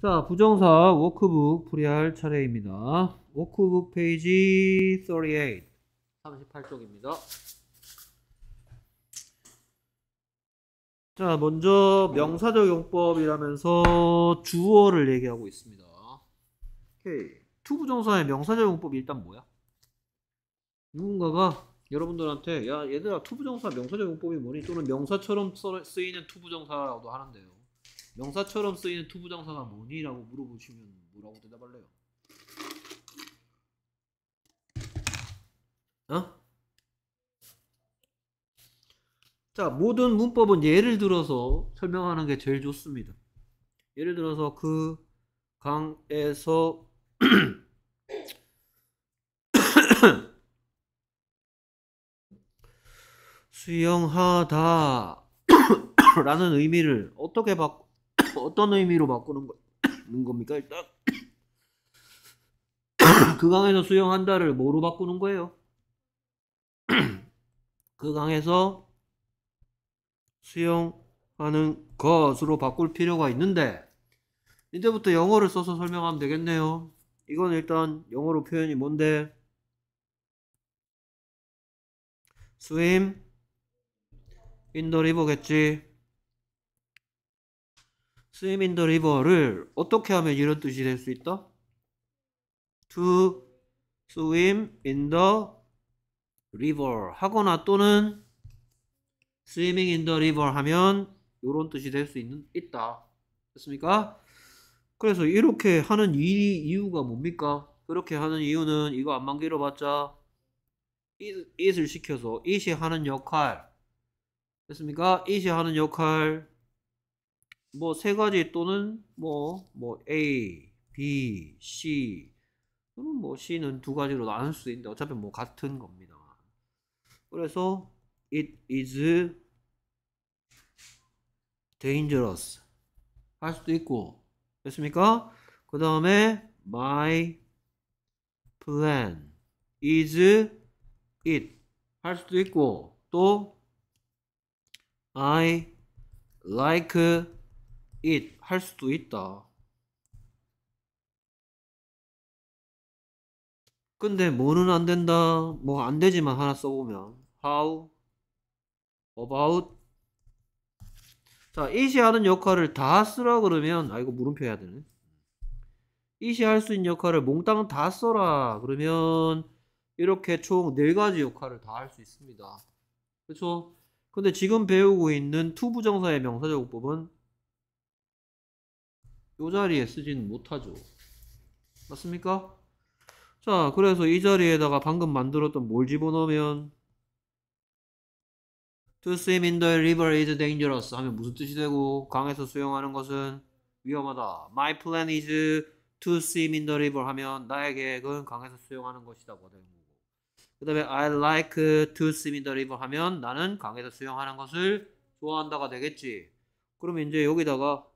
자, 부정사 워크북 풀이할 차례입니다. 워크북 페이지 38, 38쪽입니다. 자, 먼저 명사적 용법이라면서 주어를 얘기하고 있습니다. 오케이. 투부정사의 명사적 용법이 일단 뭐야? 누군가가 여러분들한테 야 얘들아 투부정사 명사적 용법이 뭐니 또는 명사처럼 쓰이는 투부정사라고도 하는데요. 명사처럼 쓰이는 투부정사가 뭐니라고 물어보시면 뭐라고 대답할래요? 어? 자, 모든 문법은 예를 들어서 설명하는 게 제일 좋습니다. 예를 들어서 그 강에서 수영하다 라는 의미를 어떻게 바, 꿔뭐 어떤 의미로 바꾸는 거, 겁니까? 일단 그 강에서 수영한다를 뭐로 바꾸는 거예요? 그 강에서 수영하는 것으로 바꿀 필요가 있는데 이제부터 영어를 써서 설명하면 되겠네요. 이건 일단 영어로 표현이 뭔데? swim in the river겠지. swim in the river를 어떻게 하면 이런 뜻이 될 수 있다? to swim in the river 하거나 또는 swimming in the river 하면 이런 뜻이 될 수있다 됐습니까? 그래서 이렇게 하는 이, 이유가 뭡니까? 그렇게 하는 이유는 이거 안만 길어봤자 it, 을 시켜서 it이 하는 역할 됐습니까? it이 하는 역할 뭐세 가지 또는 뭐뭐 뭐 A, B, C 그럼 뭐 C는 두 가지로 나눌 수 있는데 어차피 뭐 같은 겁니다. 그래서 it is dangerous 할 수도 있고 됐습니까? 그 다음에 my plan is it 할 수도 있고 또 I like it 할 수도 있다. 근데 뭐는 안 된다. 뭐 안 되지만 하나 써보면 how about 자 it이 하는 역할을 다 쓰라 그러면 아 이거 물음표 해야 되네. it이 할 수 있는 역할을 몽땅 다 써라 그러면 이렇게 총 네 가지 역할을 다 할 수 있습니다. 그렇죠? 근데 지금 배우고 있는 투부정사의 명사적곱법은 요 자리에 쓰지는 못하죠. 맞습니까? 자, 그래서 이 자리에다가 방금 만들었던 뭘 집어넣으면 To swim in the river is dangerous 하면 무슨 뜻이 되고 강에서 수영하는 것은 위험하다. My plan is to swim in the river 하면 나의 계획은 강에서 수영하는 것이다고 되 거고. 그 다음에 I like to swim in the river 하면 나는 강에서 수영하는 것을 좋아한다가 되겠지. 그럼 이제 여기다가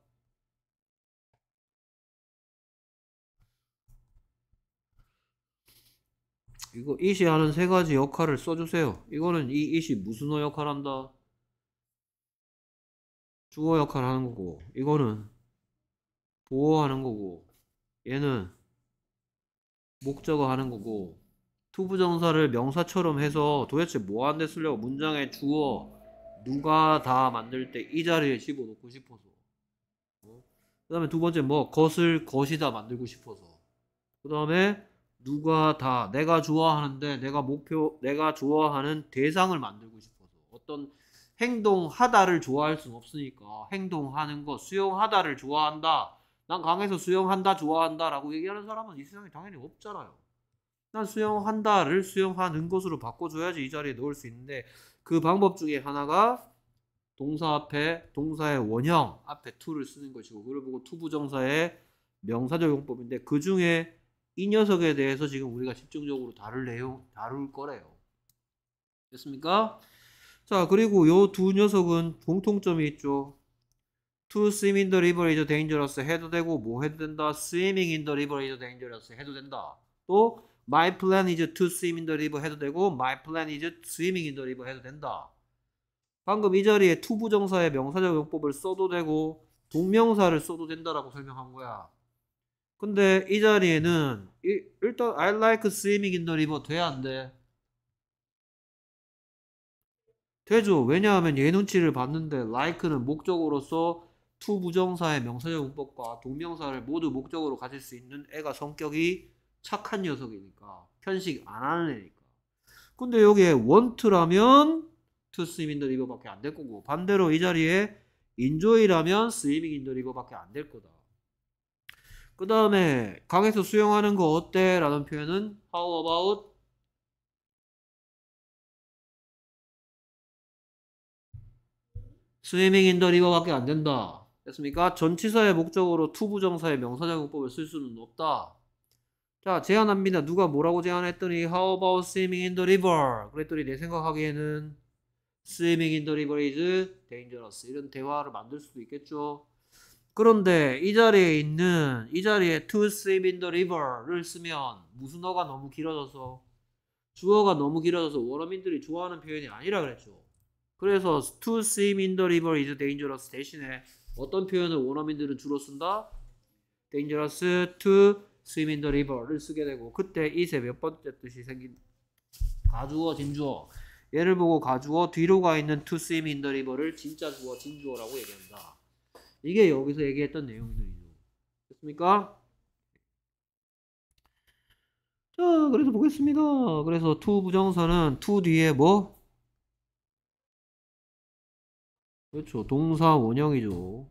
이거 이시 하는 세 가지 역할을 써주세요. 이거는 이 이시 무슨어 역할 한다. 주어 역할 하는 거고, 이거는 보호하는 거고, 얘는 목적어 하는 거고, 투부정사를 명사처럼 해서 도대체 뭐한데 쓰려고 문장에 주어, 누가 다 만들 때 이 자리에 집어넣고 싶어서. 어? 그 다음에 두 번째 뭐, 것을 것이다 만들고 싶어서. 그 다음에 누가 다 내가 좋아하는데 내가 목표 내가 좋아하는 대상을 만들고 싶어서 어떤 행동하다를 좋아할 수는 없으니까 행동하는 거 수영하다를 좋아한다 난 강에서 수영한다 좋아한다라고 얘기하는 사람은 이 세상에 당연히 없잖아요 난 수영한다를 수영하는 것으로 바꿔줘야지 이 자리에 넣을 수 있는데 그 방법 중에 하나가 동사 앞에 동사의 원형 앞에 to를 쓰는 것이고 그걸 보고 투부정사의 명사적 용법인데 그 중에 이 녀석에 대해서 지금 우리가 집중적으로 다룰 내용, 다룰 거래요. 됐습니까? 자, 그리고 요 두 녀석은 공통점이 있죠. To swim in the river is dangerous 해도 되고 뭐 해도 된다. Swimming in the river is dangerous 해도 된다. 또 My plan is to swim in the river 해도 되고 My plan is swimming in the river 해도 된다. 방금 이 자리에 to 부정사의 명사적 용법을 써도 되고 동명사를 써도 된다라고 설명한 거야. 근데 이 자리에는 일단 I like swimming in the river 돼야 안 돼? 되죠. 왜냐하면 얘 눈치를 봤는데 like는 목적으로서 to 부정사의 명사적 문법과 동명사를 모두 목적으로 가질 수 있는 애가 성격이 착한 녀석이니까 편식 안 하는 애니까. 근데 여기에 want라면 to swim in the river밖에 안 될 거고 반대로 이 자리에 enjoy라면 swimming in the river밖에 안 될 거다. 그 다음에 강에서 수영하는 거 어때? 라는 표현은 how about 스 w i m m i n g 밖에안 된다. 됐습니까? 전치사의 목적으로 투부정사의 명사작용법을 쓸 수는 없다. 자 제안합니다. 누가 뭐라고 제안했더니 how about swimming in the river? 그랬더니 내 생각하기에는 swimming in the river is dangerous. 이런 대화를 만들 수도 있겠죠. 그런데 이 자리에 있는 이 자리에 to swim in the river를 쓰면 무순어가 너무 길어져서 주어가 너무 길어져서 원어민들이 좋아하는 표현이 아니라 그랬죠. 그래서 to swim in the river is dangerous 대신에 어떤 표현을 원어민들은 주로 쓴다? dangerous to swim in the river를 쓰게 되고 그때 이 세 몇 번째 뜻이 생긴 가주어 진주어 얘를 보고 가주어 뒤로 가 있는 to swim in the river를 진짜 주어 진주어라고 얘기한다. 이게 여기서 얘기했던 내용들이죠. 됐습니까? 자, 그래서 보겠습니다. 그래서 to 부정사는 to 뒤에 뭐? 그렇죠. 동사 원형이죠.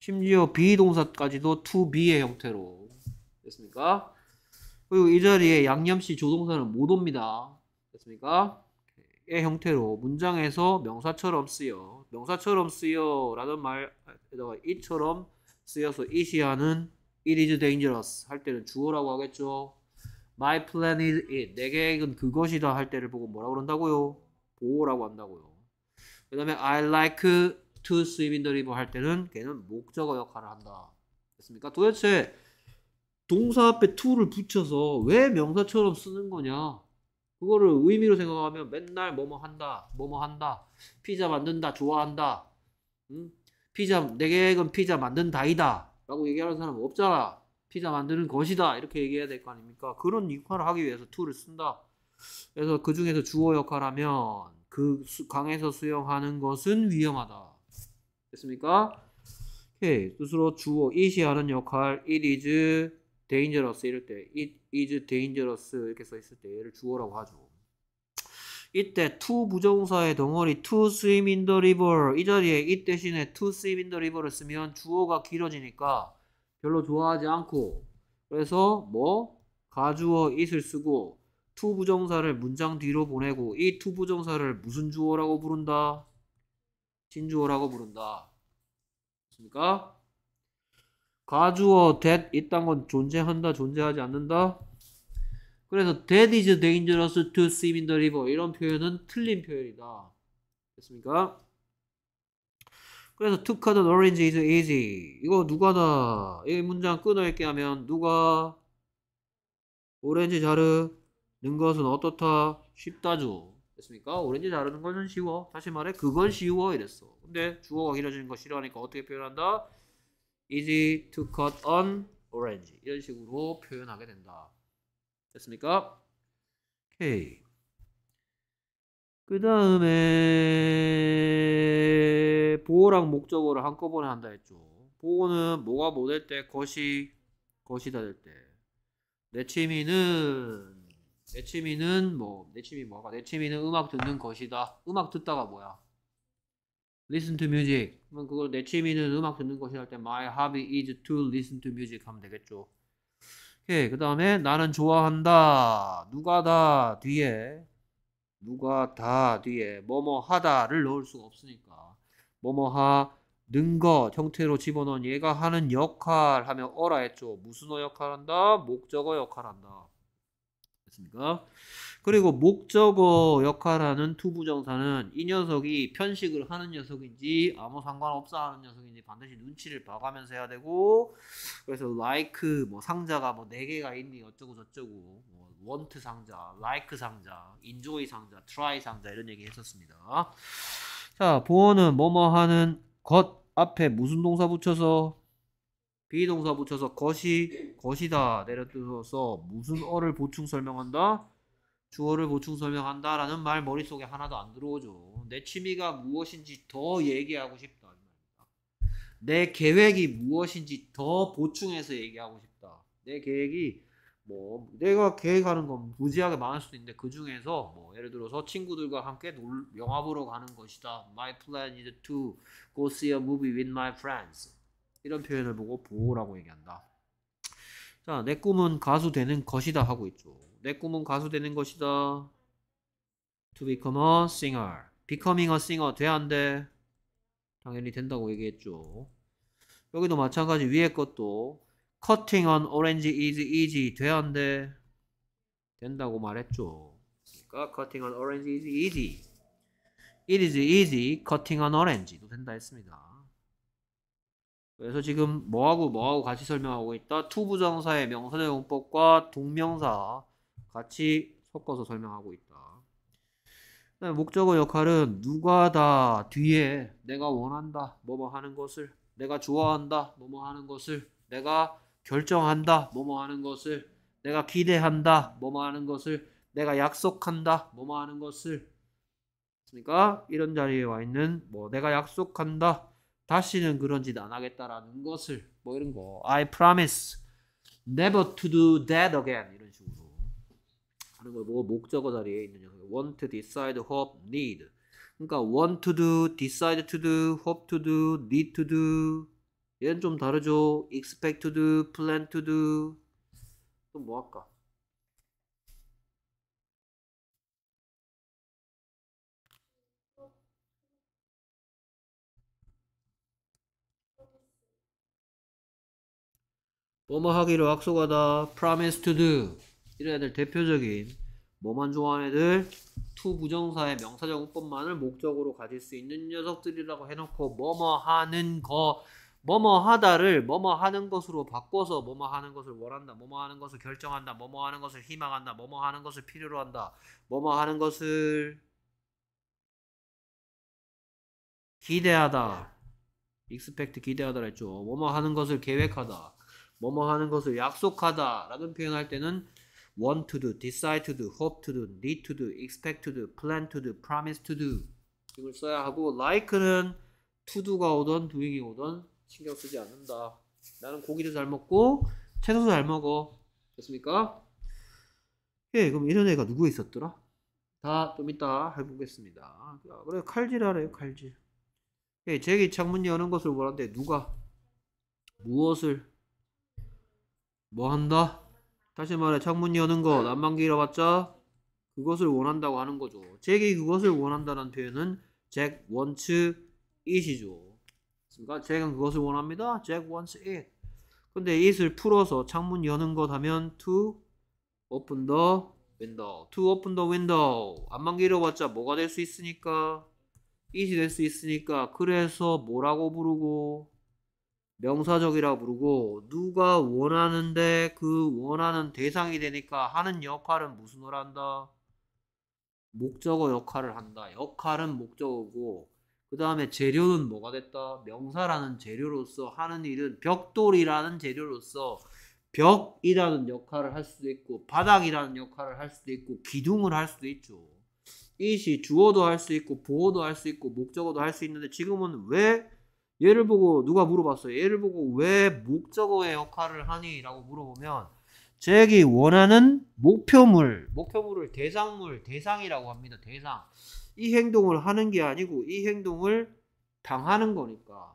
심지어 비동사까지도 to be의 형태로 됐습니까? 그리고 이 자리에 양념씨 조동사는 못 옵니다. 됐습니까? 의 형태로 문장에서 명사처럼 쓰여 명사처럼 쓰여라는 말에다가 이처럼 쓰여서 이시하는 it is dangerous 할 때는 주어라고 하겠죠. My plan is it. 내 계획은 그것이다 할 때를 보고 뭐라 고 그런다고요? 보호라고 한다고요. 그 다음에 I like to swim in the river 할 때는 걔는 목적어 역할을 한다. 됐습니까? 도대체 동사 앞에 to를 붙여서 왜 명사처럼 쓰는 거냐? 그거를 의미로 생각하면 맨날 뭐뭐 한다, 뭐뭐 한다, 피자 만든다, 좋아한다, 응? 피자 내 계획은 피자 만든다이다라고 얘기하는 사람 없잖아. 피자 만드는 것이다 이렇게 얘기해야 될 거 아닙니까? 그런 역할을 하기 위해서 툴을 쓴다. 그래서 그 중에서 주어 역할하면 그 수, 강에서 수영하는 것은 위험하다. 됐습니까? 오케이. 스스로 주어 이시하는 역할 it is dangerous 이럴 때 it is dangerous 이렇게 써 있을 때 얘를 주어라고 하죠. 이때 to 부정사의 덩어리 to swim in the river 이 자리에 이 대신에 to swim in the river를 쓰면 주어가 길어지니까 별로 좋아하지 않고 그래서 뭐 가주어 it을 쓰고 to 부정사를 문장 뒤로 보내고 이 to 부정사를 무슨 주어라고 부른다? 진주어라고 부른다. 그니까 가주어 that 이딴 건 존재한다 존재하지 않는다 그래서 that is dangerous to swim in the river 이런 표현은 틀린 표현이다 됐습니까? 그래서 to cut an orange is easy 이거 누가다 이 문장 끊어읽게 하면 누가 오렌지 자르는 것은 어떻다 쉽다죠 됐습니까? 오렌지 자르는 것은 쉬워 다시 말해 그건 쉬워 이랬어 근데 주어가 길어지는 거 싫어하니까 어떻게 표현한다? easy to cut o n orange 이런 식으로 표현하게 된다. 됐습니까? 오케이. 그 다음에 보호랑 목적어를 한꺼번에 한다 했죠. 보호는 뭐가 뭐될 때, 것이 것이다 될 때. 내 취미는 내 취미는 뭐 내 취미 뭐가 내 취미는 음악 듣는 것이다. 음악 듣다가 뭐야? listen to music. 그러면 그걸 내 취미는 음악 듣는 것이 할때 my hobby is to listen to music 하면 되겠죠. 오케이. 그다음에 나는 좋아한다. 누가 다 뒤에 누가 다 뒤에 뭐뭐 하다를 넣을 수가 없으니까 뭐뭐 하는 것 형태로 집어넣은 얘가 하는 역할 하면 어라 했죠. 무슨 어 역할한다? 목적어 역할한다. 됐습니까? 그리고 목적어 역할하는 투부정사는 이 녀석이 편식을 하는 녀석인지 아무 상관없어 하는 녀석인지 반드시 눈치를 봐가면서 해야 되고 그래서 like 뭐 상자가 뭐 네 개가 있니 어쩌고 저쩌고 뭐 want 상자, like 상자, enjoy 상자, try 상자 이런 얘기 했었습니다. 자 보어는 뭐뭐 하는 것 앞에 무슨 동사 붙여서 비동사 붙여서 것이 것이다 내려뜨려서 무슨 어를 보충 설명한다? 주어를 보충 설명한다라는 말 머릿속에 하나도 안 들어오죠. 내 취미가 무엇인지 더 얘기하고 싶다. 내 계획이 무엇인지 더 보충해서 얘기하고 싶다. 내 계획이 뭐 내가 계획하는 건 무지하게 많을 수도 있는데 그 중에서 뭐 예를 들어서 친구들과 함께 놀, 영화 보러 가는 것이다. My plan is to go see a movie with my friends. 이런 표현을 보고 보라고 호 얘기한다. 자, 내 꿈은 가수 되는 것이다 하고 있죠. 내 꿈은 가수 되는 것이다. To become a singer. Becoming a singer 돼안 돼? 당연히 된다고 얘기했죠. 여기도 마찬가지 위에 것도 Cutting an orange is easy 돼안 돼? 된다고 말했죠. 그러니까 Cutting an orange is easy. It is easy cutting an orange도 된다 했습니다. 그래서 지금 뭐하고 뭐하고 같이 설명하고 있다. 투부정사의 명사절 용법과 동명사 같이 섞어서 설명하고 있다. 목적어 역할은 누가 다 뒤에 내가 원한다 뭐뭐 하는 것을 내가 좋아한다 뭐뭐 하는 것을 내가 결정한다 뭐뭐 하는 것을 내가 기대한다 뭐뭐 하는 것을 내가 약속한다 뭐뭐 하는 것을 그러니까 이런 자리에 와 있는 뭐 내가 약속한다 다시는 그런 짓 안 하겠다라는 것을 뭐 이런 거 I promise never to do that again 이런 식으로 하는 걸 보고 목적어 자리에 있는 녀석 want to decide, hope, need 그러니까 want to do, decide to do, hope to do, need to do 얘는 좀 다르죠 expect to do, plan to do 또 뭐 할까 뭐뭐 하기로 약속하다 promise to do 이래야될 대표적인 뭐만 좋아하는 애들 투 부정사의 명사적 우법만을 목적으로 가질 수 있는 녀석들이라고 해놓고 뭐뭐 하는 거 뭐뭐 하다를 뭐뭐 하는 것으로 바꿔서 뭐뭐 하는 것을 원한다 뭐뭐 하는 것을 결정한다 뭐뭐 하는 것을 희망한다 뭐뭐 하는 것을 필요로 한다 뭐뭐 하는 것을 기대하다 익스펙트 기대하다 했죠 뭐뭐 하는 것을 계획하다 뭐뭐 하는 것을 약속하다 라는 표현할 때는 want to do, decide to do, hope to do, need to do, expect to do, plan to do, promise to do 이걸 써야 하고 like는 to do가 오던 doing이 오던 신경 쓰지 않는다. 나는 고기도 잘 먹고 채소도 잘 먹어. 됐습니까? 예, 그럼 이런 애가 누구 있었더라? 다 좀 이따 해보겠습니다. 아, 그래 칼질하래요 칼질. 예, 제기 창문 여는 것을 원한데 누가 무엇을 뭐 한다? 다시 말해 창문 여는 거난방기 네. 잃어봤자 그것을 원한다고 하는 거죠. 잭이 그것을 원한다는 표현은 잭원 a n t 이죠 그러니까 잭은 그것을 원합니다. 잭원 a n 근데 it을 풀어서 창문 여는 것 하면 to open the window. to open the window. 안방기 잃어봤자 뭐가 될 수 있으니까 i 이될 수 있으니까 그래서 뭐라고 부르고 명사적이라 부르고 누가 원하는데 그 원하는 대상이 되니까 하는 역할은 무슨 을 한다? 목적어 역할을 한다. 역할은 목적어고 그 다음에 재료는 뭐가 됐다? 명사라는 재료로서 하는 일은 벽돌이라는 재료로서 벽이라는 역할을 할 수도 있고 바닥이라는 역할을 할 수도 있고 기둥을 할 수도 있죠. 이 시 주어도 할 수 있고 보어도 할 수 있고 목적어도 할 수 있는데 지금은 왜 얘를 보고 누가 물어봤어요. 얘를 보고 왜 목적어의 역할을 하니라고 물어보면 잭이 원하는 목표물, 목표물을 대상물, 대상이라고 합니다. 대상. 이 행동을 하는 게 아니고 이 행동을 당하는 거니까.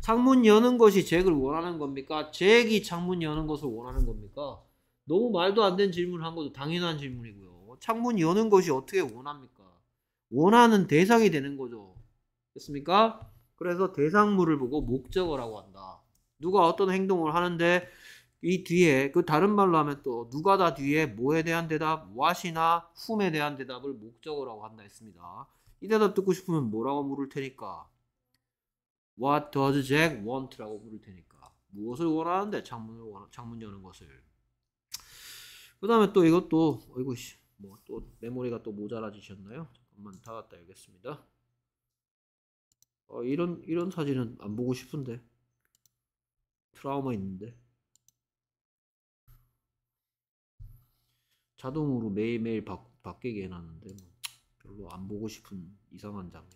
창문 여는 것이 잭을 원하는 겁니까? 잭이 창문 여는 것을 원하는 겁니까? 너무 말도 안 되는 질문을 한 것도 당연한 질문이고요. 창문 여는 것이 어떻게 원합니까? 원하는 대상이 되는 거죠. 됐습니까? 그래서 대상물을 보고 목적어라고 한다. 누가 어떤 행동을 하는데 이 뒤에 그 다른 말로 하면 또 누가 다 뒤에 뭐에 대한 대답, 무엇이나 whom에 대한 대답을 목적어라고 한다 했습니다. 이 대답 듣고 싶으면 뭐라고 물을 테니까 What does Jack want라고 물을 테니까 무엇을 원하는데 창문을 원하, 창문 여는 것을 그 다음에 또 이것도 어이구 씨뭐또 메모리가 또 모자라지셨나요? 잠깐만 다 갖다 알겠습니다. 어, 이런 이런 사진은 안 보고 싶은데 트라우마 있는데 자동으로 매일매일 바, 바뀌게 해놨는데 뭐 별로 안 보고 싶은 이상한 장면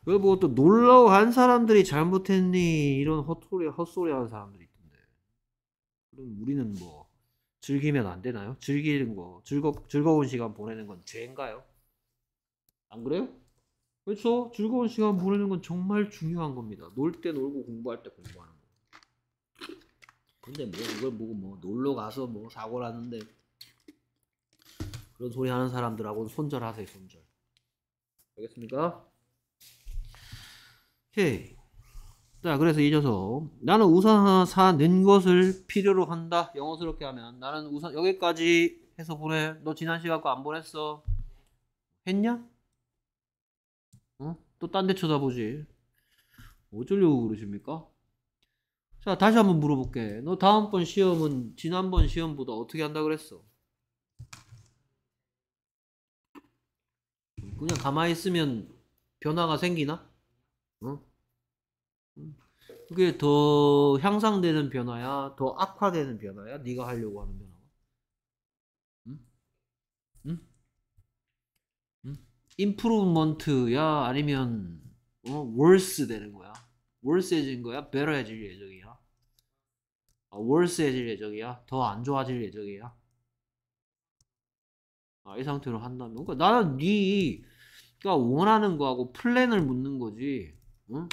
그걸 보고 뭐 또 놀라워한 사람들이 잘못했니 이런 헛소리 헛소리 하는 사람들이 있던데 그럼 우리는 뭐 즐기면 안 되나요? 즐기는 거, 즐거, 즐거운 시간 보내는 건 죄인가요? 안 그래요? 그렇죠? 즐거운 시간 보내는 건 정말 중요한 겁니다. 놀 때 놀고 공부할 때 공부하는 거. 근데 뭐 이걸 보고 뭐 놀러 가서 뭐 사고를 하는데 그런 소리 하는 사람들하고는 손절하세요, 손절. 알겠습니까? 오케이. 자, 그래서 이어서 나는 우산 사는 것을 필요로 한다. 영어스럽게 하면. 나는 우산, 여기까지 해서 보내. 너 지난 시간 거 안 보냈어. 했냐? 어? 또 딴 데 쳐다보지. 어쩌려고 그러십니까? 자, 다시 한번 물어볼게. 너 다음번 시험은 지난번 시험보다 어떻게 한다 그랬어? 그냥 가만히 있으면 변화가 생기나? 어? 그게 더 향상되는 변화야, 더 악화되는 변화야. 네가 하려고 하는 변화가. 응? 응? 응? 임프루먼트야 아니면 어, worse 되는 거야. worse해진 거야? better해질 예정이야. 아, worse해질 예정이야. 더 안 좋아질 예정이야. 아, 이 상태로 한다면 그러니까 나는 네가 그러니까 원하는 거하고 플랜을 묻는 거지. 응?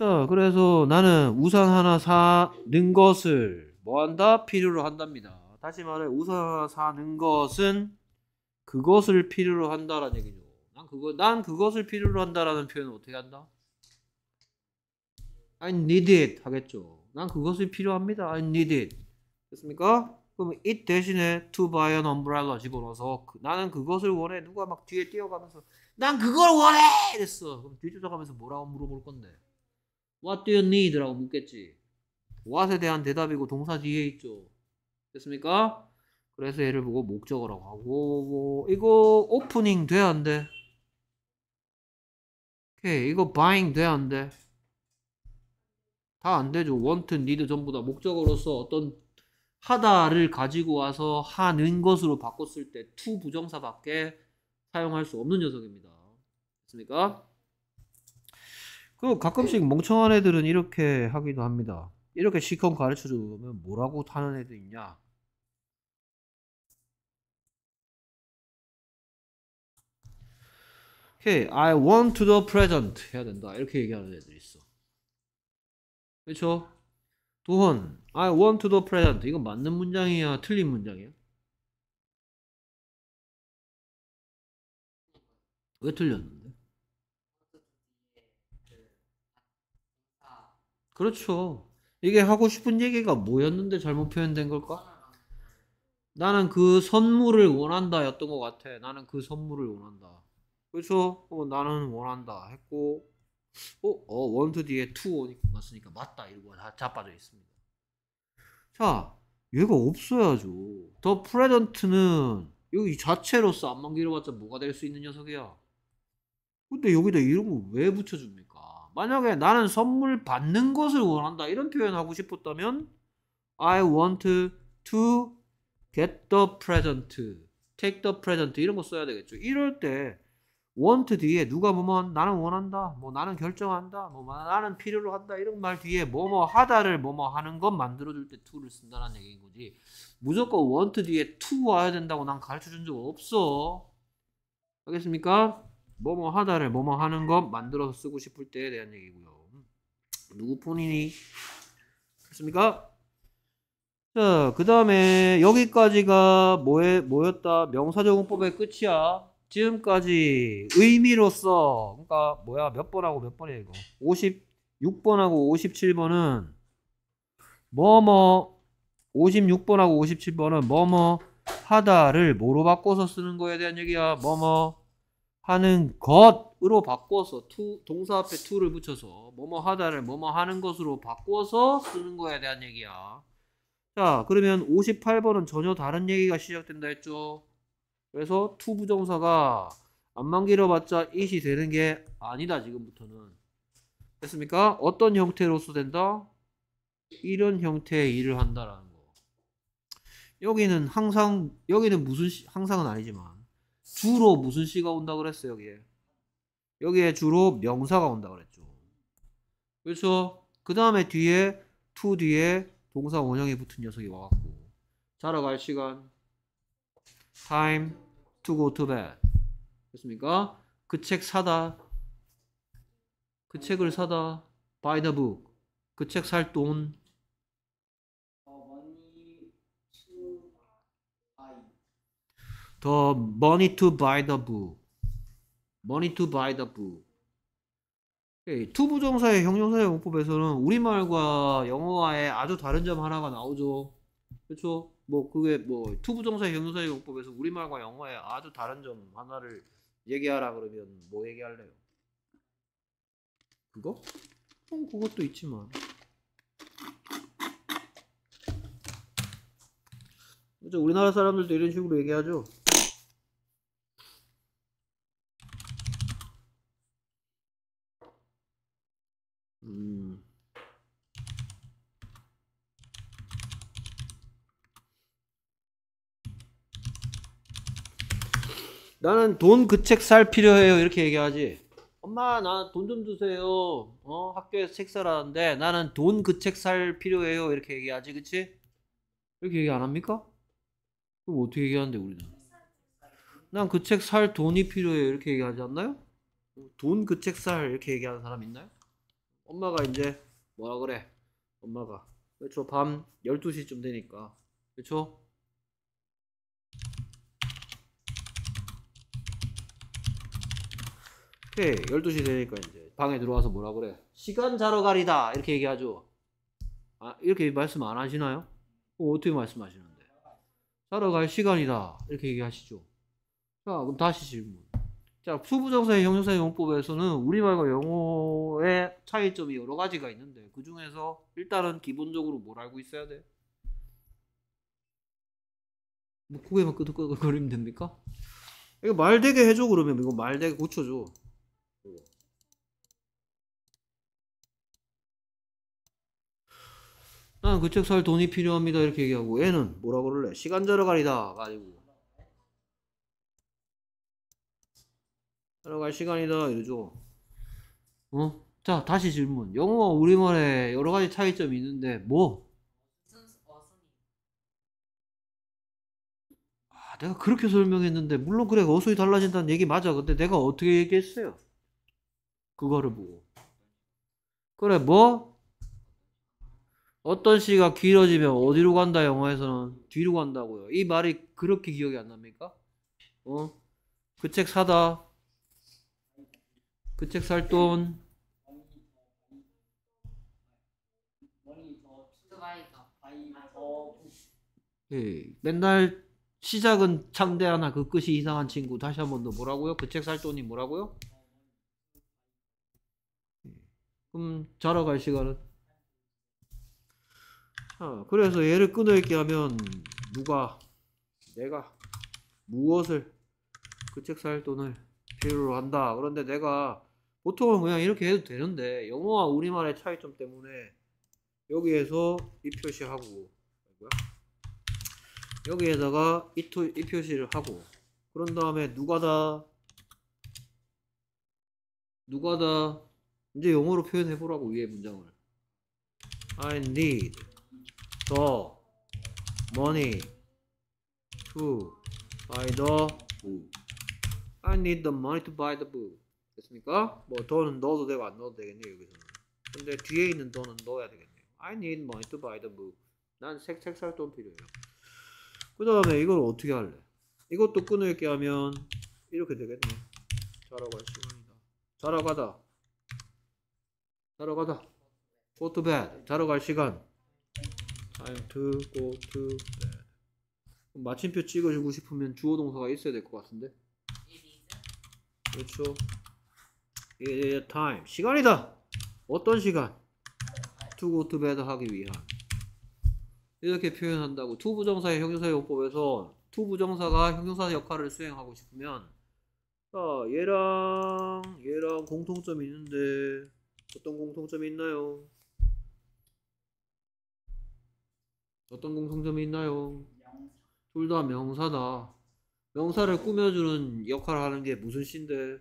자, 그래서 나는 우산 하나 사는 것을 뭐 한다? 필요로 한답니다. 다시 말해, 우산 하나 사는 것은 그것을 필요로 한다라는 얘기죠. 난 그거, 난 그것을 필요로 한다라는 표현을 어떻게 한다? I need it 하겠죠. 난그것을 필요합니다. I need it. 됐습니까? 그럼 it 대신에 to buy an umbrella 집어넣어서 그, 나는 그것을 원해. 누가 막 뒤에 뛰어가면서 난 그걸 원해! 됐어. 그럼 뒤쫓아가면서 뭐라고 물어볼 건데? What do you need? 라고 묻겠지. what에 대한 대답이고 동사 뒤에 있죠. 됐습니까? 그래서 얘를 보고 목적어라고 하고 뭐, 이거 오프닝 돼야 안 돼? 오케이 이거 buying 돼야 안 돼? 다 안 되죠. want, need 전부 다 목적어로서 어떤 하다를 가지고 와서 하는 것으로 바꿨을 때 to 부정사밖에 사용할 수 없는 녀석입니다. 됐습니까? 그 가끔씩 네. 멍청한 애들은 이렇게 하기도 합니다. 이렇게 시컨 가르쳐 주면 뭐라고 타는 애도 있냐? 오케이, okay, I want to the present 해야 된다. 이렇게 얘기하는 애들 있어. 그렇죠? 도헌, I want to the present. 이건 맞는 문장이야, 틀린 문장이야? 왜 틀렸는데? 그렇죠. 이게 하고 싶은 얘기가 뭐였는데 잘못 표현된 걸까? 나는 그 선물을 원한다 였던 것 같아. 나는 그 선물을 원한다. 그렇죠? 어, 나는 원한다 했고, 어, 어, 원투 뒤에 투맞으니까 맞다. 이러고 다 자빠져 있습니다. 자, 얘가 없어야죠. 더 프레던트는 여기 자체로서 안만 길어봤자 뭐가 될 수 있는 녀석이야. 근데 여기다 이런 거 왜 붙여줍니까? 만약에 나는 선물 받는 것을 원한다 이런 표현하고 싶었다면 I want to get the present, take the present 이런 거 써야 되겠죠. 이럴 때 want 뒤에 누가 보면 나는 원한다, 뭐 나는 결정한다, 뭐 나는 필요로 한다 이런 말 뒤에 뭐 뭐 하다를 뭐 뭐 하는 것 만들어줄 때 to를 쓴다는 얘기인 거지. 무조건 want 뒤에 to 와야 된다고 난 가르쳐준 적 없어. 알겠습니까? 뭐뭐 하다를 뭐뭐 하는 것 만들어서 쓰고 싶을 때에 대한 얘기고요. 누구 폰이니? 됐습니까? 자, 그 다음에 여기까지가 뭐에, 뭐였다? 명사적용법의 끝이야. 지금까지 의미로써 그러니까 뭐야, 몇 번하고 몇 번이야, 이거. 56번하고 57번은 뭐뭐, 56번하고 57번은 뭐뭐 하다를 뭐로 바꿔서 쓰는 거에 대한 얘기야. 뭐뭐 하는 것으로 바꿔서 to, 동사 앞에 to를 붙여서 뭐뭐 하다를 뭐뭐 하는 것으로 바꿔서 쓰는 거에 대한 얘기야. 자, 그러면 58번은 전혀 다른 얘기가 시작된다 했죠. 그래서 to 부정사가 안만 길어봤자 it이 되는 게 아니다, 지금부터는. 됐습니까? 어떤 형태로써 된다? 이런 형태의 일을 한다라는 거. 여기는 항상, 여기는 무슨, 시, 항상은 아니지만. 주로 무슨 시가 온다 그랬어 여기에 여기에 주로 명사가 온다 그랬죠 그래서그 다음에 뒤에 to 뒤에 동사 원형이 붙은 녀석이 와갖고 자러 갈 시간 time to go to bed 됐습니까 그 책 사다 그 책을 사다 buy the book 그책살돈 더 money to buy the boo. money to buy the boo. 예, 투 부정사의 형용사의 용법에서는 우리말과 영어와의 아주 다른 점 하나가 나오죠. 그렇죠? 뭐 그게 뭐투 부정사의 형용사의 용법에서 우리말과 영어의 아주 다른 점 하나를 얘기하라 그러면 뭐 얘기할래요? 그거? 어, 그것도 있지만 그렇죠? 우리나라 사람들도 이런 식으로 얘기하죠. 음. 나는 돈 그 책 살 필요해요 이렇게 얘기하지 엄마 나 돈 좀 주세요 어 학교에서 책 사라는데 나는 돈 그 책 살 필요해요 이렇게 얘기하지 그치 이렇게 얘기 안 합니까 그럼 어떻게 얘기하는데 우리는 난 그 책 살 돈이 필요해요 이렇게 얘기하지 않나요 돈 그 책 살 이렇게 얘기하는 사람 있나요 엄마가 이제 뭐라 그래? 엄마가 그렇밤 12시쯤 되니까. 그렇죠? 오케이. 12시 되니까 이제 방에 들어와서 뭐라 그래? 시간 자러 가리다. 이렇게 얘기하죠. 아, 이렇게 말씀 안 하시나요? 어, 어떻게 말씀하시는데? 자러 갈 시간이다. 이렇게 얘기하시죠. 자, 그럼 다시 질문. 자, 수부정사의 형용사 용법에서는 우리말과 영어의 차이점이 여러 가지가 있는데 그 중에서 일단은 기본적으로 뭘 알고 있어야 돼? 뭐 고개만 끄덕거리면 끄덕 됩니까? 이거 말 되게 해줘 그러면 이거 말 되게 고쳐줘. 난그책 살 돈이 필요합니다 이렇게 얘기하고 애는 뭐라 그럴래? 시간 절어 가리다 가지고 들어갈 시간이다 이러죠 어? 자 다시 질문 영어와 우리말에 여러가지 차이점이 있는데 뭐? 아, 내가 그렇게 설명했는데 물론 그래 어순이 달라진다는 얘기 맞아 근데 내가 어떻게 얘기했어요? 그거를 보고 그래 뭐? 어떤 시가 길어지면 어디로 간다 영어에서는 뒤로 간다고요 이 말이 그렇게 기억이 안 납니까? 어? 그 책 사다 그책살 돈. 예, 맨날 시작은 창대 하나 그 끝이 이상한 친구 다시 한 번 더 뭐라고요? 그 책 살 돈이 뭐라고요? 예, 그럼 자러 갈 시간은? 아, 그래서 얘를 끊어읽게 하면 누가 내가 무엇을 그 책 살 돈을 필요로 한다 그런데 내가 보통은 그냥 이렇게 해도 되는데 영어와 우리말의 차이점 때문에 여기에서 이 표시하고 뭐야? 여기에다가 이, 토, 이 표시를 하고 그런 다음에 누가 다 누가 다 이제 영어로 표현해 보라고 위에 문장을 I need the money to buy the book I need the money to buy the book 됐습니까? 뭐 더는 넣어도 되고 안 넣어도 되겠네요 여기서는 근데 뒤에 있는 더는 넣어야 되겠네요 I need money to buy the book 난색 책살 돈 필요해요 그 다음에 이걸 어떻게 할래 이것도 끊을게 하면 이렇게 되겠네 자러 갈 시간이다 자러 가다 자러 가다 go to bed 자러 갈 시간 time to go to bed 마침표 찍어주고 싶으면 주어 동사가 있어야 될 것 같은데 그렇죠 is 예, time. 시간이다. 어떤 시간? to go to bed 하기 위한. 이렇게 표현한다고. to 부정사의 형용사 용법에서 to 부정사가 형용사 역할을 수행하고 싶으면 자, 얘랑 얘랑 공통점이 있는데 어떤 공통점이 있나요? 어떤 공통점이 있나요? 둘 다 명사다. 명사를 꾸며주는 역할을 하는 게 무슨 시인데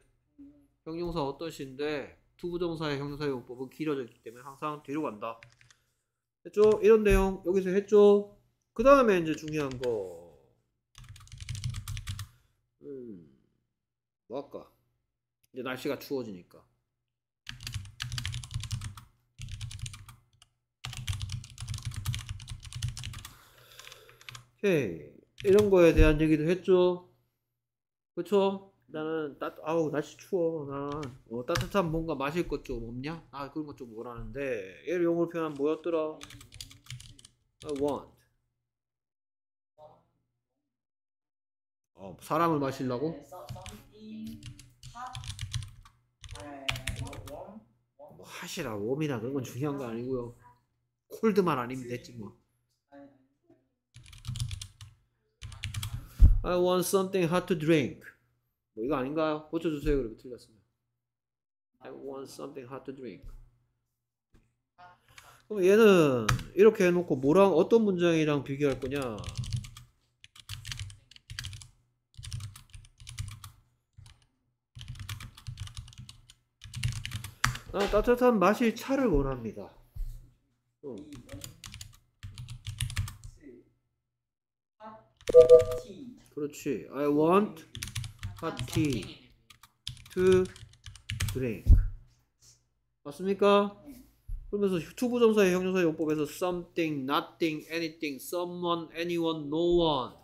형용사 어떠신데 투부정사의 형용사용법은 길어져있기 때문에 항상 뒤로 간다. 했죠? 이런 내용 여기서 했죠? 그 다음에 이제 중요한 거. 음, 뭐 할까? 이제 날씨가 추워지니까. 오케이. 이런 거에 대한 얘기도 했죠? 그쵸? 나는 따 아우 날씨 추워 나 어, 따뜻한 뭔가 마실 것 좀 없냐? 아 그런 것좀 뭐라는데 얘를 영어로 표현하 뭐였더라? I want 어 사람을 마실라고? 뭐 핫이라 웜이나 그런 건 중요한 거 아니고요 콜드만 아니면 됐지 뭐 I want something hot to drink 뭐 이거 아닌가요? 고쳐주세요. 그리고 틀렸습니다. 아, I want something hot to drink. 그럼 얘는 이렇게 해놓고 뭐랑 어떤 문장이랑 비교할 거냐? 나 아, 따뜻한 마실 차를 원합니다. 응. 그렇지. I want hot tea to drink. 맞습니까? 그러면서 투부정사의 형용사 용법에서 something, nothing, anything, someone, anyone, no one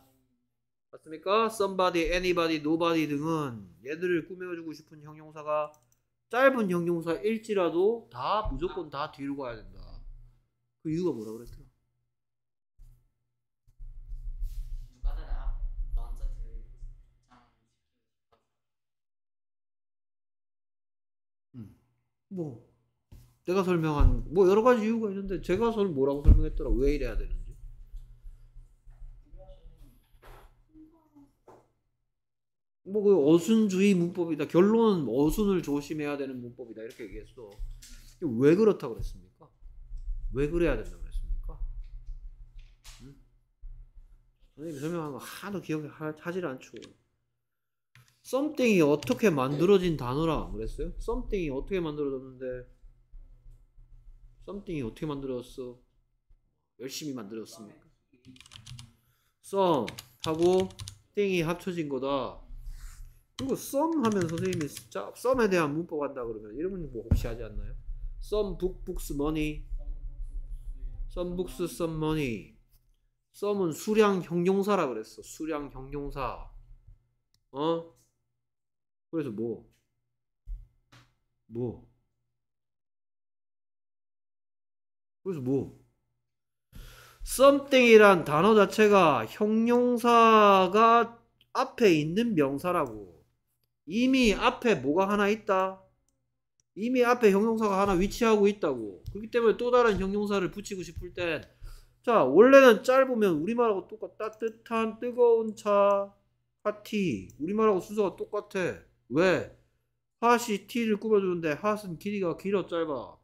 맞습니까? somebody, anybody, nobody 등은 얘들을 꾸며주고 싶은 형용사가 짧은 형용사일지라도 다 무조건 다 뒤로 가야 된다. 그 이유가 뭐라 그랬더라? 뭐 내가 설명한 뭐 여러 가지 이유가 있는데 제가 설 뭐라고 설명했더라 왜 이래야 되는지 뭐 그 어순주의 문법이다 결론은 어순을 조심해야 되는 문법이다 이렇게 얘기했어 왜 그렇다 고 그랬습니까 왜 그래야 된다 고 그랬습니까 응? 선생님이 설명한 거 하나도 기억하지 않죠 썸띵이 어떻게 만들어진 단어라 그랬어요? 썸띵이 어떻게 만들어졌는데 썸띵이 어떻게 만들어졌어? 열심히 만들었습니까? 썸 하고 띵이 합쳐진 거다. 그리고 썸 하면 선생님이 자, s 에 대한 문법 한다 그러면 이런 문법 혹시 뭐 하지 않나요? 썸, 북, 북스, 머니 썸, 북스, 썸, 머니 썸은 수량 형용사라 그랬어. 수량 형용사 어? 그래서 뭐? 뭐? 그래서 뭐? something이란 단어 자체가 형용사가 앞에 있는 명사라고. 이미 앞에 뭐가 하나 있다? 이미 앞에 형용사가 하나 위치하고 있다고. 그렇기 때문에 또 다른 형용사를 붙이고 싶을 땐, 자, 원래는 짧으면 우리말하고 똑같, 따뜻한, 뜨거운 차, 파티 우리말하고 순서가 똑같아. 왜? 핫이 t를 꾸며주는데 핫은 길이가 길어 짧아.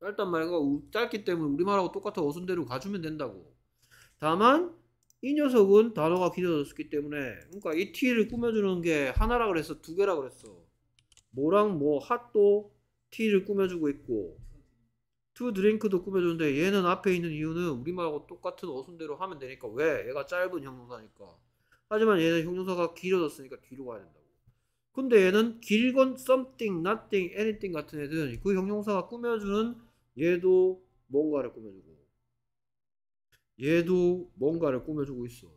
짧단 말이가 짧기 때문에 우리말하고 똑같아 어순대로 가주면 된다고. 다만 이 녀석은 단어가 길어졌기 때문에 그러니까 이 t를 꾸며주는 게 하나라 그랬어 두 개라 그랬어. 뭐랑 뭐 핫도 t를 꾸며주고 있고 투 드링크도 꾸며주는데 얘는 앞에 있는 이유는 우리말하고 똑같은 어순대로 하면 되니까 왜? 얘가 짧은 형용사니까. 하지만 얘는 형용사가 길어졌으니까 뒤로 가야 된다. 근데 얘는 길건 something, nothing, anything 같은 애들은 그 형용사가 꾸며주는 얘도 뭔가를 꾸며주고 얘도 뭔가를 꾸며주고 있어.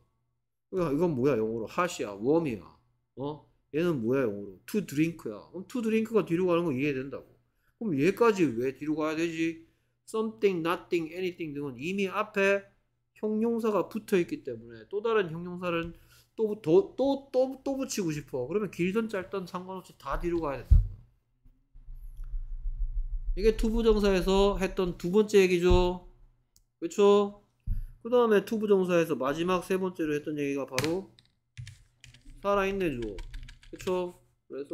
그 이건 뭐야 영어로 핫이야, 웜이야. 어? 얘는 뭐야 영어로 to drink야. 그럼 to drink가 뒤로 가는 건 이해된다고. 그럼 얘까지 왜 뒤로 가야 되지? something, nothing, anything 등은 이미 앞에 형용사가 붙어 있기 때문에 또 다른 형용사는 또, 또, 또, 또, 또 붙이고 싶어. 그러면 길든 짧든 상관없이 다 뒤로 가야 된다고 이게 투부정사에서 했던 두 번째 얘기죠. 그쵸? 그 다음에 투부정사에서 마지막 세 번째로 했던 얘기가 바로 살아있네죠. 그쵸? 그래서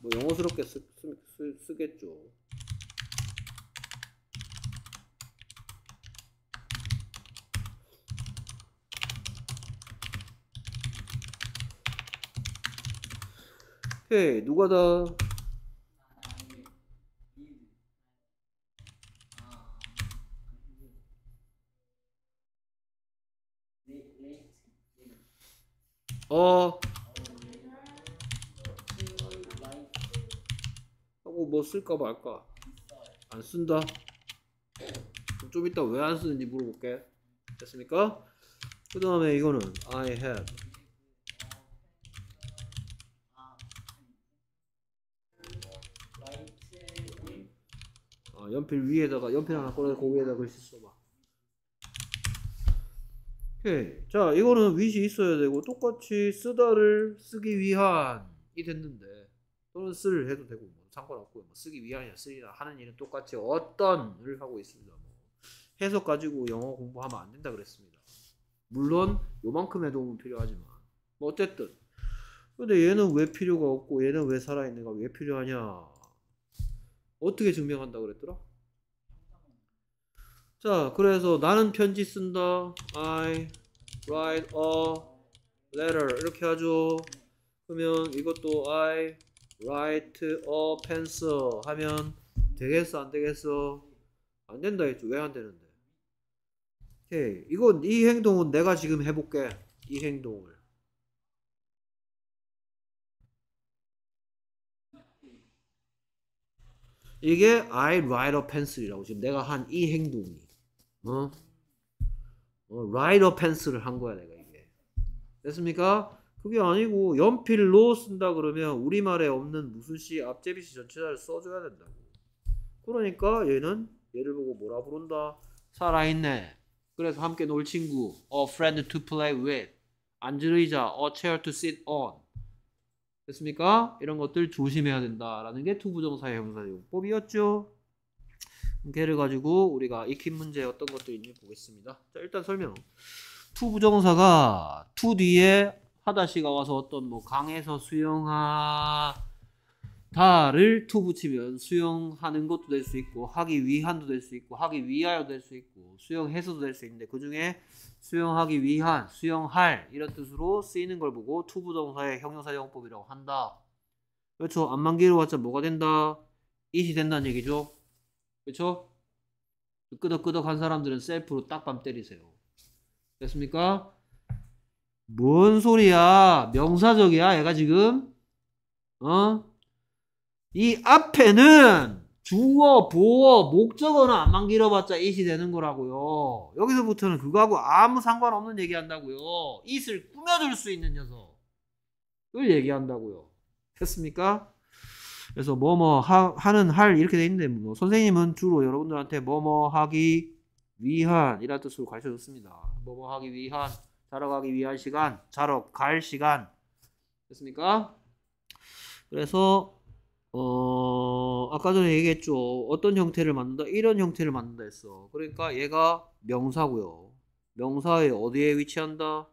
뭐 영어스럽게 쓰, 쓰, 쓰 쓰겠죠. 오 누가 다 어. 하고 뭐 쓸까 말까. 안 쓴다. 좀 이따 왜 안 쓰는지 물어볼게. 됐습니까? 그 다음에 이거는 I have. 연필 위에다가 연필 하나 꺼내서 그 위에다 글씨 써봐. 오케이. 자, 이거는 윗이 있어야 되고 똑같이 쓰다를 쓰기 위한이 됐는데 또는 쓸 해도 되고 뭐 상관없고요. 뭐 쓰기 위한이나 쓰기나 하는 일은 똑같이 어떤을 하고 있습니다. 뭐 해석 가지고 영어 공부하면 안 된다 그랬습니다. 물론 요만큼의 도움은 필요하지만 뭐 어쨌든 근데 얘는 왜 필요가 없고 얘는 왜 살아있는가 왜 필요하냐 어떻게 증명한다 그랬더라? 자, 그래서 나는 편지 쓴다. I write a letter. 이렇게 하죠. 그러면 이것도 I write a pencil 하면 되겠어? 안 되겠어? 안 된다 했죠. 왜 안 되는데? 오케이. 이건 이 행동은 내가 지금 해볼게. 이 행동을. 이게 I write a pencil이라고 지금 내가 한 이 행동이 어? 어, write a pencil을 한 거야 내가 이게 됐습니까? 그게 아니고 연필로 쓴다 그러면 우리말에 없는 무슨 시 앞제비 시 전체사를 써줘야 된다고 그러니까 얘는 얘를 보고 뭐라 부른다? 살아있네 그래서 함께 놀 친구 a friend to play with 앉을 의자 a chair to sit on 됐습니까? 이런 것들 조심해야 된다라는 게 투부정사의 형사 용법이었죠. 걔를 가지고 우리가 익힌 문제 어떤 것들 있는지 보겠습니다. 자, 일단 설명. 투부정사가 투 뒤에 하다시가 와서 어떤 뭐 강에서 수영하 다를 투 붙이면 수용하는 것도 될 수 있고 하기 위한도 될 수 있고 하기 위하여 될 수 있고 수용해서도 될 수 있는데 그 중에 수용하기 위한, 수용할 이런 뜻으로 쓰이는 걸 보고 투부동사의 형용사용법이라고 한다. 그렇죠? 안만 기로봤자 뭐가 된다? 이시 된다는 얘기죠. 그렇죠? 끄덕끄덕한 사람들은 셀프로 딱밤 때리세요. 됐습니까? 뭔 소리야? 명사적이야, 얘가 지금? 어? 이 앞에는 주어, 보어, 목적어는 안만 길어봤자 it이 되는 거라고요. 여기서부터는 그거하고 아무 상관없는 얘기한다고요. 이 t 을 꾸며줄 수 있는 녀석을 얘기한다고요. 했습니까 그래서 뭐뭐 하는 할 이렇게 돼 있는데 뭐 선생님은 주로 여러분들한테 뭐뭐 하기 위한 이라 뜻으로 가르쳐줬습니다. 뭐뭐 하기 위한, 자러 가기 위한 시간, 자러 갈 시간 했습니까 그래서 어, 아까 전에 얘기했죠. 어떤 형태를 만든다? 이런 형태를 만든다 했어. 그러니까 얘가 명사고요. 명사에 어디에 위치한다?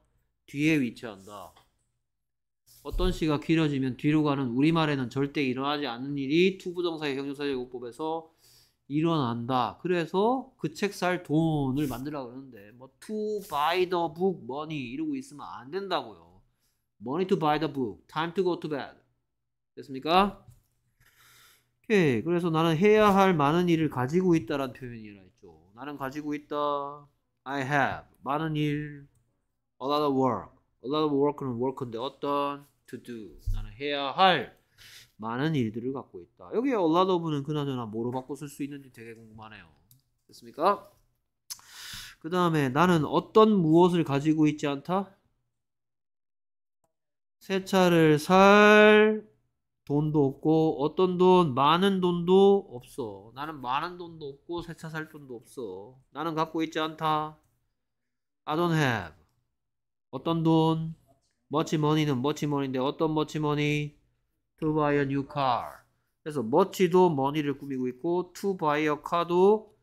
뒤에 위치한다. 어떤 시가 길어지면 뒤로 가는 우리말에는 절대 일어나지 않는 일이 투부정사의 형용사제공법에서 일어난다. 그래서 그 책 살 돈을 만들라 그러는데 뭐 to buy the book money 이러고 있으면 안 된다고요. money to buy the book, time to go to bed. 됐습니까? 해. 예, 그래서 나는 해야 할 많은 일을 가지고 있다라는 표현이라 했죠. 나는 가지고 있다. I have 많은 일. A lot of work. A lot of work는 work인데 어떤 to do. 나는 해야 할 많은 일들을 갖고 있다. 여기에 a lot of는 그나저나 뭐로 바꿔 쓸 수 있는지 되게 궁금하네요. 됐습니까? 그 다음에 나는 어떤 무엇을 가지고 있지 않다? 새 차를 살 돈도 없고 어떤 돈 많은 돈도 없어 나는 많은 돈도 없고 새 차 살 돈도 없어 나는 갖고 있지 않다 I don't have 어떤 돈 much money는 much money인데 어떤 much money to buy a new car 그래서 much도 money를 꾸미고 있고 to buy a car도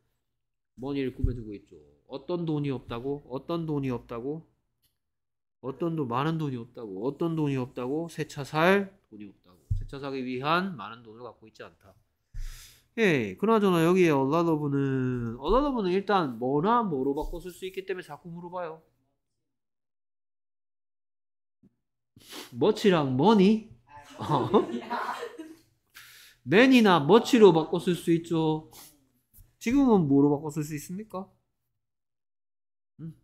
money를 꾸며주고 있죠 어떤 돈이 없다고 어떤 돈이 없다고 어떤 돈 많은 돈이 없다고 어떤 돈이 없다고 새 차 살 돈이 없다고 되자아기 위한 많은 돈을 갖고 있지 않다. 예, 그나저나 여기에 얼라더브는 얼라더브는 일단 뭐나 뭐로 바꿔 쓸 수 있기 때문에 자꾸 물어봐요. 머치랑 머니? 맨이나 어? 머치로 바꿔 쓸 수 있죠. 지금은 뭐로 바꿔 쓸 수 있습니까? 음.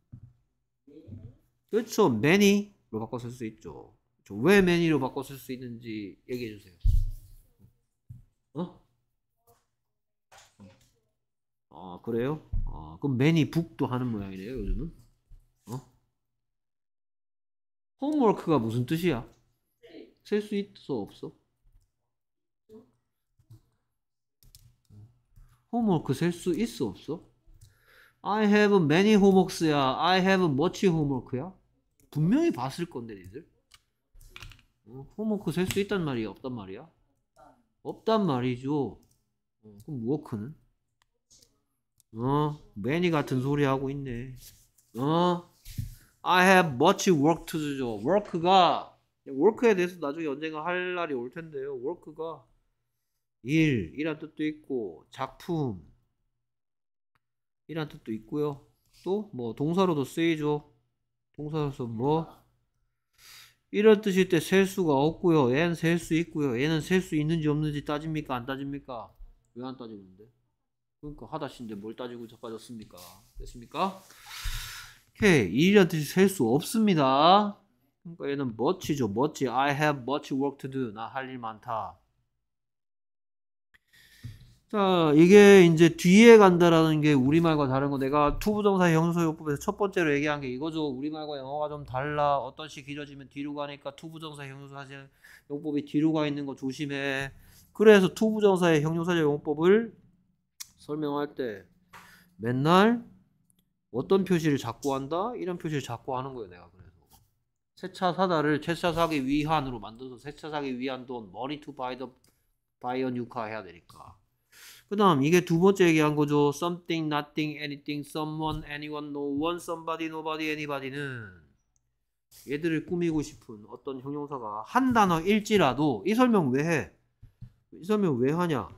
그렇죠. 매니로 바꿔 쓸 수 있죠. 왜 매니로 바꿔 쓸 수 있는지 얘기해 주세요. 어? 아 그래요? 아 그럼 매니 북도 하는 모양이네요 요즘은? 어? 홈워크가 무슨 뜻이야? 셀 수 있어 없어? 홈워크 셀 수 있어 없어? I have many homeworks야 I have much homework야? 분명히 봤을 건데 니들 어, 홈워크 뭐 셀수 있단 말이야? 없단 말이야? 없단 말이죠. 어, 그럼 워크는? 뭐 어, 매니 같은 소리 하고 있네. 어, I have much work to do죠. work가, work에 대해서 나중에 언젠가 할 날이 올 텐데요. work가 일, 이란 뜻도 있고, 작품, 이란 뜻도 있고요. 또, 뭐, 동사로도 쓰이죠. 동사로서 뭐, 이런 뜻일 때 셀 수가 없고요. 얘는 셀 수 있고요. 얘는 셀 수 있는지 없는지 따집니까? 안 따집니까? 왜 안 따지는데? 그러니까 하다시인데뭘 따지고 자빠졌습니까? 됐습니까? 오케이. 이란 뜻이 셀 수 없습니다. 그러니까 얘는 멋지죠. 멋지. I have much work to do. 나 할 일 많다. 자, 이게 이제 뒤에 간다라는 게 우리말과 다른 거. 내가 투부정사 형용사요법에서 첫 번째로 얘기한 게 이거죠. 우리말과 영어가 좀 달라. 어떤 시 길어지면 뒤로 가니까 투부정사 형용사제 용법이 뒤로 가 있는 거 조심해. 그래서 투부정사의 형용사제 용법을 설명할 때 맨날 어떤 표시를 자꾸 한다? 이런 표시를 자꾸 하는 거예요, 내가 그래서. 세차 사다를 세차 사기 위한으로 만들어서 세차 사기 위한 돈 머리 투 바이 더 바이어 뉴카 해야 되니까. 그 다음 이게 두 번째 얘기한 거죠. something, nothing, anything, someone, anyone, no one, somebody, nobody, anybody는 얘들을 꾸미고 싶은 어떤 형용사가 한 단어일지라도 이 설명 왜 해? 이 설명 왜 하냐?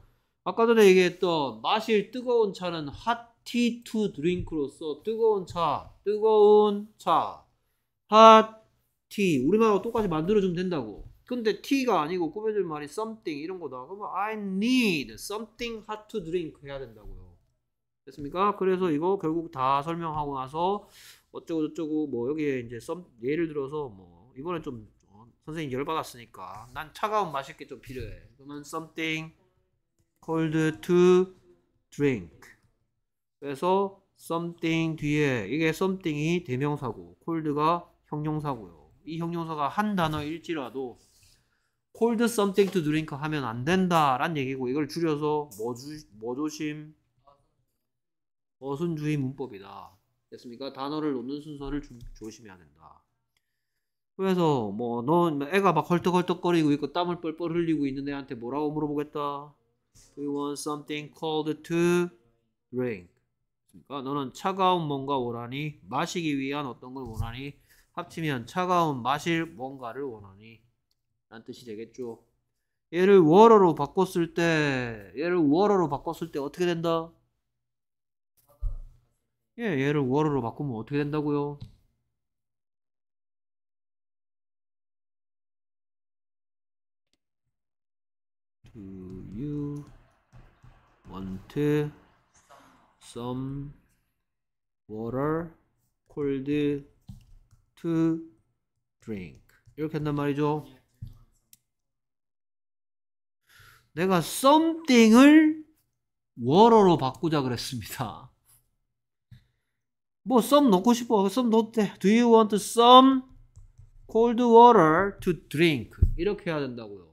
아까 전에 얘기했던 마실 뜨거운 차는 hot to drink로서 뜨거운 차, 뜨거운 차, hot tea 우리말하고 똑같이 만들어주면 된다고. 근데 T가 아니고 꾸며줄 말이 something 이런 거다. 그러면 I need something hot to drink 해야 된다고요. 됐습니까? 그래서 이거 결국 다 설명하고 나서 어쩌고 저쩌고 뭐 여기에 이제 썸 예를 들어서 뭐 이번엔 좀 어, 선생님 열 받았으니까 난 차가운 마있게좀 필요해. 그러면 something cold to drink. 그래서 something 뒤에 이게 something이 대명사고 cold가 형용사고요. 이 형용사가 한 단어 일지라도 콜드 something to drink 하면 안 된다란 얘기고 이걸 줄여서 뭐주 뭐조심 어순주의 문법이다. 됐습니까? 단어를 놓는 순서를 주, 조심해야 된다. 그래서 뭐너 애가 막 헐떡헐떡거리고 있고 땀을 뻘뻘 흘리고 있는 애한테 뭐라고 물어보겠다. We want something cold to drink. 그러니까 너는 차가운 뭔가 원하니 마시기 위한 어떤 걸 원하니 합치면 차가운 마실 뭔가를 원하니 라는 뜻이 되겠죠. 얘를 워러로 바꿨을 때 얘를 워러로 바꿨을 때 어떻게 된다? 예, 얘를 워러로 바꾸면 어떻게 된다고요? Do you want s o 이렇게 한단 말이죠. 내가 something을 워러로 바꾸자 그랬습니다. 뭐 some 넣고 싶어. some 넣어도 Do you want some cold water to drink? 이렇게 해야 된다고요.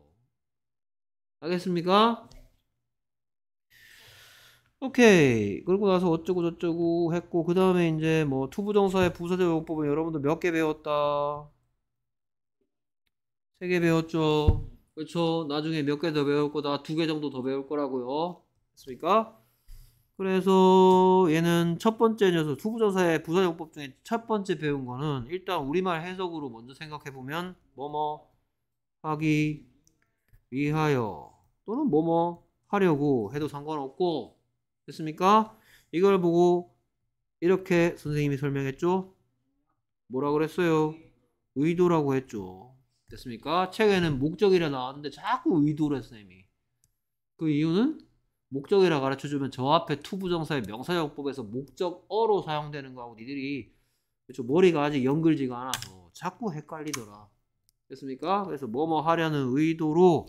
알겠습니까? 오케이. 그리고 나서 어쩌고 저쩌고 했고 그 다음에 이제 뭐 투부정사의 부사절 요법은 여러분들 몇 개 배웠다. 세 개 배웠죠. 그렇죠. 나중에 몇 개 더 배울 거다. 두 개 정도 더 배울 거라고요. 됐습니까? 그래서 얘는 첫 번째 녀석 투부정사의 부사용법 중에 첫 번째 배운 거는 일단 우리말 해석으로 먼저 생각해 보면 뭐뭐 하기 위하여 또는 뭐뭐 하려고 해도 상관없고 됐습니까? 이걸 보고 이렇게 선생님이 설명했죠. 뭐라 그랬어요? 의도라고 했죠. 됐습니까? 책에는 목적이라 나왔는데 자꾸 의도를 했어요, 님이그 이유는 목적이라 가르쳐주면 저 앞에 투부정사의 명사역법에서 목적어로 사용되는 거하고 니들이 그쵸 머리가 아직 연글지가 않아서 자꾸 헷갈리더라 됐습니까? 그래서 뭐뭐 뭐 하려는 의도로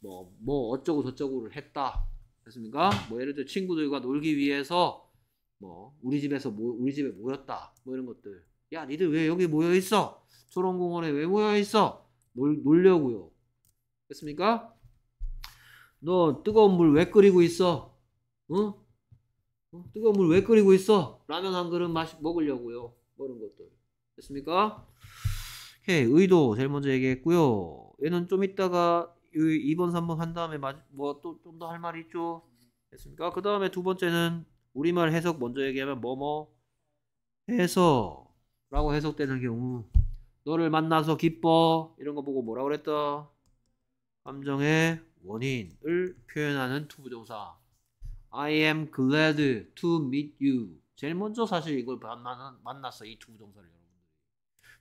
뭐, 뭐 어쩌고 저쩌고를 했다 됐습니까? 뭐 예를 들어 친구들과 놀기 위해서 뭐 우리 집에서 모, 우리 집에 모였다 뭐 이런 것들 야 니들 왜 여기 모여있어? 초롱공원에 왜 모여있어? 놀, 놀려고요. 됐습니까? 너 뜨거운 물 왜 끓이고 있어? 응? 어? 어? 뜨거운 물 왜 끓이고 있어? 라면 한 그릇 마시, 먹으려고요. 그런 것들. 됐습니까? 오케이. 의도 제일 먼저 얘기했고요. 얘는 좀 이따가 2번, 3번 한 다음에 뭐 또 좀 더 할 말이 있죠? 됐습니까? 그 다음에 두 번째는 우리말 해석 먼저 얘기하면 뭐뭐 해서 라고 해석되는 경우 너를 만나서 기뻐 이런 거 보고 뭐라 그랬다? 감정의 원인을 표현하는 투부정사 I am glad to meet you 제일 먼저 사실 이걸 만났어이 투부정사를 여러분들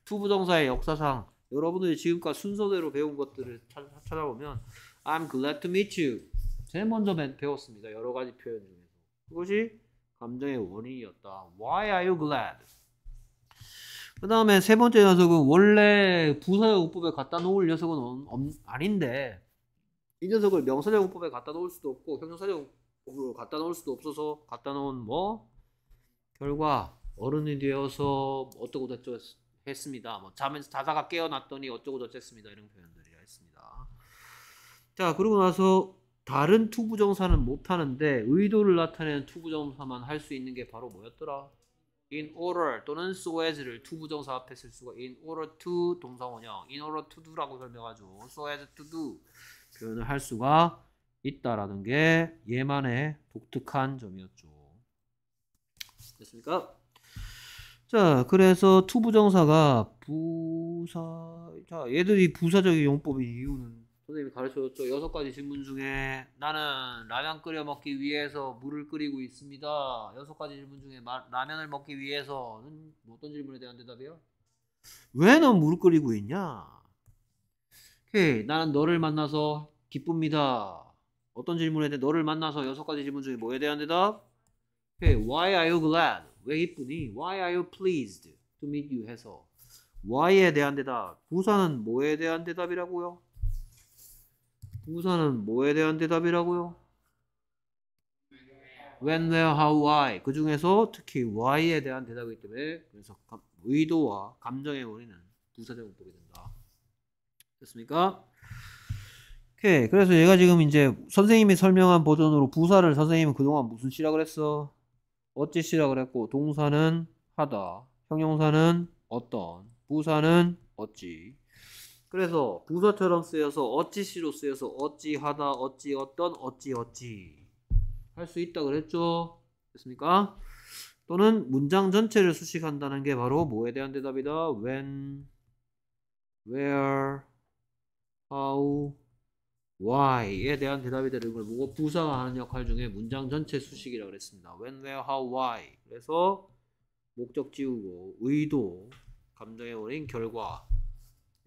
투부정사의 역사상 여러분들이 지금까지 순서대로 배운 것들을 찾아보면 I'm glad to meet you 제일 먼저 배웠습니다 여러 가지 표현 중에서 그것이 감정의 원인이었다 Why are you glad? 그 다음에 세 번째 녀석은 원래 부사형법에 갖다 놓을 녀석은 아닌데 이 녀석을 명사형법에 갖다 놓을 수도 없고 형용사형법으로 갖다 놓을 수도 없어서 갖다 놓은 뭐 결과 어른이 되어서 어쩌고 저쩌고 했습니다. 뭐 자면서 자다가 깨어났더니 어쩌고 저쩌고 했습니다. 이런 표현들이라 습니다자 그러고 나서 다른 투부정사는 못하는데 의도를 나타내는 투부정사만 할 수 있는 게 바로 뭐였더라? in order 또는 so as를 to 부정사 앞에 쓸 수가 in order to 동사원형 in order to do라고 설명하죠. so as to do 표현을 할 수가 있다라는 게 얘만의 독특한 점이었죠. 됐습니까? 자, 그래서 to 부정사가 부사 자, 얘들이 부사적인 용법인 이유는 선생님이 가르쳐줬죠. 여섯 가지 질문 중에 나는 라면 끓여 먹기 위해서 물을 끓이고 있습니다. 여섯 가지 질문 중에 마, 라면을 먹기 위해서는 뭐 어떤 질문에 대한 대답이요왜넌 물을 끓이고 있냐? 오케이. 나는 너를 만나서 기쁩니다. 어떤 질문에 대해 너를 만나서 여섯 가지 질문 중에 뭐에 대한 대답? 오케이. Why are you glad? 왜이쁘니 Why are you pleased to meet you? 해서 why에 대한 대답. 부사는 뭐에 대한 대답이라고요? 부사는 뭐에 대한 대답이라고요? When, where, how, why 그 중에서 특히 why에 대한 대답이기 때문에 그래서 감, 의도와 감정의 원인은 부사제공 보게 된다 됐습니까? 오케이 그래서 얘가 지금 이제 선생님이 설명한 버전으로 부사를 선생님은 그동안 무슨 시라 그랬어? 어찌 시라 그랬고 동사는 하다 형용사는 어떤 부사는 어찌 그래서 부서처럼 쓰여서 어찌시로 쓰여서 어찌하다 어찌 어떤 어찌 어찌 할 수 있다 그랬죠 됐습니까? 또는 문장 전체를 수식한다는 게 바로 뭐에 대한 대답이다 when where how why에 대한 대답이 되는 걸 보고 부사가하는 역할 중에 문장 전체 수식이라고 그랬습니다 when where how why 그래서 목적 지우고 의도 감정에 올린 결과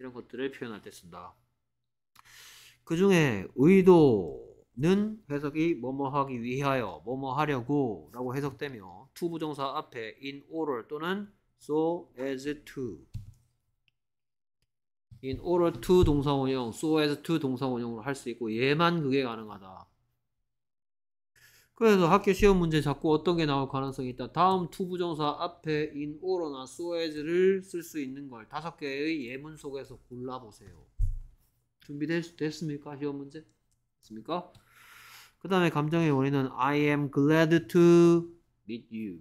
이런 것들을 표현할 때 쓴다. 그 중에 의도는 해석이 뭐뭐하기 위하여 뭐뭐하려고 라고 해석되며 to 부정사 앞에 in order 또는 so as to in order to 동사원형 so as to 동사원형으로 할 수 있고 얘만 그게 가능하다. 그래서 학교 시험 문제 자꾸 어떤 게 나올 가능성이 있다. 다음 투부정사 앞에 in, or나 soas를 쓸 수 있는 걸 다섯 개의 예문 속에서 골라보세요. 준비됐습니까? 시험 문제? 됐습니까? 그 다음에 감정의 원인은 I am glad to meet you.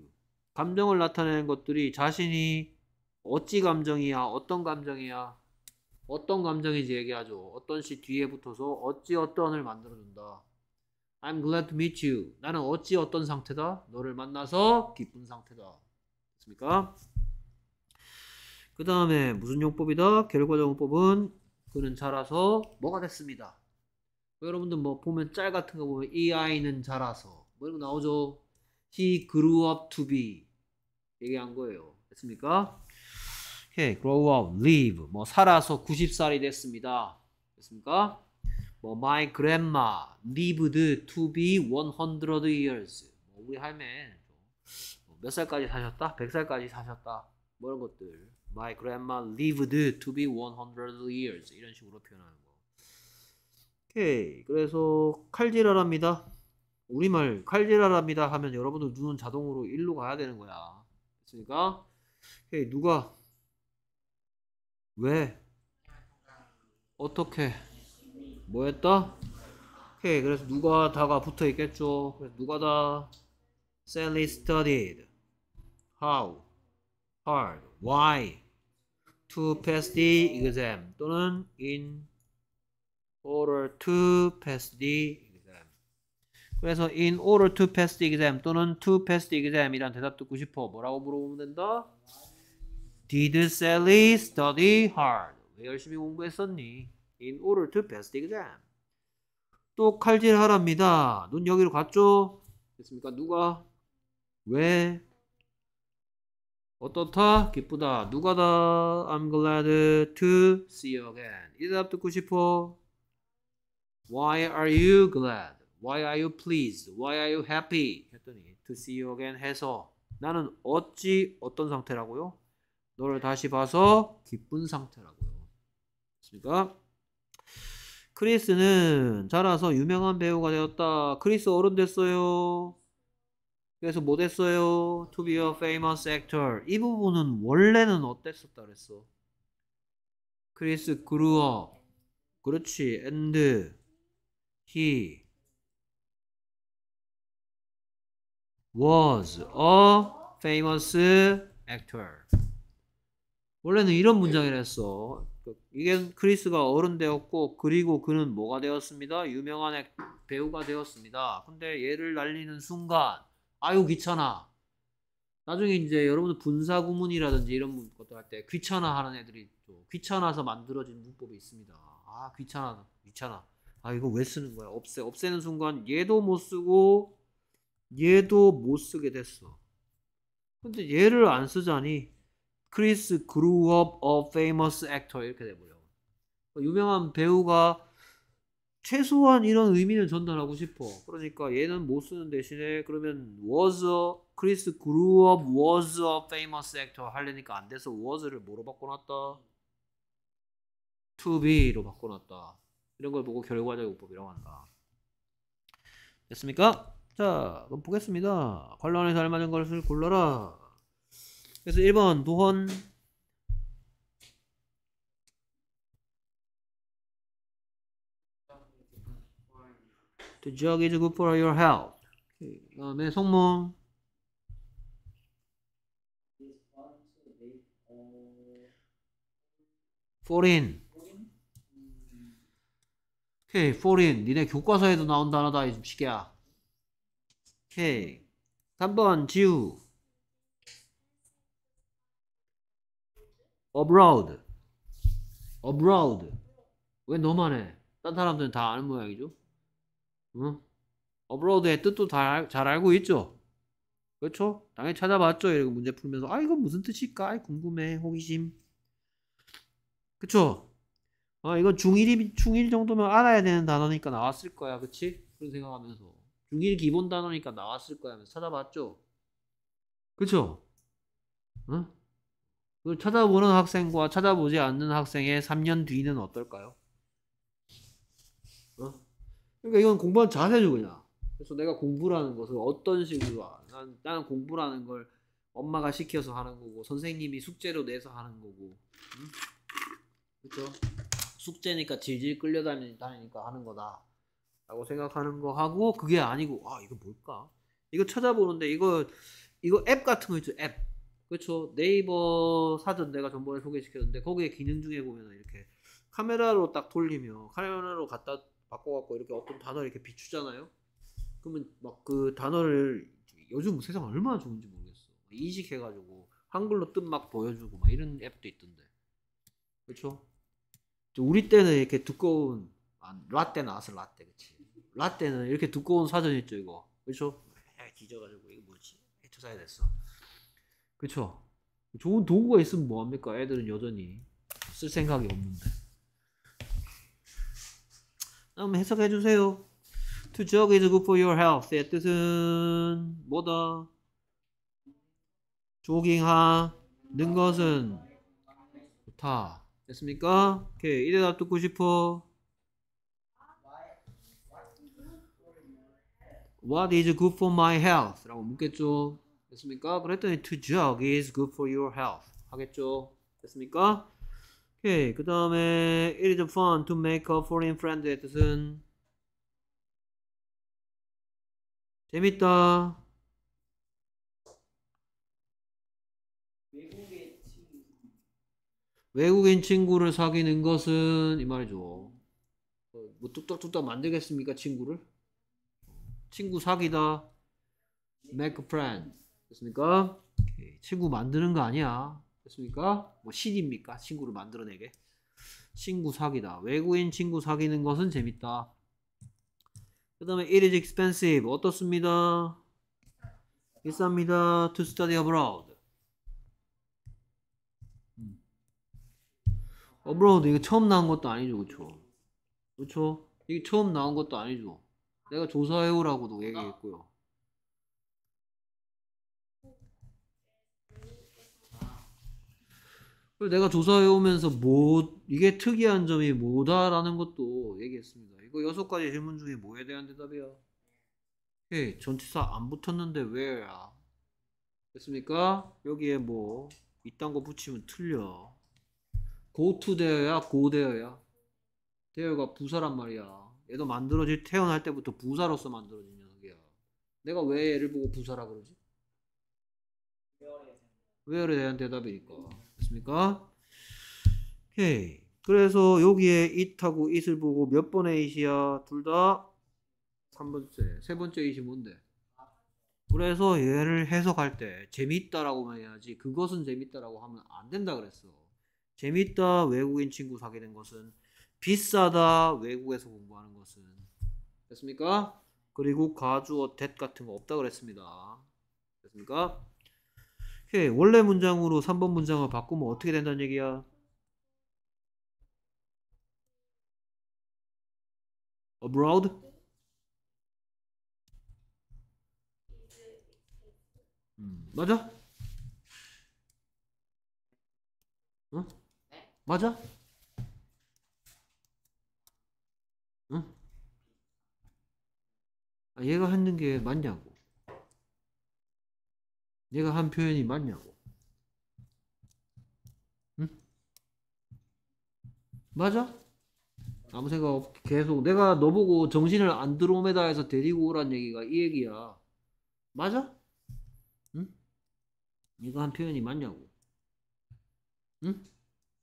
감정을 나타내는 것들이 자신이 어찌 감정이야, 어떤 감정이야, 어떤 감정인지 얘기하죠. 어떤 시 뒤에 붙어서 어찌 어떤을 만들어준다. I'm glad to meet you. 나는 어찌 어떤 상태다? 너를 만나서 기쁜 상태다. 됐습니까? 그 다음에 무슨 용법이다? 결과적용법은 그는 자라서 뭐가 됐습니다. 뭐 여러분들 뭐 보면 짤 같은 거 보면 이 아이는 자라서 뭐 이런 거 나오죠. He grew up to be 얘기한 거예요. 됐습니까? 오케 okay, grow up, live 뭐 살아서 90살이 됐습니다. 됐습니까? 뭐 my grandma lived to be 100 years. 뭐 우리 할매 몇 살까지 사셨다? 100살까지 사셨다. 뭐 이런 것들. My grandma lived to be 100 years. 이런 식으로 표현하는 거. 오케이. 그래서 칼질하랍니다. 우리말 칼질하랍니다 하면 여러분들 눈은 자동으로 일로 가야 되는 거야. 그러니까 오케이. 누가 왜 어떻게 뭐였다? 오케이 그래서 누가 다가 붙어 있겠죠 그래서 누가 다 Sally studied how hard why to pass the exam 또는 in order to pass the exam 그래서 in order to pass the exam 또는 to pass the exam 이란 대답 듣고 싶어 뭐라고 물어보면 된다? Did Sally study hard? 왜 열심히 공부했었니? in order to pass the exam. 또 칼질하랍니다. 눈 여기로 갔죠? 됐습니까? 누가? 왜? 어떻다? 기쁘다. 누가다? I'm glad to see you again. 이답 듣고 싶어. Why are you glad? Why are you pleased? Why are you happy? 했더니 to see you again 해서 나는 어찌 어떤 상태라고요? 너를 다시 봐서 기쁜 상태라고요. 그러니까 크리스는 자라서 유명한 배우가 되었다. 크리스 어른 됐어요. 그래서 못했어요 뭐 To be a famous actor. 이 부분은 원래는 어땠었다 그랬어. 크리스 그루어. 그렇지. and he was a famous actor. 원래는 이런 문장이랬어. 이게 크리스가 어른 되었고 그리고 그는 뭐가 되었습니다? 유명한 액, 배우가 되었습니다. 근데 얘를 날리는 순간 아유 귀찮아. 나중에 이제 여러분들 분사 구문이라든지 이런 것도 할때 귀찮아 하는 애들이 또 귀찮아서 만들어진 문법이 있습니다. 아 귀찮아 귀찮아. 아 이거 왜 쓰는 거야? 없애 없애는 순간 얘도 못 쓰고 얘도 못 쓰게 됐어. 근데 얘를 안 쓰자니 Chris grew up a famous actor 이렇게 돼버려. 유명한 배우가 최소한 이런 의미는 전달하고 싶어. 그러니까 얘는 못 쓰는 대신에 그러면 was a Chris grew up was a famous actor 하려니까 안 돼서 was를 뭐로 바꿔놨다? to be로 바꿔놨다. 이런 걸 보고 결과적 요법이라고 한다. 됐습니까? 자, 그럼 보겠습니다. 관련해서 알맞은 것을 골라라. 그래서 1번 노헌 The jug is good for your health. 그 다음에 속문 foreign. 오케이, foreign. 니네 교과서에도 나온 단어다, 이 집시기야. 오케이. 3번, 지우. abroad, abroad. 왜 너만 해? 딴 사람들은 다 아는 모양이죠. 응? abroad의 뜻도 다, 잘 알고 있죠. 그렇죠? 당연히 찾아봤죠. 이러고 문제 풀면서 아이거 무슨 뜻일까? 아이, 궁금해. 호기심. 그쵸? 아 이건 중1이 중1 정도면 알아야 되는 단어니까 나왔을 거야. 그치? 그런 생각하면서 중1 기본 단어니까 나왔을 거야 하면서 찾아봤죠. 그쵸? 응? 그걸 찾아보는 학생과 찾아보지 않는 학생의 3년 뒤는 어떨까요? 어? 그러니까 이건 공부한 자세죠 그냥. 그래서 내가 공부라는 것을 어떤 식으로 난, 나는 공부라는 걸 엄마가 시켜서 하는 거고 선생님이 숙제로 내서 하는 거고 응? 그렇죠? 숙제니까 질질 끌려다니니까 하는 거다 라고 생각하는 거 하고 그게 아니고 아 이거 뭘까? 이거 찾아보는데 이거 이거 앱 같은 거 있죠 앱 그렇죠. 네이버 사전 내가 전번에 소개시켰는데 거기에 기능 중에 보면 이렇게 카메라로 딱 돌리며 카메라로 갖다 바꿔갖고 이렇게 어떤 단어 이렇게 비추잖아요. 그러면 막 그 단어를 요즘 세상 얼마나 좋은지 모르겠어. 인식해가지고 한글로 뜻 막 보여주고 막 이런 앱도 있던데. 그렇죠. 우리 때는 이렇게 두꺼운 아, 라떼 나왔어 라떼 그치. 라떼는 이렇게 두꺼운 사전 있죠 이거. 그렇죠. 뒤져가지고 아, 이거 뭐지? 투사야 됐어. 그쵸? 좋은 도구가 있으면 뭐합니까? 애들은 여전히 쓸 생각이 없는데. 다음 해석해주세요. To jog is good for your health의 뜻은 뭐다? 조깅하는 것은 좋다. 됐습니까? 오케이. 이 대답 듣고 싶어. What is good for my health? 라고 묻겠죠. 됐습니까? 그랬더니 to jog is good for your health 하겠죠? 됐습니까? 오케이 그 다음에 it is fun to make a foreign friend의 뜻은 재밌다 외국인 친구를 사귀는 것은 이 말이죠. 뭐 뚝딱뚝딱 만들겠습니까 친구를? 친구 사귀다. Make a friend. 됐습니까? 친구 만드는 거 아니야. 됐습니까? 뭐 신입니까? 친구를 만들어내게. 친구 사귀다. 외국인 친구 사귀는 것은 재밌다. 그 다음에 it is expensive. 어떻습니다? 비쌉니다. to study abroad. abroad 이거 처음 나온 것도 아니죠. 그쵸? 그쵸? 이게 처음 나온 것도 아니죠. 내가 조사해오라고도 얘기했고요. 내가 조사해 오면서 뭐 이게 특이한 점이 뭐다라는 것도 얘기했습니다. 이거 여섯 가지 질문 중에 뭐에 대한 대답이야? 예, 전치사 안 붙었는데 왜야? 됐습니까? 여기에 뭐 이딴 거 붙이면 틀려. go to t h 야 go t h 야대어가 부사란 말이야. 얘도 만들어질 태어날 때부터 부사로서 만들어진 녀석이야. 내가 왜 얘를 보고 부사라 그러지? 왜 h e 에 대한 대답이니까. 됐습니까? 오케이. 그래서 여기에 it하고 it을 보고 몇 번의 it이야? 둘다 3번째. 세 번째 it이 뭔데? 그래서 얘를 해석할 때 재밌다라고만 해야지 그것은 재밌다라고 하면 안 된다 그랬어. 재밌다 외국인 친구 사게 된 것은 비싸다 외국에서 공부하는 것은 됐습니까? 그리고 가주어 t 같은 거 없다 그랬습니다. 됐습니까? 그래, 예, 원래 문장으로 3번 문장을 바꾸면 어떻게 된다는 얘기야? a b r o a 음, 맞아? 응? 맞아? 응? 아, 얘가 하는 게 맞냐고. 내가 한 표현이 맞냐고. 응? 맞아? 아무 생각 없게 계속 내가 너보고 정신을 안드로메다에서 데리고 오란 얘기가 이 얘기야. 맞아? 응? 네가 한 표현이 맞냐고. 응?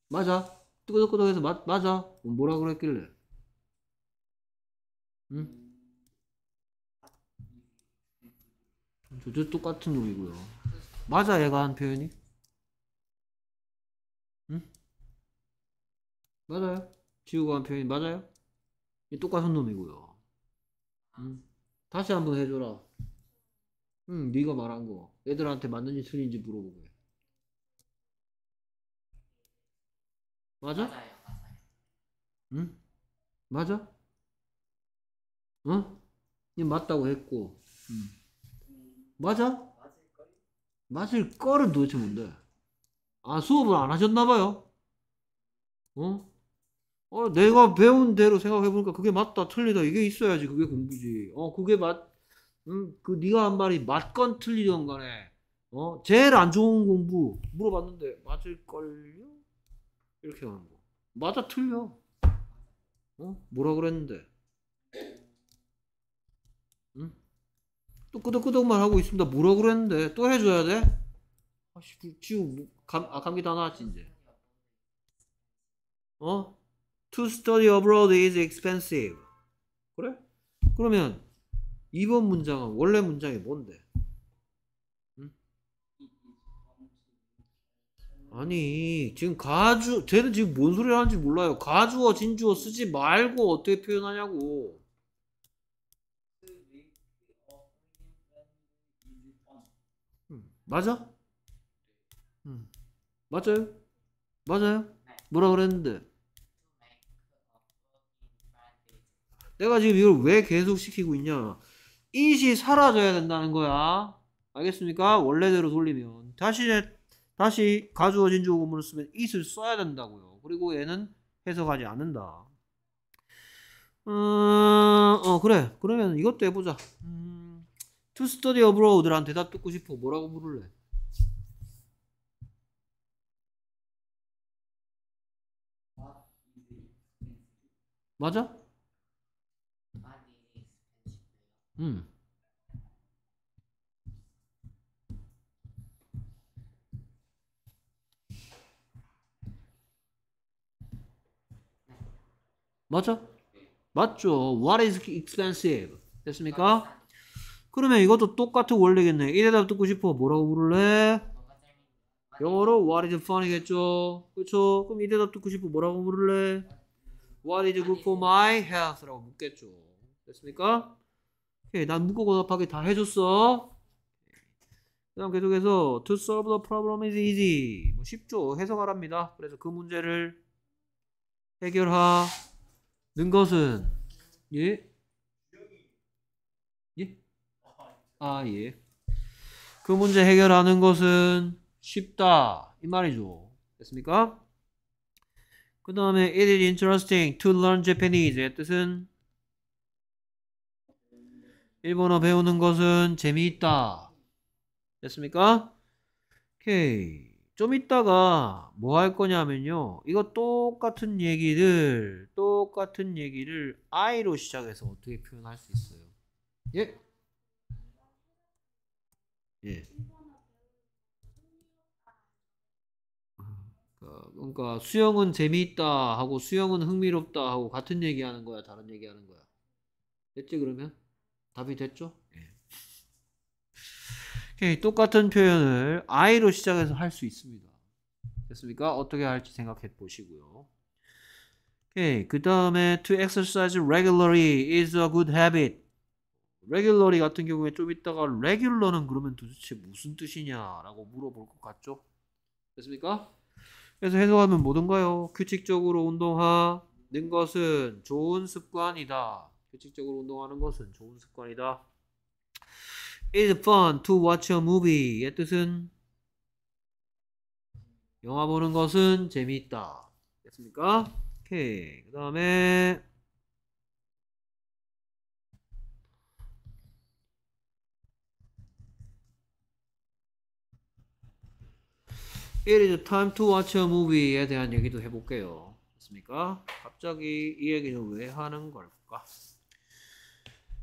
맞아? 뜨거덕거덕해서 맞, 맞아? 뭐라 그랬길래? 응? 저도 똑같은 놈이고요. 맞아, 얘가 한 표현이? 응? 맞아요. 지우가 한 표현이 맞아요? 이 똑같은 놈이고요. 응? 다시 한 번 해줘라. 응, 네가 말한 거. 애들한테 맞는 지술인지 물어보게. 맞아? 맞아요, 맞아요. 응? 맞아? 어? 이 맞다고 했고. 응. 맞아? 맞을 거는 도대체 뭔데? 아, 수업을 안 하셨나봐요? 어? 어, 내가 배운 대로 생각해보니까 그게 맞다, 틀리다, 이게 있어야지 그게 공부지. 어, 그게 맞, 응? 음, 그 네가 한 말이 맞건 틀리던 간에, 어, 제일 안 좋은 공부 물어봤는데 맞을걸요? 이렇게 하는 거. 맞아, 틀려. 어? 뭐라 그랬는데? 응? 또 끄덕끄덕만 하고 있습니다. 뭐라 그랬는데 또 해줘야 돼? 아씨 지금 뭐, 감, 아, 감기 다 나왔지 이제. 어? To study abroad is expensive. 그래? 그러면 2번 문장은 원래 문장이 뭔데? 아니 지금 가주 쟤는 지금 뭔 소리를 하는지 몰라요. 가주어 진주어 쓰지 말고 어떻게 표현하냐고. 맞아? 음. 맞아요? 맞아요? 네. 뭐라 그랬는데? 네, 내가 지금 이걸 왜 계속 시키고 있냐? 이시 사라져야 된다는 거야. 알겠습니까? 원래대로 돌리면. 다시, 다시 가주어 진조건 구문을 쓰면 it을 써야 된다고요. 그리고 얘는 해석하지 않는다. 음, 어, 그래. 그러면 이것도 해보자. 음. To study abroad 란 대답 듣고 싶어. 뭐라고 부를래? 맞아? 음. 맞아? 맞죠. What is expensive? 됐습니까? 그러면 이것도 똑같은 원리겠네. 이 대답 듣고 싶어. 뭐라고 부를래? 영어로 what is fun이겠죠. 그쵸 그럼 이 대답 듣고 싶어. 뭐라고 부를래? What is good for my health? 라고 묻겠죠. 됐습니까? 오케이, 난 묻고 고답하게다 해줬어. 그 다음 계속해서 to solve the problem is easy. 뭐 쉽죠. 해석하랍니다. 그래서 그 문제를 해결하는 것은 예? 아예 그 문제 해결하는 것은 쉽다 이 말이죠 됐습니까? 그 다음에 it is interesting to learn Japanese의 뜻은 일본어 배우는 것은 재미있다 됐습니까? 오케이 좀 이따가 뭐 할 거냐면요 이거 똑같은 얘기를 똑같은 얘기를 I로 시작해서 어떻게 표현할 수 있어요 예? 예. 그러니까, 그러니까 수영은 재미있다 하고 수영은 흥미롭다 하고 같은 얘기하는 거야 다른 얘기하는 거야 됐지 그러면 답이 됐죠? 예. 똑같은 표현을 I로 시작해서 할 수 있습니다 됐습니까? 어떻게 할지 생각해 보시고요 오그 다음에 to exercise regularly is a good habit 레귤러리 같은 경우에 좀 있다가 레귤러는 그러면 도대체 무슨 뜻이냐라고 물어볼 것 같죠? 됐습니까? 그래서 해석하면 뭐든가요? 규칙적으로 운동하는 것은 좋은 습관이다. 규칙적으로 운동하는 것은 좋은 습관이다. It's fun to watch a movie의 뜻은 영화 보는 것은 재미있다. 됐습니까? 오케이. 그 다음에 It is time to watch a movie에 대한 얘기도 해볼게요. 맞습니까? 갑자기 이 얘기를 왜 하는 걸까?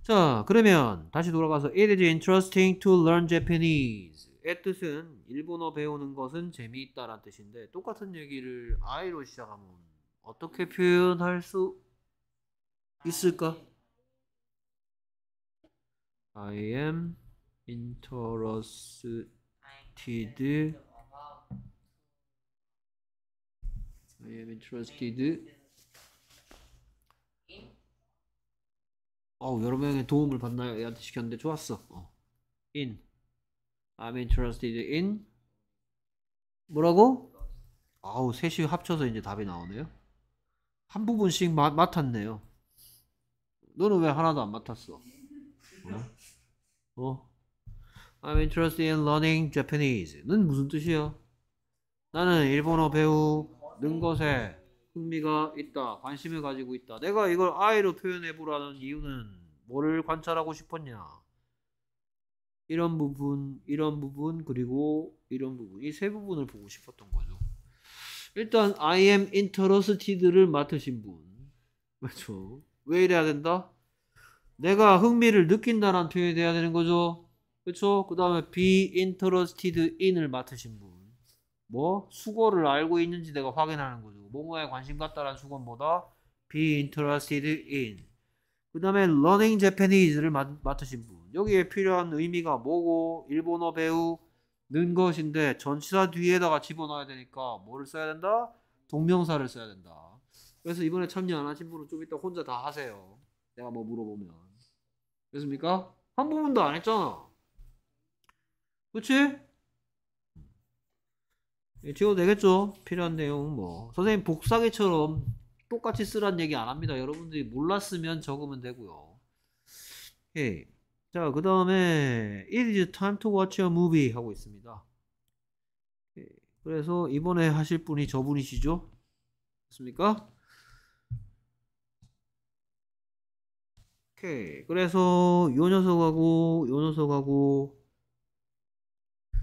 자, 그러면 다시 돌아가서 It is interesting to learn Japanese. 의 뜻은 일본어 배우는 것은 재미있다라는 뜻인데 똑같은 얘기를 I로 시작하면 어떻게 표현할 수 있을까? I am interested I am interested. 어, 여러 명의 도움을 받나요? 얘한테 시켰는데 좋았어. 어. In. I'm interested in. 뭐라고? 아우, 셋이 합쳐서 이제 답이 나오네요. 한 부분씩 마, 맡았네요. 너는 왜 하나도 안 맡았어? 어? 어? I'm 아, interested in learning Japanese. 는 무슨 뜻이야? 나는 일본어 배우 는 것에 흥미가 있다, 관심을 가지고 있다. 내가 이걸 I로 표현해 보라는 이유는 뭐를 관찰하고 싶었냐? 이런 부분, 이런 부분, 그리고 이런 부분. 이 세 부분을 보고 싶었던 거죠. 일단 I am interested를 맡으신 분. 그죠왜 이래야 된다? 내가 흥미를 느낀다는 라 표현이 돼야 되는 거죠. 그렇죠? 그 다음에 be interested in을 맡으신 분. 뭐 수고를 알고 있는지 내가 확인하는 거죠. 뭐가에 관심 갖다라는 수건보다 be interested in. 그 다음에 learning Japanese를 맡으신 분. 여기에 필요한 의미가 뭐고 일본어 배우는 것인데 전치사 뒤에다가 집어넣어야 되니까 뭐를 써야 된다? 동명사를 써야 된다. 그래서 이번에 참여 안 하신 분은 좀 이따 혼자 다 하세요. 내가 뭐 물어보면. 됐습니까? 한 부분도 안 했잖아. 그치? 예, 지워도 되겠죠? 필요한 내용 뭐 선생님 복사기처럼 똑같이 쓰란 얘기 안 합니다. 여러분들이 몰랐으면 적으면 되고요. 오케이. 예. 자, 그 다음에 It is time to watch a movie 하고 있습니다. 오케이. 예. 그래서 이번에 하실 분이 저분이시죠? 됐습니까 오케이. 그래서 요 녀석하고 요 녀석하고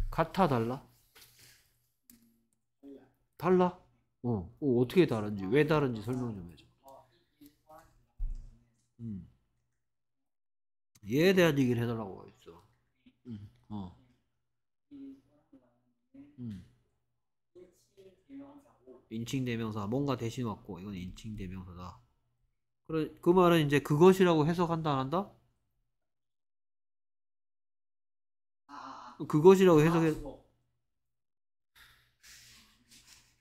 같아 달라? 달라? 어, 어 어떻게 다른지, 왜 다른지 설명 좀 해줘. 음. 얘에 대한 얘기를 해달라고 했어. 음. 어. 음. 인칭 대명사 뭔가 대신 왔고 이건 인칭 대명사다. 그래 그 말은 이제 그것이라고 해석한다 안 한다? 그것이라고 해석해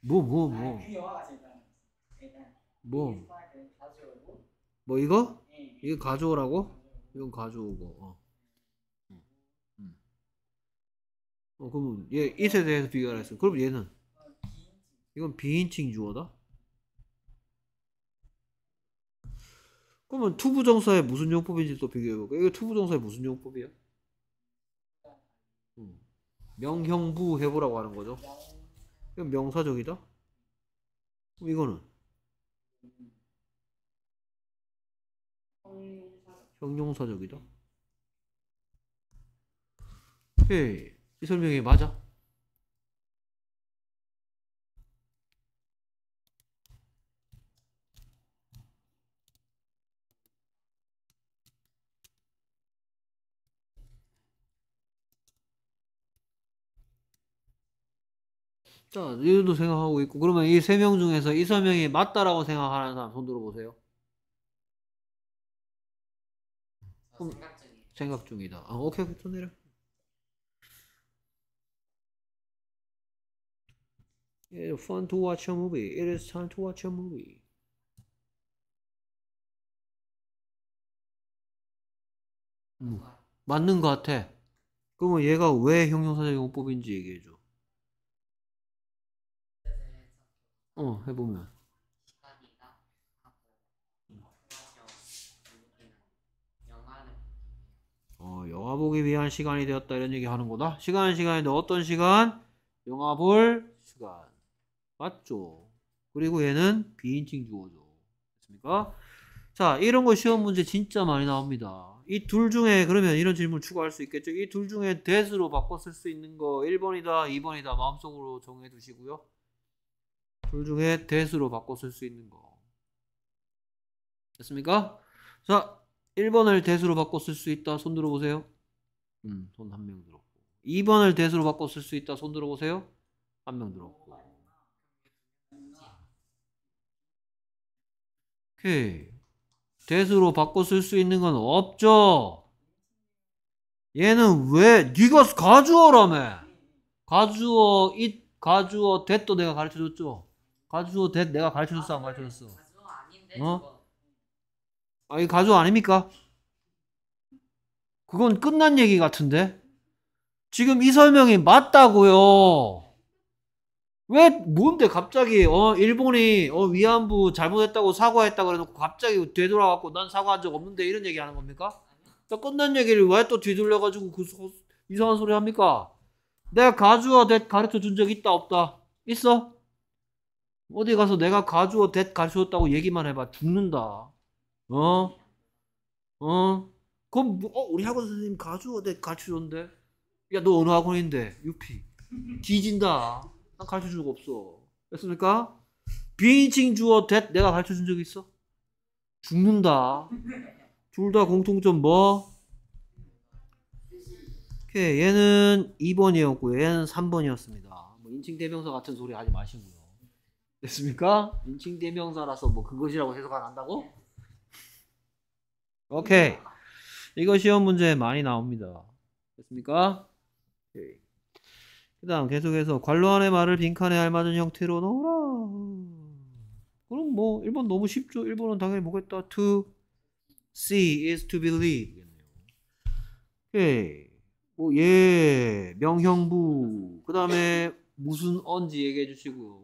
뭐뭐 뭐. 그영화 뭐? 뭐, 뭐. 그 그러니까 뭐. 뭐 이거? 예, 예. 이거 가져오라고? 이건 가져오고. 어. 음. 음. 어 그럼 얘이세 대해서 비교를 했어. 그럼 얘는 이건 비인칭 주어다. 그러면 투부정사의 무슨 용법인지 또 비교해볼까? 이거 투부정사의 무슨 용법이야? 음. 명형부 해보라고 하는 거죠. 양- 이건 명사적이다? 그럼 이거는? 형용사적이다? 예, 이 설명이 맞아? 자, 얘도 생각하고 있고 그러면 이 세 명 중에서 이 세 명이 맞다라고 생각하는 사람 손 들어보세요. 그 생각, 중이. 생각 중이다. 아, 오케이, 오케이, 손 내려. It's fun to watch a movie. It is time to watch a movie. 음, 맞는 것 같아. 그러면 얘가 왜 형용사적 용법인지 얘기해줘. 어, 해보면. 어, 영화 보기 위한 시간이 되었다 이런 얘기 하는 거다. 시간 시간인데 어떤 시간? 영화 볼 시간. 맞죠? 그리고 얘는 비인칭 주어죠. 됐습니까? 자, 이런 거 시험 문제 진짜 많이 나옵니다. 이 둘 중에 그러면 이런 질문 추가할 수 있겠죠? 이 둘 중에 대수로 바꿔 쓸수 있는 거 1번이다, 2번이다 마음속으로 정해 두시고요. 둘 중에 대수로 바꿔 쓸 수 있는 거. 됐습니까? 자, 1번을 대수로 바꿔 쓸 수 있다. 손 들어보세요. 음, 손 한 명 들었고. 2번을 대수로 바꿔 쓸 수 있다. 손 들어보세요. 한 명 들었고. 오케이. 대수로 바꿔 쓸 수 있는 건 없죠. 얘는 왜 네가 가주어라며 가주어 잇 가주어 됐도 내가 가르쳐줬죠. 가주어대 내가 가르쳐줬어 안 가르쳐줬어? 아 어? 아니 가주어 아닙니까? 그건 끝난 얘기 같은데 지금 이 설명이 맞다고요. 왜 뭔데 갑자기 어 일본이 어 위안부 잘못했다고 사과했다 그래놓고 갑자기 되돌아갖고 난 사과한 적 없는데 이런 얘기 하는 겁니까? 또 끝난 얘기를 왜 또 뒤돌려가지고 그 소, 이상한 소리 합니까? 내가 가주어대 가르쳐 준적 있다 없다 있어? 어디 가서 내가 가주어 대 가주었다고 얘기만 해봐 죽는다. 어? 어? 그럼 뭐, 어, 우리 학원 선생님 가주어 대 가르쳐줬는데 야 너 어느 학원인데 유피 뒤진다. 난 가르쳐준 적 없어. 됐습니까? 비인칭 주어 대 내가 가르쳐준 적 있어? 죽는다. 둘 다 공통점 뭐? 오케이 얘는 2번이었고요. 얘는 3번이었습니다. 뭐 인칭 대명사 같은 소리 하지 마시고요. 됐습니까? 인칭 대명사라서 뭐 그것이라고 해석 안 한다고? 오케이. 이거 시험 문제 많이 나옵니다. 됐습니까? 그 다음 계속해서 관로 안의 말을 빈칸에 알맞은 형태로 넣어라. 그럼 뭐 1번 너무 쉽죠. 1번은 당연히 뭐겠다. To see is to believe. 오케이. 뭐 예, 명형부. 그 다음에 무슨 언지 얘기해 주시고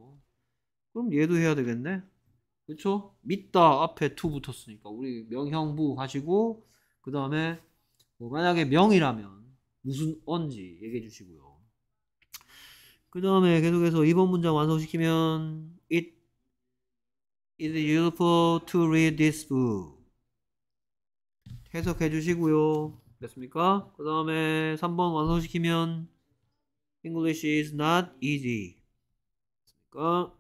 그럼 얘도 해야 되겠네. 그렇죠? 믿다 앞에 to 붙었으니까 우리 명형부 하시고 그 다음에 뭐 만약에 명이라면 무슨 언지 얘기해 주시고요. 그 다음에 계속해서 2번 문장 완성시키면 It is useful to read this book. 해석해 주시고요. 됐습니까? 그 다음에 3번 완성시키면 English is not easy. 됐습니까?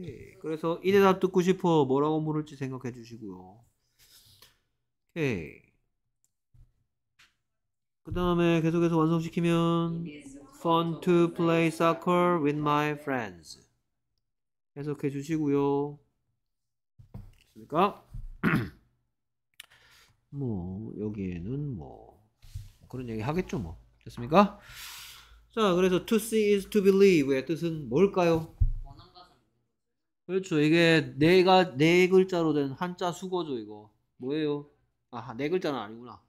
예, 음. 그래서 이 대답 듣고 싶어 뭐라고 물을지 생각해 주시고요. 오케이. 예. 그 다음에 계속해서 완성시키면 fun to play soccer with my friends. 계속해 주시고요. 됐습니까? 뭐 여기에는 뭐 그런 얘기 하겠죠 뭐. 됐습니까? 자, 그래서 to see is to believe의 뜻은 뭘까요? 그렇죠. 이게 네가 네 글자로 된 한자 수거죠 이거. 뭐예요? 아, 네 글자는 아니구나.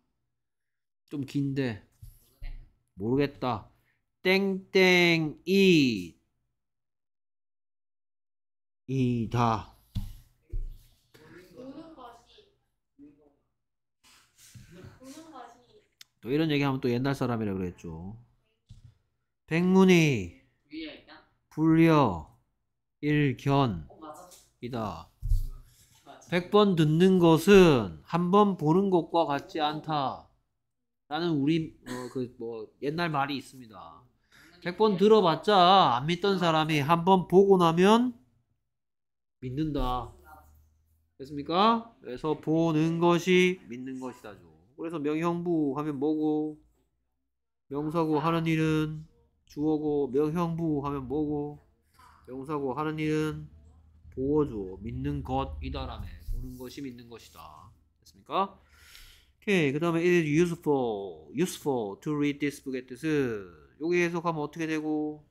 좀 긴데. 모르겠다. 땡땡이 이다. 또 이런 얘기하면 또 옛날 사람이라 그랬죠. 백문이 불려 일견이다. 100번 듣는 것은 한 번 보는 것과 같지 않다. 라는 우리 어, 그뭐 옛날 말이 있습니다. 100번 들어봤자 안 믿던 사람이 한 번 보고 나면 믿는다. 됐습니까? 그래서 보는 것이 믿는 것이다죠. 그래서 명형부 하면 뭐고 명사고 하는 일은 주어고 명형부 하면 뭐고 명사고 하는 일은 보호조 믿는 것이다라며 보는 것이 믿는 것이다 됐습니까? 오케이 그 다음에 it is useful useful to read this book의 뜻은 여기 해석하면 어떻게 되고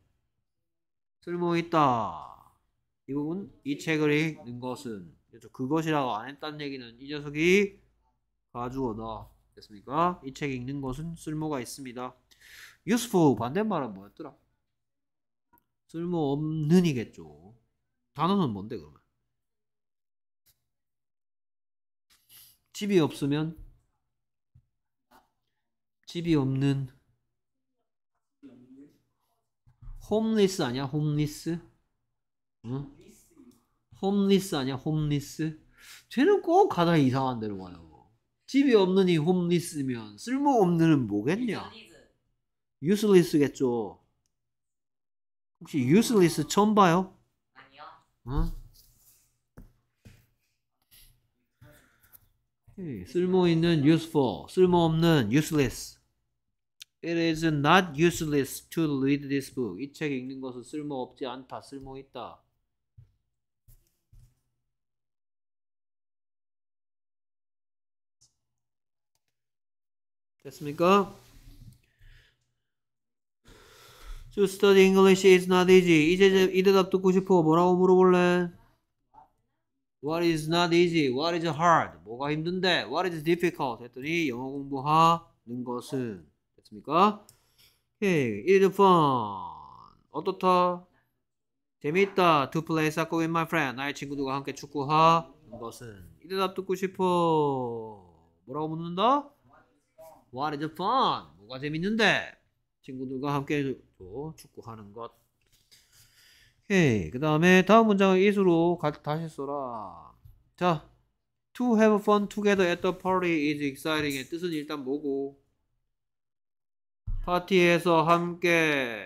쓸모있다 이 부분 이 책을 읽는 것은 그것이라고 안 했다는 얘기는 이 녀석이 가주어다 됐습니까? 이책 읽는 것은 쓸모가 있습니다 useful 반대말은 뭐였더라? 쓸모없는이겠죠. 단어는 뭔데 그러면? 집이 없으면 집이 없는 홈리스 아니야? 홈리스? 응? 홈리스 아니야? 홈리스? 쟤는 꼭 가다 이상한 데로 가요. 집이 없는 이 홈리스면 쓸모없는은 뭐겠냐? 유슬리스겠죠. 혹시 useless 처음 봐요? 아니요. 응? 오케이. 쓸모있는 useful, 쓸모없는 useless. It is not useless to read this book. 이 책 읽는 것은 쓸모없지 않다, 쓸모있다. 됐습니까? To study English is not easy. 이제 이 대답 듣고 싶어. 뭐라고 물어볼래? What is not easy? What is hard? 뭐가 힘든데? What is difficult? 했더니 영어 공부하는 것은 됐습니까? 오케이. It is fun. 어떻다? 재미있다. To play soccer with my friend. 나의 친구들과 함께 축구하는 것은 이 대답 듣고 싶어. 뭐라고 묻는다? What is fun? 뭐가 재밌는데? 친구들과 함께 또 축구하는 것. 그 다음에 다음 문장은 is로 다시 써라. 자, to have fun together at the party is exciting의 뜻은 일단 뭐고? 파티에서 함께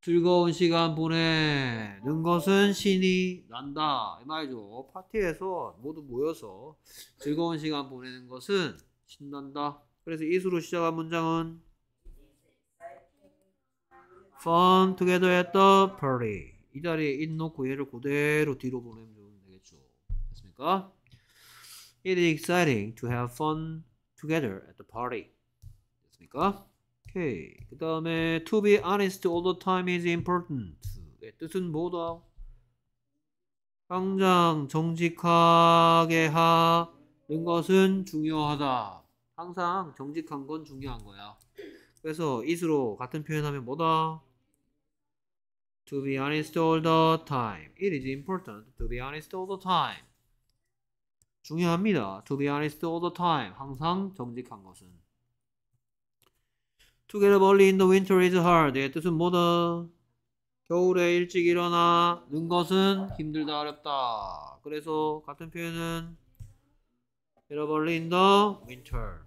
즐거운 시간 보내는 것은 신이 난다. 이 말이죠. 파티에서 모두 모여서 즐거운 시간 보내는 것은 신난다. 그래서 이수로 시작한 문장은 form together at the party. 이 자리에 in 놓고 얘를 그대로 뒤로 보내면 되겠죠. 됐습니까? It is exciting to have fun together at the party. 됐습니까? 오케이. 그 다음에 to be honest all the time is important. 뜻은 뭐다? 당장 정직하게 하는 것은 중요하다. 항상 정직한 건 중요한 거야. 그래서 is로 같은 표현하면 뭐다? To be honest all the time. It is important to be honest all the time. 중요합니다. To be honest all the time. 항상 정직한 것은. To get up early in the winter is hard. 의 뜻은 뭐다? 겨울에 일찍 일어나는 것은 힘들다 어렵다. 그래서 같은 표현은 get up early in the winter.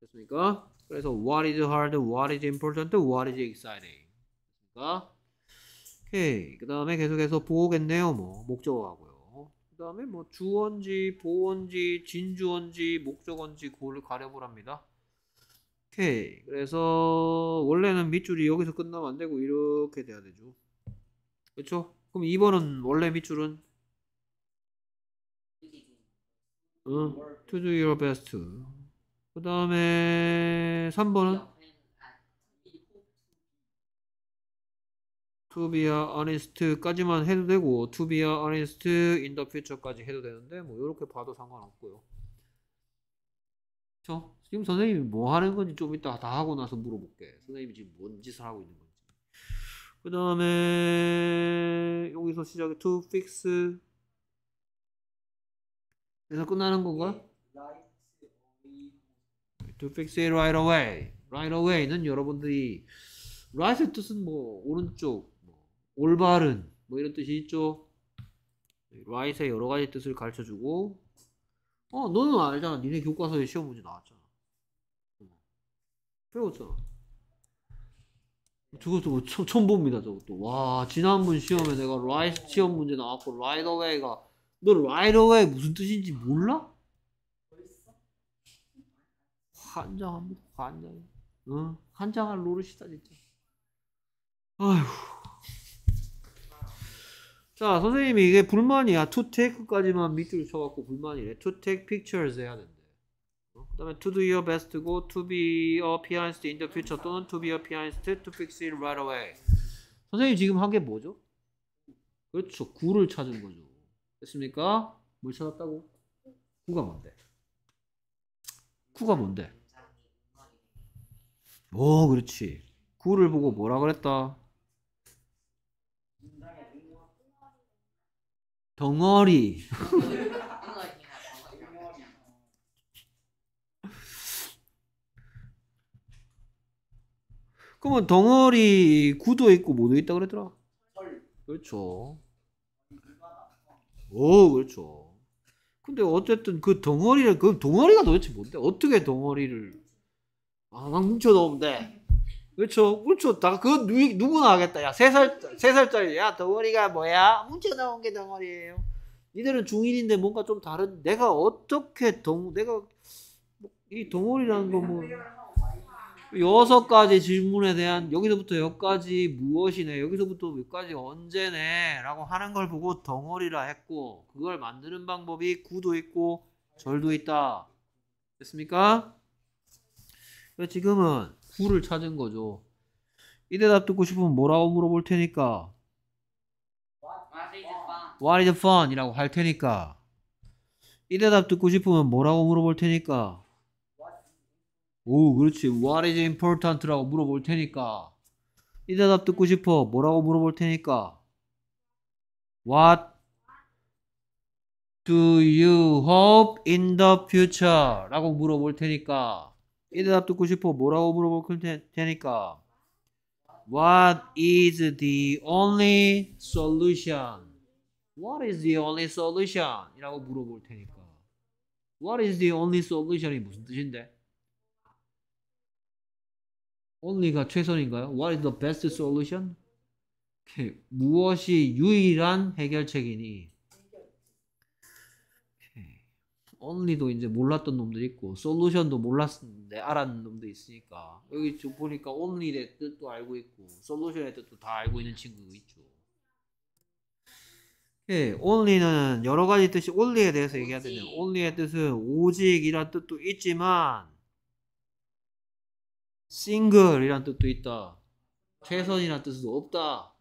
됐습니까? 그래서 what is hard, what is important, what is exciting. 됐습니까? 오케이. 그 다음에 계속해서 보겠네요뭐 목적어가고요. 그 다음에 뭐 주원지, 보원지, 진주원지, 목적원지 고를 가려보랍니다. 오케이. 그래서 원래는 밑줄이 여기서 끝나면 안 되고 이렇게 돼야 되죠. 그렇죠? 그럼 2번은 원래 밑줄은 응, to do your best. 그 다음에 3번은 to be a honest까지만 해도 되고 to be a honest in the future까지 해도 되는데 뭐 이렇게 봐도 상관없고요. 그렇 지금 선생님이 뭐 하는 건지 좀 이따 다 하고 나서 물어볼게. 선생님이 지금 뭔 짓을 하고 있는 건지. 그 다음에 여기서 시작해 to fix 그래서 끝나는 건가? 네, to fix it right away. Right away는 여러분들이 right의 뜻은 뭐 오른쪽 올바른 뭐 이런 뜻이 있죠. right의 네, 여러 가지 뜻을 가르쳐 주고 어 너는 알잖아. 니네 교과서에 시험 문제 나왔잖아. 어. 배웠잖아. 저것도 뭐 처, 처음 봅니다. 저것도 와 지난번 시험에 내가 right 시험 문제 나왔고 right away가 너 right away 무슨 뜻인지 몰라? 환장합니다. 환장. 응? 환장할 노릇이다 진짜. 아휴. 자 선생님이 이게 불만이야 to take까지만 밑줄 쳐갖고 불만이래 to take pictures 해야 된대 어? 그 다음에 to do your best고 to be a pianist in the future 또는 to be a pianist to fix it right away 선생님 지금 한 게 뭐죠? 그렇죠 9를 찾은 거죠 됐습니까? 뭘 찾았다고? 9가 뭔데? 9가 뭔데? 오 그렇지 9를 보고 뭐라 그랬다? 덩어리. 그러면 덩어리 구도 있고 뭐도 있다 그랬더라. 그렇죠. 오, 그렇죠. 근데 어쨌든 그 덩어리를 그 덩어리가 도대체 뭔데? 어떻게 덩어리를 아, 막 뭉쳐 넣으면 돼. 그렇죠. 그렇죠. 다, 그 누, 누구나 하겠다. 야, 세 살, 세 살짜리. 야, 덩어리가 뭐야? 뭉쳐 나온 게 덩어리예요. 니들은 중1인데 뭔가 좀 다른, 내가 어떻게 덩, 내가, 뭐, 이 덩어리라는 거 뭐, 여섯 가지 질문에 대한, 여기서부터 여기까지 무엇이네, 여기서부터 여기까지 언제네, 라고 하는 걸 보고 덩어리라 했고, 그걸 만드는 방법이 구도 있고, 절도 있다. 됐습니까? 지금은 구를 찾은 거죠. 이 대답 듣고 싶으면 뭐라고 물어볼 테니까 What is the fun? 이라고 할 테니까 이 대답 듣고 싶으면 뭐라고 물어볼 테니까 오 그렇지 What is important? 라고 물어볼 테니까 이 대답 듣고 싶어 뭐라고 물어볼 테니까 What do you hope in the future? 라고 물어볼 테니까 이 대답 듣고 싶어. 뭐라고 물어볼 테니까. What is the only solution? What is the only solution? 이라고 물어볼 테니까. What is the only solution이 무슨 뜻인데? only가 최선인가요? What is the best solution? 무엇이 유일한 해결책이니? 언리도 이제 몰랐던 놈들 있고 솔루션도 몰랐는데 알았는 놈도 있으니까 여기 좀 보니까 언리의 뜻도 알고 있고 솔루션의 뜻도 다 알고 있는 친구도 있죠. 예, only는 여러 가지 뜻이 only에 대해서 얘기하는데 only의 뜻은 오직이란 뜻도 있지만 싱글이란 뜻도 있다. 최선이란 뜻도 없다.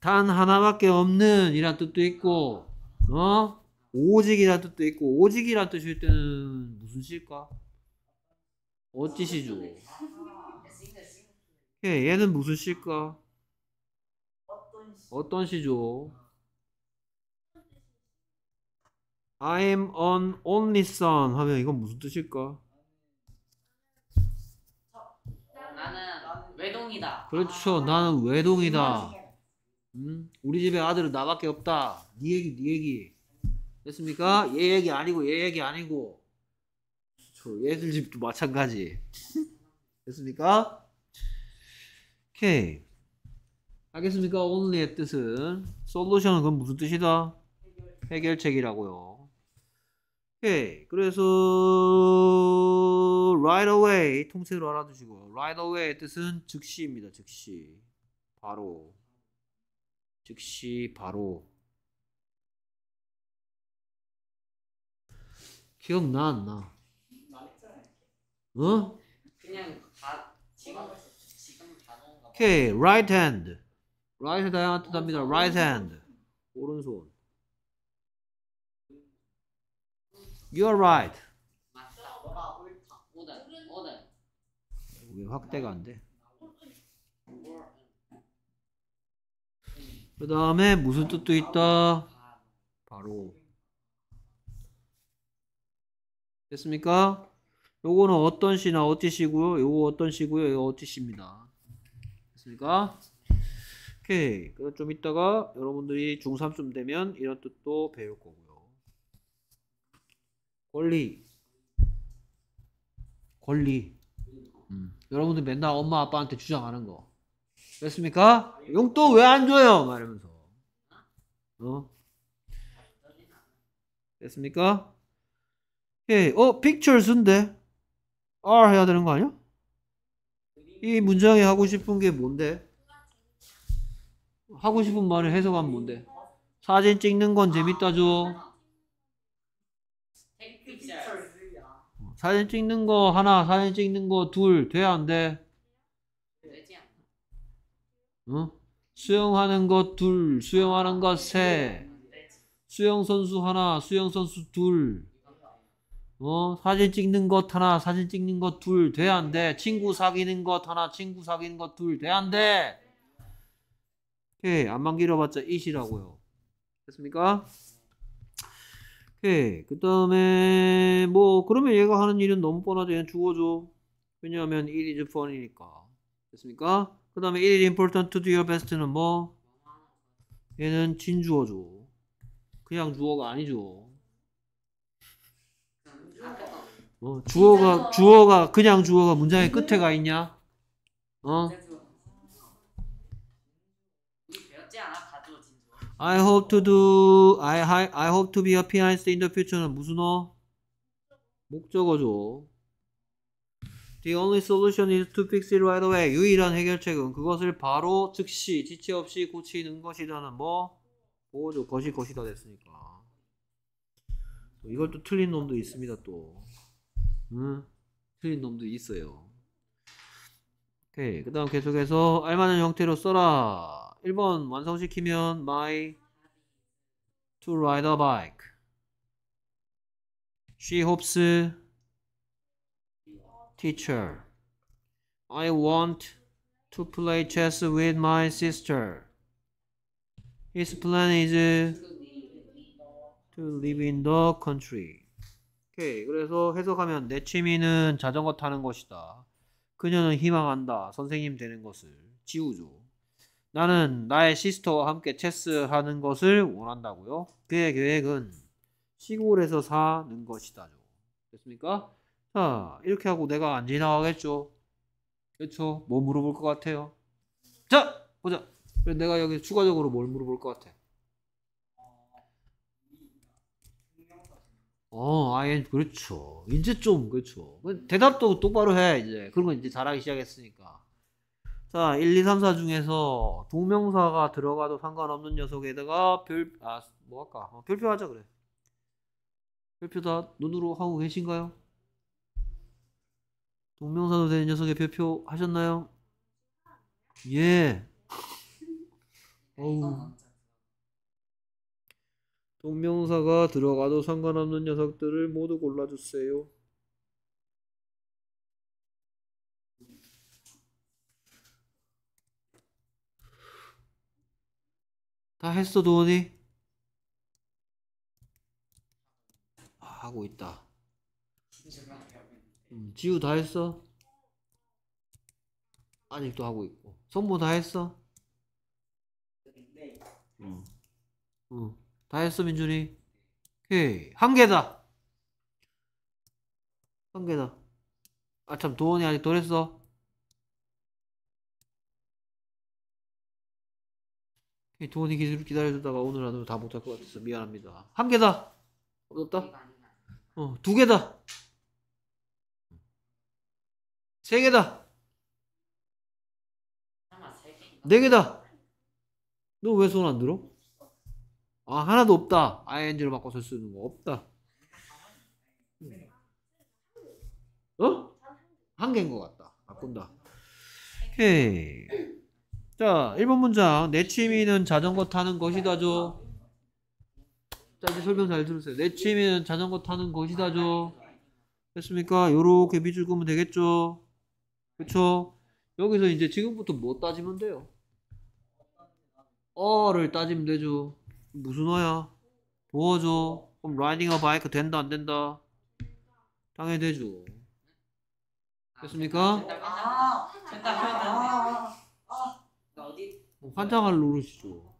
단 하나밖에 없는 이란 뜻도 있고 어? 오직이라는 뜻도 있고 오직이라는 뜻일 때는 무슨 시일까? 어찌시죠? 예, 얘는 무슨 시일까? 어떤 시죠? I am an only son 하면 이건 무슨 뜻일까? 외동이다. 그렇죠. 나는 외동이다. 응? 음? 우리 집에 아들은 나밖에 없다. 네 얘기, 네 얘기. 됐습니까? 얘 얘기 아니고 얘 얘기 아니고 저 예술집도 마찬가지 됐습니까? 오케이 알겠습니까? 오늘의 뜻은 솔루션은 그건 무슨 뜻이다? 해결책이라고요 오케이 그래서 right away 통째로 알아두시고 right away의 뜻은 즉시입니다 즉시 바로 즉시 바로 기억나 안 나? 어? 그냥 다 지금 지금 다 넣은 거. 오케이, right hand. right hand 다양한 뜻니다 right hand. 오른손. You're right. 왜 확대가 안 돼? 그 다음에 무슨 뜻도 있다? 바로 됐습니까? 요거는 어떤 시나 어찌 시고요. 요거 어떤 시고요. 요거 어찌 시입니다. 됐습니까? 오케이. 그럼 좀 이따가 여러분들이 중3쯤 되면 이런 뜻도 배울 거고요. 권리. 권리. 음. 여러분들 맨날 엄마 아빠한테 주장하는 거. 됐습니까? 용돈 왜 안 줘요? 말하면서. 어? 됐습니까? 예, 어, pictures인데? are 해야 되는 거 아니야? 이 문장에 하고 싶은 게 뭔데? 하고 싶은 말을 해석하면 뭔데? 사진 찍는 건 재밌다죠. 사진 찍는 거 하나, 사진 찍는 거 둘, 돼야 안 돼? 응? 수영하는 것 둘, 수영하는 것 셋, 수영 선수 하나, 수영 선수 둘. 어, 사진 찍는 것 하나, 사진 찍는 것 둘, 돼야 안 돼. 친구 사귀는 것 하나, 친구 사귀는 것 둘, 돼야 안 돼. 오케이. 안만 길어봤자 이시라고요. 됐습니까? 오케이. 그 다음에, 뭐, 그러면 얘가 하는 일은 너무 뻔하죠. 얘는 주어줘 왜냐하면 it is fun이니까. 됐습니까? 그 다음에 it is important to do your best는 뭐? 얘는 진주어줘 그냥 주어가 아니죠. 어, 주어가 주어가 그냥 주어가 문장의 끝에 가 음. 있냐? 어? I hope to do I I, hope to be a pianist in the future는 무슨 어? 목적어죠. The only solution is to fix it right away. 유일한 해결책은 그것을 바로 즉시 지체 없이 고치는 것이다는 뭐 보호조 것이 것이다 됐으니까. 이걸 또 틀린 놈도 있습니다 또. 응? 틀린 놈도 있어요. 오케이. 그 다음 계속해서 알맞은 형태로 써라. 1번 완성시키면 my to ride a bike. She hopes teacher. I want to play chess with my sister. His plan is to live in the country. 오케이. 그래서 해석하면 내 취미는 자전거 타는 것이다. 그녀는 희망한다. 선생님 되는 것을. 지우죠. 나는 나의 시스터와 함께 체스 하는 것을 원한다고요. 그의 계획은 시골에서 사는 것이다죠. 됐습니까? 자, 이렇게 하고 내가 안 지나가겠죠. 그렇죠? 뭐 물어볼 것 같아요? 자, 보자. 내가 여기 추가적으로 뭘 물어볼 것 같아? 어, 아예 그렇죠. 이제 좀 그렇죠. 뭐 대답도 똑바로 해 이제 그런 건 이제 잘하기 시작했으니까. 자, 1, 2, 3, 4 중에서 동명사가 들어가도 상관없는 녀석에다가 별, 아, 뭐 할까? 어, 별표 하자 그래. 별표 다 눈으로 하고 계신가요? 동명사도 되는 녀석의 별표 하셨나요? 예. 네, 어우. 동명사가 들어가도 상관없는 녀석들을 모두 골라주세요. 다 했어 도원이? 아, 하고 있다. 음, 지우 다 했어? 아직도 하고 있고. 성모 다 했어? 네. 응. 응. 다 했어 민준이 오케이 한 개다 한 개다 아 참 도원이 아직 덜 했어 오케이 도원이 기다려주다가 오늘 안으로 다 못할 것 같아서 미안합니다 한 개다 없었다 어두 개다 세 개다 네 개다 너 왜 손 안 들어? 아 하나도 없다. ing로 바꿔서 쓰는 거 없다. 음. 어? 한 개인 것 같다. 바꾼다. 오케이. 자, 1번 문장. 내 취미는 자전거 타는 것이다죠. 자, 이제 설명 잘 들으세요. 내 취미는 자전거 타는 것이다죠. 됐습니까? 요렇게 밑줄 그면 되겠죠. 그쵸? 여기서 이제 지금부터 뭐 따지면 돼요? 어를 따지면 되죠. 무슨 어야? 도와줘. 그럼 라이딩 어 바이크 된다 안 된다? 당연히 되죠. 뭐. 됐습니까? 아, 됐다, 됐다. 아, 아, 아 나 어디? 뭐 환장할 노릇이죠.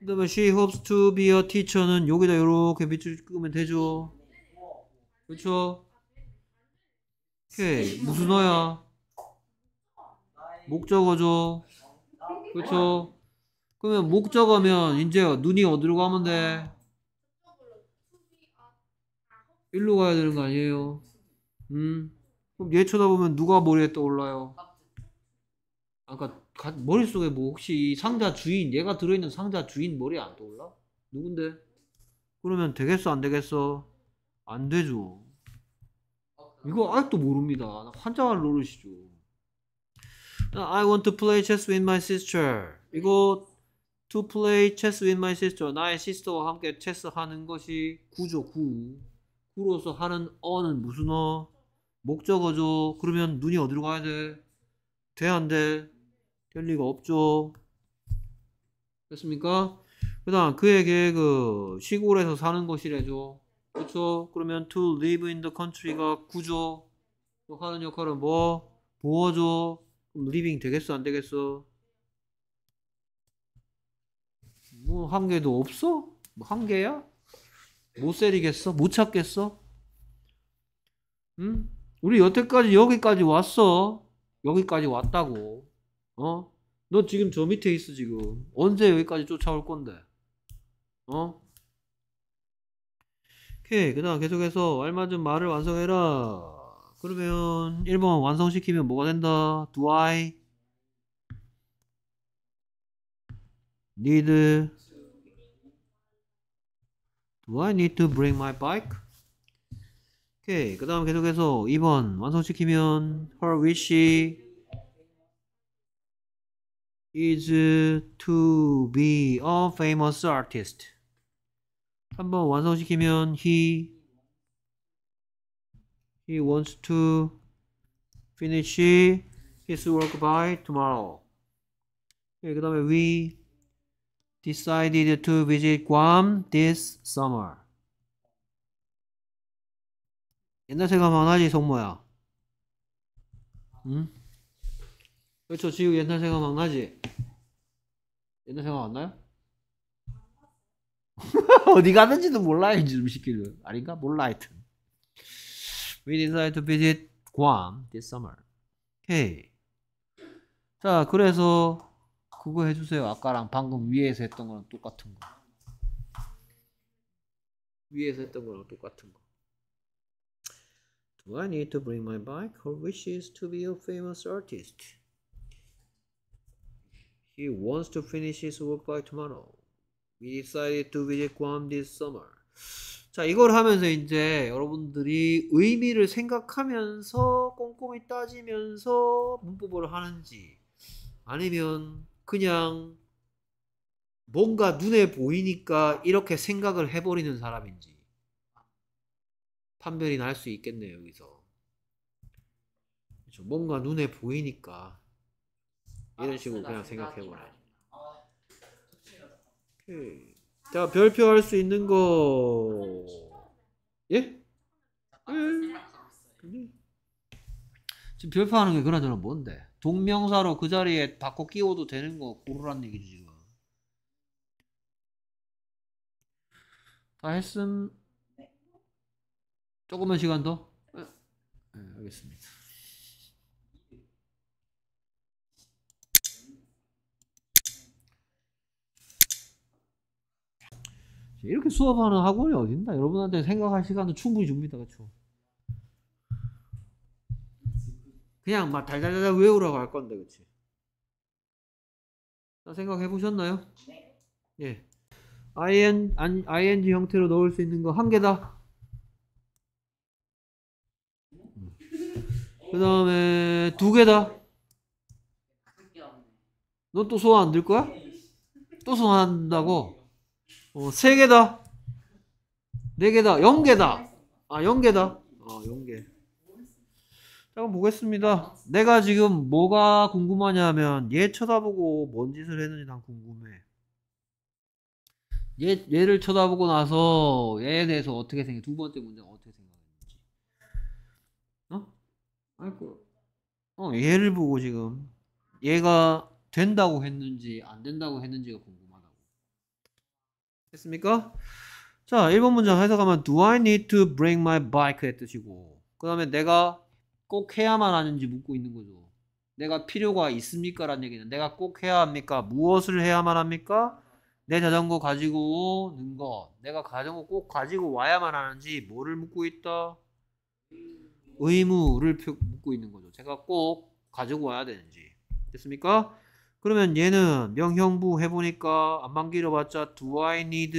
그 다음에 she hopes to be a teacher는 여기다 이렇게 밑줄 끄면 되죠. 그렇죠? 오케이. 무슨 어야? 목적어죠. 그렇죠. 그러면 목적어면 이제 눈이 어디로 가면 돼? 일로 가야 되는 거 아니에요? 음. 그럼 얘 쳐다보면 누가 머리에 떠올라요? 아까 머릿속에 뭐 혹시 상자 주인 얘가 들어있는 상자 주인 머리에 안 떠올라? 누군데? 그러면 되겠어 안 되겠어? 안 되죠. 이거 아직도 모릅니다. 환장할 노릇이죠. I want to play chess with my sister. 이거 to play chess with my sister. 나의 시스터와 함께 체스 하는 것이 구조 구. 구로서 하는 어는 무슨 어? 목적어죠. 그러면 눈이 어디로 가야 돼? 돼, 안 돼? 될 리가 없죠. 됐습니까? 그 다음 그에게 그 시골에서 사는 것이래죠. 그렇죠? 그러면 to live in the country가 구조 하는 역할은 뭐? 보호죠. 그럼 리빙 되겠어 안 되겠어? 뭐 한 개도 없어? 뭐한 개야? 못 세리겠어? 못 찾겠어? 응? 우리 여태까지 여기까지 왔어. 여기까지 왔다고. 어? 너 지금 저 밑에 있어 지금. 언제 여기까지 쫓아올 건데? 어? 오케이. 그다음 계속해서 얼마 전 말을 완성해라. 그러면 1번 완성시키면 뭐가 된다? Do I need Do I need to bring my bike? 오케이 그 다음 계속해서 2번 완성시키면 Her wish is to be a famous artist 3번 완성시키면 He He wants to finish his work by tomorrow. 예, 그 다음에 we decided to visit Guam this summer. 옛날 생각만 하지 성모야. 응? 그렇죠. 지금 옛날 생각만 나지. 옛날 생각 안 나요? 어디 갔는지도 몰라요. 지금 시키는 아닌가 몰라 하여튼. We decided to visit Guam this summer. 오케이. 자, 그래서 그거 해주세요. 아까랑 방금 위에서 했던 거랑 똑같은 거. 위에서 했던 거랑 똑같은 거. Do I need to bring my bike? Her wish is to be a famous artist. He wants to finish his work by tomorrow. We decided to visit Guam this summer. 자, 이걸 하면서 이제 여러분들이 의미를 생각하면서 꼼꼼히 따지면서 문법을 하는지 아니면 그냥 뭔가 눈에 보이니까 이렇게 생각을 해버리는 사람인지 판별이 날 수 있겠네요, 여기서. 그렇죠? 뭔가 눈에 보이니까 이런 아, 식으로 그냥 생각해버려. 오케이. 자, 별표 할 수 있는 거. 예? 예. 지금 별표 하는 게 그나저나 뭔데? 동명사로 그 자리에 바꿔 끼워도 되는 거 고르란 얘기지, 지금. 다 했음. 네. 조금만 시간 더? 네, 알겠습니다. 이렇게 수업하는 학원이 어딨나? 여러분한테 생각할 시간도 충분히 줍니다. 그쵸? 그냥 막달달달 외우라고 할 건데, 그치? 생각해 보셨나요? 네. 예. IN, ING 형태로 넣을 수 있는 거 한 개다. 음. 그 다음에 두 개다. 너또 소화 안될 거야? 또 소화한다고? 어, 세 개다. 네 개다. 영 개다. 아, 영 개다. 아, 영 개. 자, 그럼 보겠습니다. 내가 지금 뭐가 궁금하냐면 얘 쳐다보고 뭔 짓을 했는지 난 궁금해. 얘, 얘를 쳐다보고 나서 얘에 대해서 어떻게 생각해? 두 번째 문제가 어떻게 생각했는지. 어? 아이고. 어, 얘를 보고 지금 얘가 된다고 했는지 안 된다고 했는지가 궁금해. 됐습니까? 자, 1번 문장 해석하면 do I need to bring my bike의 뜻이고 그 다음에 내가 꼭 해야만 하는지 묻고 있는 거죠. 내가 필요가 있습니까? 라는 얘기는 내가 꼭 해야 합니까? 무엇을 해야만 합니까? 내 자전거 가지고 오는 것 내가 자전거 꼭 가지고 와야만 하는지 뭐를 묻고 있다? 의무를 묻고 있는 거죠. 제가 꼭 가지고 와야 되는지 됐습니까? 그러면 얘는 명형부 해보니까 안만 길어봤자 do I need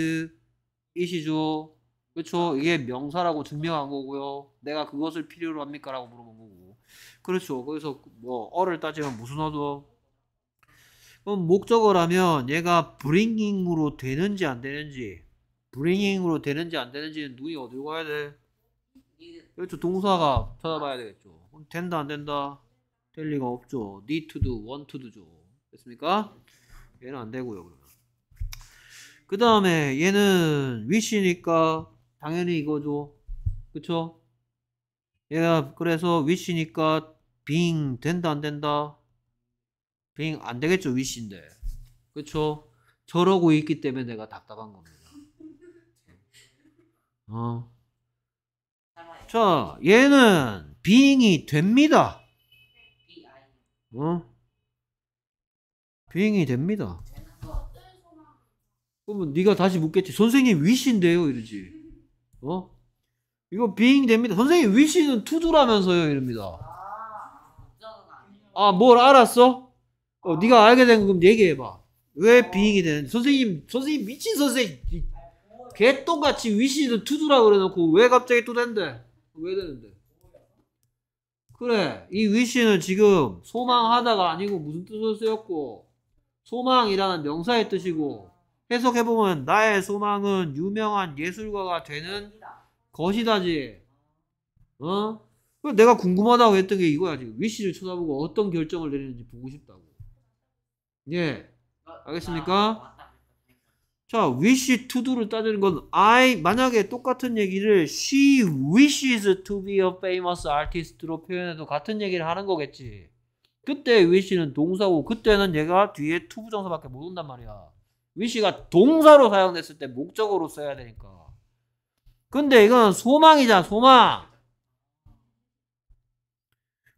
it이죠. 그렇죠. 이게 명사라고 증명한 거고요. 내가 그것을 필요로 합니까? 라고 물어본 거고. 그렇죠. 그래서 뭐 어를 따지면 무슨 어도 그럼 목적어라면 얘가 브링잉으로 되는지 안 되는지 브링잉으로 되는지 안 되는지는 눈이 어디로 가야 돼? 그렇죠. 동사가 찾아봐야 되겠죠. 된다 안 된다? 될 리가 없죠. need to do, want to do죠. 됐습니까? 얘는 안 되고요. 그러면. 그 다음에 얘는 위치니까 당연히 이거죠. 그쵸? 얘가 그래서 위치니까 빙 된다 안 된다? 빙 안 되겠죠 위치인데. 그쵸? 저러고 있기 때문에 내가 답답한 겁니다. 어. 자, 얘는 빙이 됩니다. 네, 어? 비행이 됩니다. 그러면 네가 다시 묻겠지. 선생님 위신데요 이러지. 어? 이거 비행 됩니다. 선생님 위신은 투두라면서요 이럽니다. 아, 뭘 알았어? 어, 네가 알게 된거 얘기해봐. 왜 비행이 되는지. 선생님, 선생님 미친 선생님. 개똥같이 위신은 투두라 그래놓고 왜 갑자기 또 된대? 왜 되는데? 그래, 이 위신은 지금 소망하다가 아니고 무슨 뜻으로 쓰였고 소망이라는 명사의 뜻이고 해석해보면 나의 소망은 유명한 예술가가 되는 것이다지. 어? 내가 궁금하다고 했던 게 이거야 지금 위시를 쳐다보고 어떤 결정을 내리는지 보고 싶다고. 예, 알겠습니까? 자, wish 를 따지는 건 I 만약에 똑같은 얘기를 she wishes to be a famous artist로 표현해도 같은 얘기를 하는 거겠지. 그때 위시는 동사고 그때는 얘가 뒤에 투부정사밖에 못 온단 말이야. 위시가 동사로 사용됐을 때 목적으로 써야 되니까. 근데 이건 소망이잖아 소망.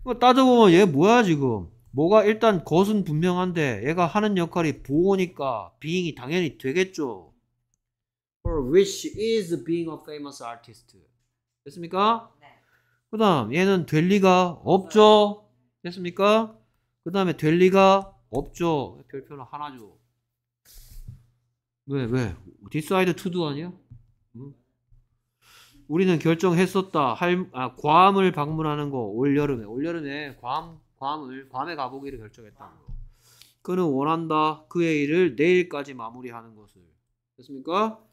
이거 따져보면 얘 뭐야 지금. 뭐가 일단 것은 분명한데 얘가 하는 역할이 보호니까 being이 당연히 되겠죠. Or which is being a famous artist. 됐습니까? 네. 그 다음 얘는 될 리가 없죠. 네. 됐습니까? 그 다음에 될 리가 없죠. 별표는 하나죠. 왜, 왜? 디 e c i d e t 아니야? 응? 우리는 결정했었다. 할, 아, 괌을 방문하는 거, 올여름에. 올여름에 과음을 괌에 가보기를 결정했다. 그는 원한다. 그의 일을 내일까지 마무리하는 것을. 됐습니까?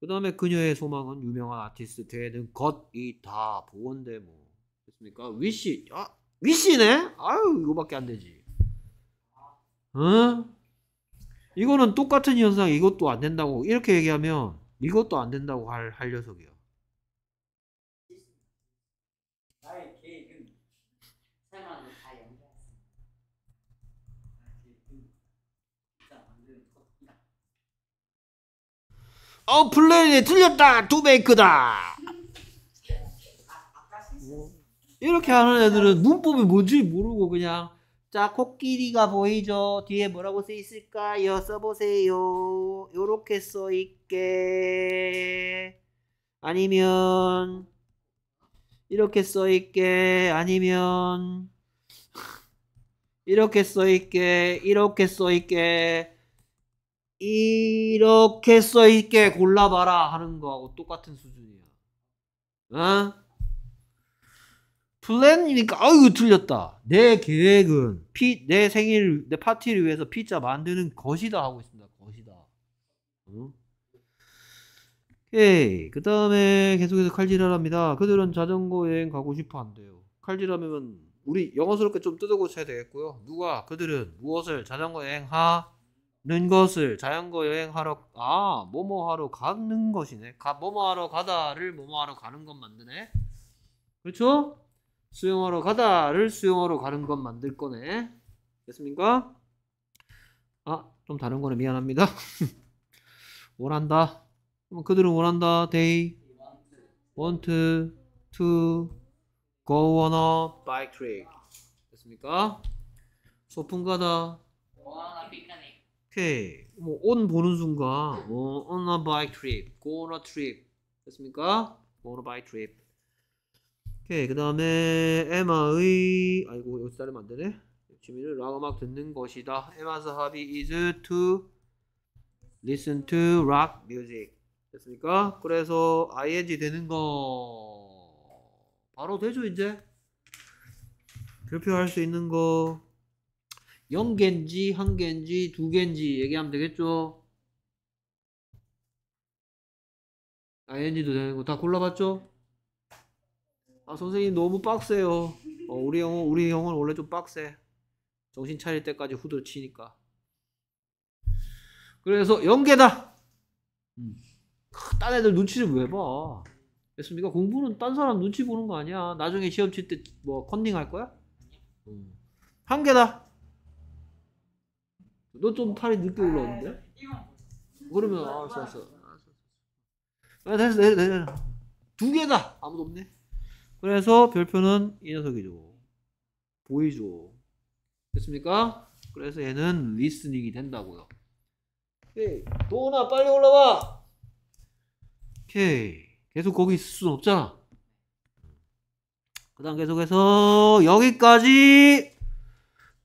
그 다음에 그녀의 소망은 유명한 아티스트 되는 것이 다 보건대 모 뭐. 됐습니까? 위시, 아, 미신에 아유, 이거밖에 안 되지. 응? 어? 이거는 똑같은 현상, 이것도 안 된다고, 이렇게 얘기하면 이것도 안 된다고 할, 할 녀석이야. 어, 플레이이 틀렸다! 투베이크다! 이렇게 하는 애들은 문법이 뭔지 모르고 그냥 자 코끼리가 보이죠 뒤에 뭐라고 써 있을까요 써보세요 요렇게 써 있게 아니면 이렇게 써 있게 아니면 이렇게 써 있게 이렇게 써 있게 이렇게 써 있게 골라봐라 하는 거하고 똑같은 수준이야 어? 플랜이니까 아유 틀렸다. 내 계획은 피, 내 생일 내 파티를 위해서 피자 만드는 것이다 하고 있습니다. 것이다. 응? 오케이. 그 다음에 계속해서 칼질하랍니다. 그들은 자전거 여행 가고 싶어 한대요. 칼질하면 우리 영어스럽게 좀 뜯어고쳐야 되겠고요. 누가 그들은 무엇을 자전거 여행하는 것을 자전거 여행하러 아 뭐뭐 하러 가는 것이네. 가 뭐뭐 하러 가다를 뭐뭐 하러 가는 것 만드네. 그렇죠? 수용하러 가다를 수용하러 가는 것 만들 거네. 됐습니까? 아, 좀 다른 거는 미안합니다. 원한다. 그들은 원한다. They want to go on a bike trip. 됐습니까? 소풍 가다. 오케이. 뭐온 보는 순간 뭐, on a bike trip, go on a trip. 됐습니까? go on a bike trip. 오케이 그 다음에 에마의 아이고 여기 자르면 안 되네. 취미는 락 음악 듣는 것이다. 에마 m a s hobby is to listen to rock music. 됐습니까? 그래서 ing 되는 거 바로 되죠 이제 발표할 수 있는 거 0개인지 1개인지 2개인지 얘기하면 되겠죠? ing도 되는 거 다 골라봤죠? 아 선생님 너무 빡세요. 어, 우리 형은 우리 형은 원래 좀 빡세. 정신 차릴 때까지 후드치니까. 그래서 연계다. 음. 딴 애들 눈치를 왜 봐? 됐습니까? 공부는 딴 사람 눈치 보는 거 아니야. 나중에 시험 칠 때 뭐 컨닝 할 거야? 음. 한개다너좀 팔이 늦게 올라오는데? 그러면 아, 알았어, 알았어. 아, 아, 됐어, 됐어, 됐어. 두 개다. 아무도 없네. 그래서 별표는 이 녀석이죠. 보이죠. 됐습니까? 그래서 얘는 리스닝이 된다고요. 오케이. 도훈아 빨리 올라와. 오케이. 계속 거기 있을 순 없잖아. 그 다음 계속해서 여기까지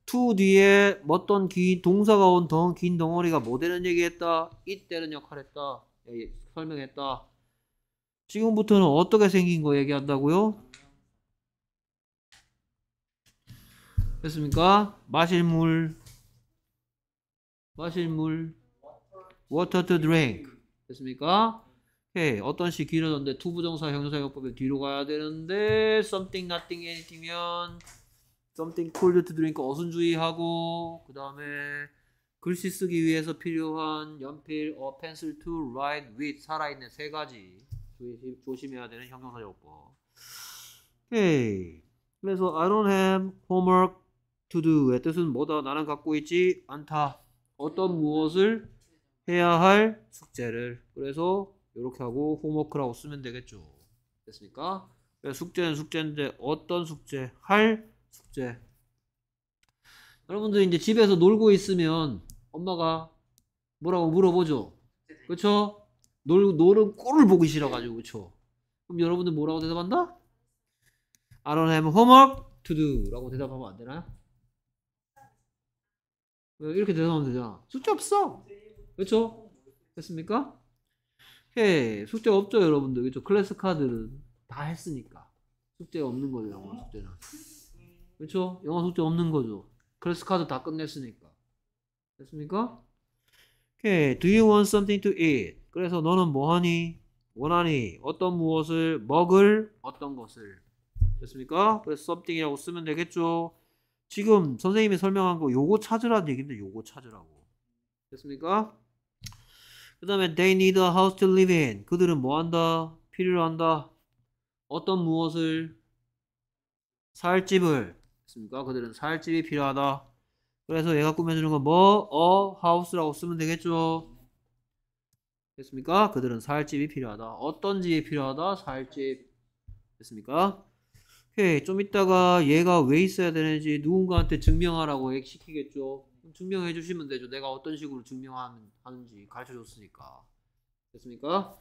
투 뒤에 어떤 긴 동사가 온긴 덩어리가 뭐 되는 얘기했다. 이때는 역할했다. 예, 예, 설명했다. 지금부터는 어떻게 생긴 거 얘기한다고요? 됐습니까? 마실 물 마실 물 water to drink 됐습니까? 오케이 어떤 시 길어졌는데 투부정사 형용사용법에 뒤로 가야 되는데 something nothing anything면 something cold to drink 어순주의하고 그 다음에 글씨 쓰기 위해서 필요한 연필, 어, pencil to write with 살아있는 세 가지 조심, 해야 되는 형용사용법 오케이 그래서 I don't have homework to do의 뜻은 뭐다? 나는 갖고 있지 않다. 어떤 무엇을 해야 할 숙제를. 그래서 이렇게 하고 홈워크라고 쓰면 되겠죠. 됐습니까? 숙제는 숙제인데 어떤 숙제? 할 숙제. 여러분들 이제 집에서 놀고 있으면 엄마가 뭐라고 물어보죠. 그렇죠? 놀 놀은 꼴을 보기 싫어가지고 그렇죠. 그럼 여러분들 뭐라고 대답한다? I don't have homework to do라고 대답하면 안 되나? 요 이렇게 대답하면 되잖아. 숙제 없어. 그렇죠? 됐습니까? 오이 숙제 없죠, 여러분들. 그렇죠? 클래스 카드는 다 했으니까. 숙제 없는 거죠, 영어 숙제는. 그렇죠? 영어 숙제 없는 거죠. 클래스 카드 다 끝냈으니까. 됐습니까? 오이 Do you want something to eat? 그래서 너는 뭐 하니? 원하니? 어떤 무엇을 먹을? 어떤 것을? 됐습니까? 그래서 something이라고 쓰면 되겠죠. 지금 선생님이 설명한 거 요거 찾으라는 얘기인데 요거 찾으라고. 됐습니까? 그 다음에 they need a house to live in. 그들은 뭐 한다? 필요로 한다. 어떤 무엇을? 살 집을. 됐습니까? 그들은 살 집이 필요하다. 그래서 얘가 꾸며주는 건 뭐? a house라고 쓰면 되겠죠. 됐습니까? 그들은 살 집이 필요하다. 어떤 집이 필요하다? 살 집. 됐습니까? 오케이 예, 좀 이따가 얘가 왜 있어야 되는지 누군가한테 증명하라고 시키겠죠 증명해 주시면 되죠 내가 어떤 식으로 증명하는지 가르쳐 줬으니까 됐습니까?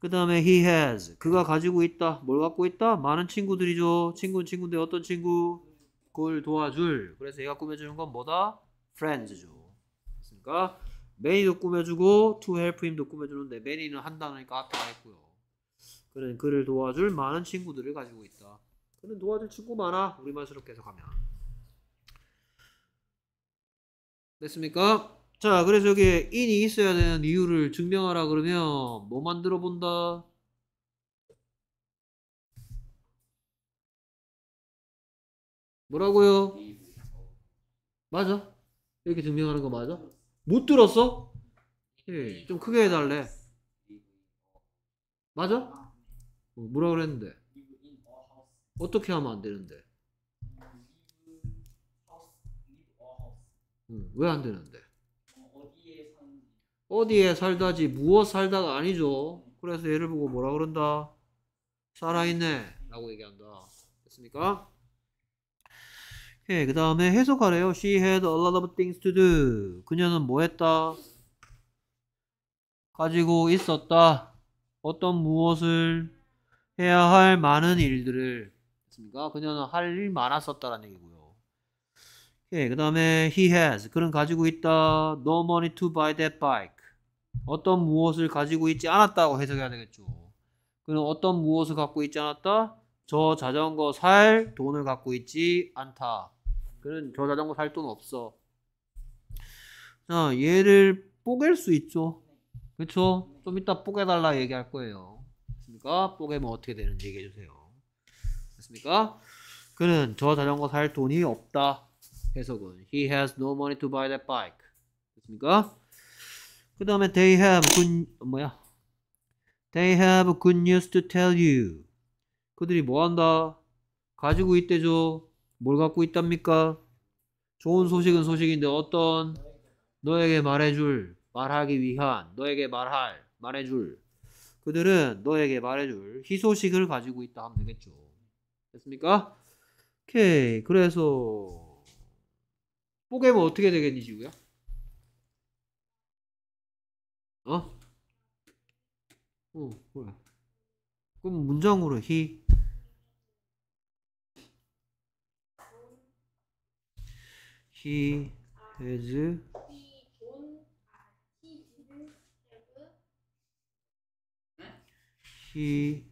그 다음에 he has 그가 가지고 있다 뭘 갖고 있다? 많은 친구들이죠 친구는 친구인데 어떤 친구? 그걸 도와줄 그래서 얘가 꾸며주는 건 뭐다? friends죠 됐습니까? many도 꾸며주고 to help him도 꾸며주는데 many는 한다니까 아타가 했고요 그는 그를 도와줄 많은 친구들을 가지고 있다 그는 도와줄 친구 많아. 우리말수로 계속가면 됐습니까? 자, 그래서 여기에 i 이 있어야 되는 이유를 증명하라 그러면 뭐 만들어 본다? 뭐라고요? 맞아? 이렇게 증명하는 거 맞아? 못 들었어? 예, 좀 크게 해달래. 맞아? 어, 뭐라 그랬는데? 어떻게 하면 안 되는데? 응, 왜안 되는데? 어디에 살다지 무엇 살다가 아니죠. 그래서 얘를 보고 뭐라 그런다? 살아있네 라고 얘기한다. 됐습니까? 오케이 그 다음에 해석하래요. She had a lot of things to do. 그녀는 뭐 했다? 가지고 있었다. 어떤 무엇을 해야 할 많은 일들을 않습니까? 그녀는 할 일 많았었다라는 얘기고요. 예, 그 다음에 he has 그는 가지고 있다 no money to buy that bike 어떤 무엇을 가지고 있지 않았다고 해석해야 되겠죠. 그는 어떤 무엇을 갖고 있지 않았다? 저 자전거 살 돈을 갖고 있지 않다. 그는 저 자전거 살 돈 없어. 자, 얘를 뽀갤 수 있죠. 그쵸? 좀 이따 뽀개달라 얘기할 거예요. 그니까 뽀개면 어떻게 되는지 얘기해주세요. 않습니까? 그는 저 자전거 살 돈이 없다. 해석은 he has no money to buy that bike. 됐습니까? 그 다음에 they have good 뭐야? They have good news to tell you. 그들이 뭐 한다? 가지고 있대죠. 뭘 갖고 있답니까? 좋은 소식은 소식인데 어떤 너에게 말해줄 말하기 위한 너에게 말할 말해줄 그들은 너에게 말해줄 희소식을 가지고 있다 하면 되겠죠. 됐습니까? 오케이. 그래서 포개면 어떻게 되겠니 지구야? 어? 어, 뭐야? 그럼 문장으로 h he has he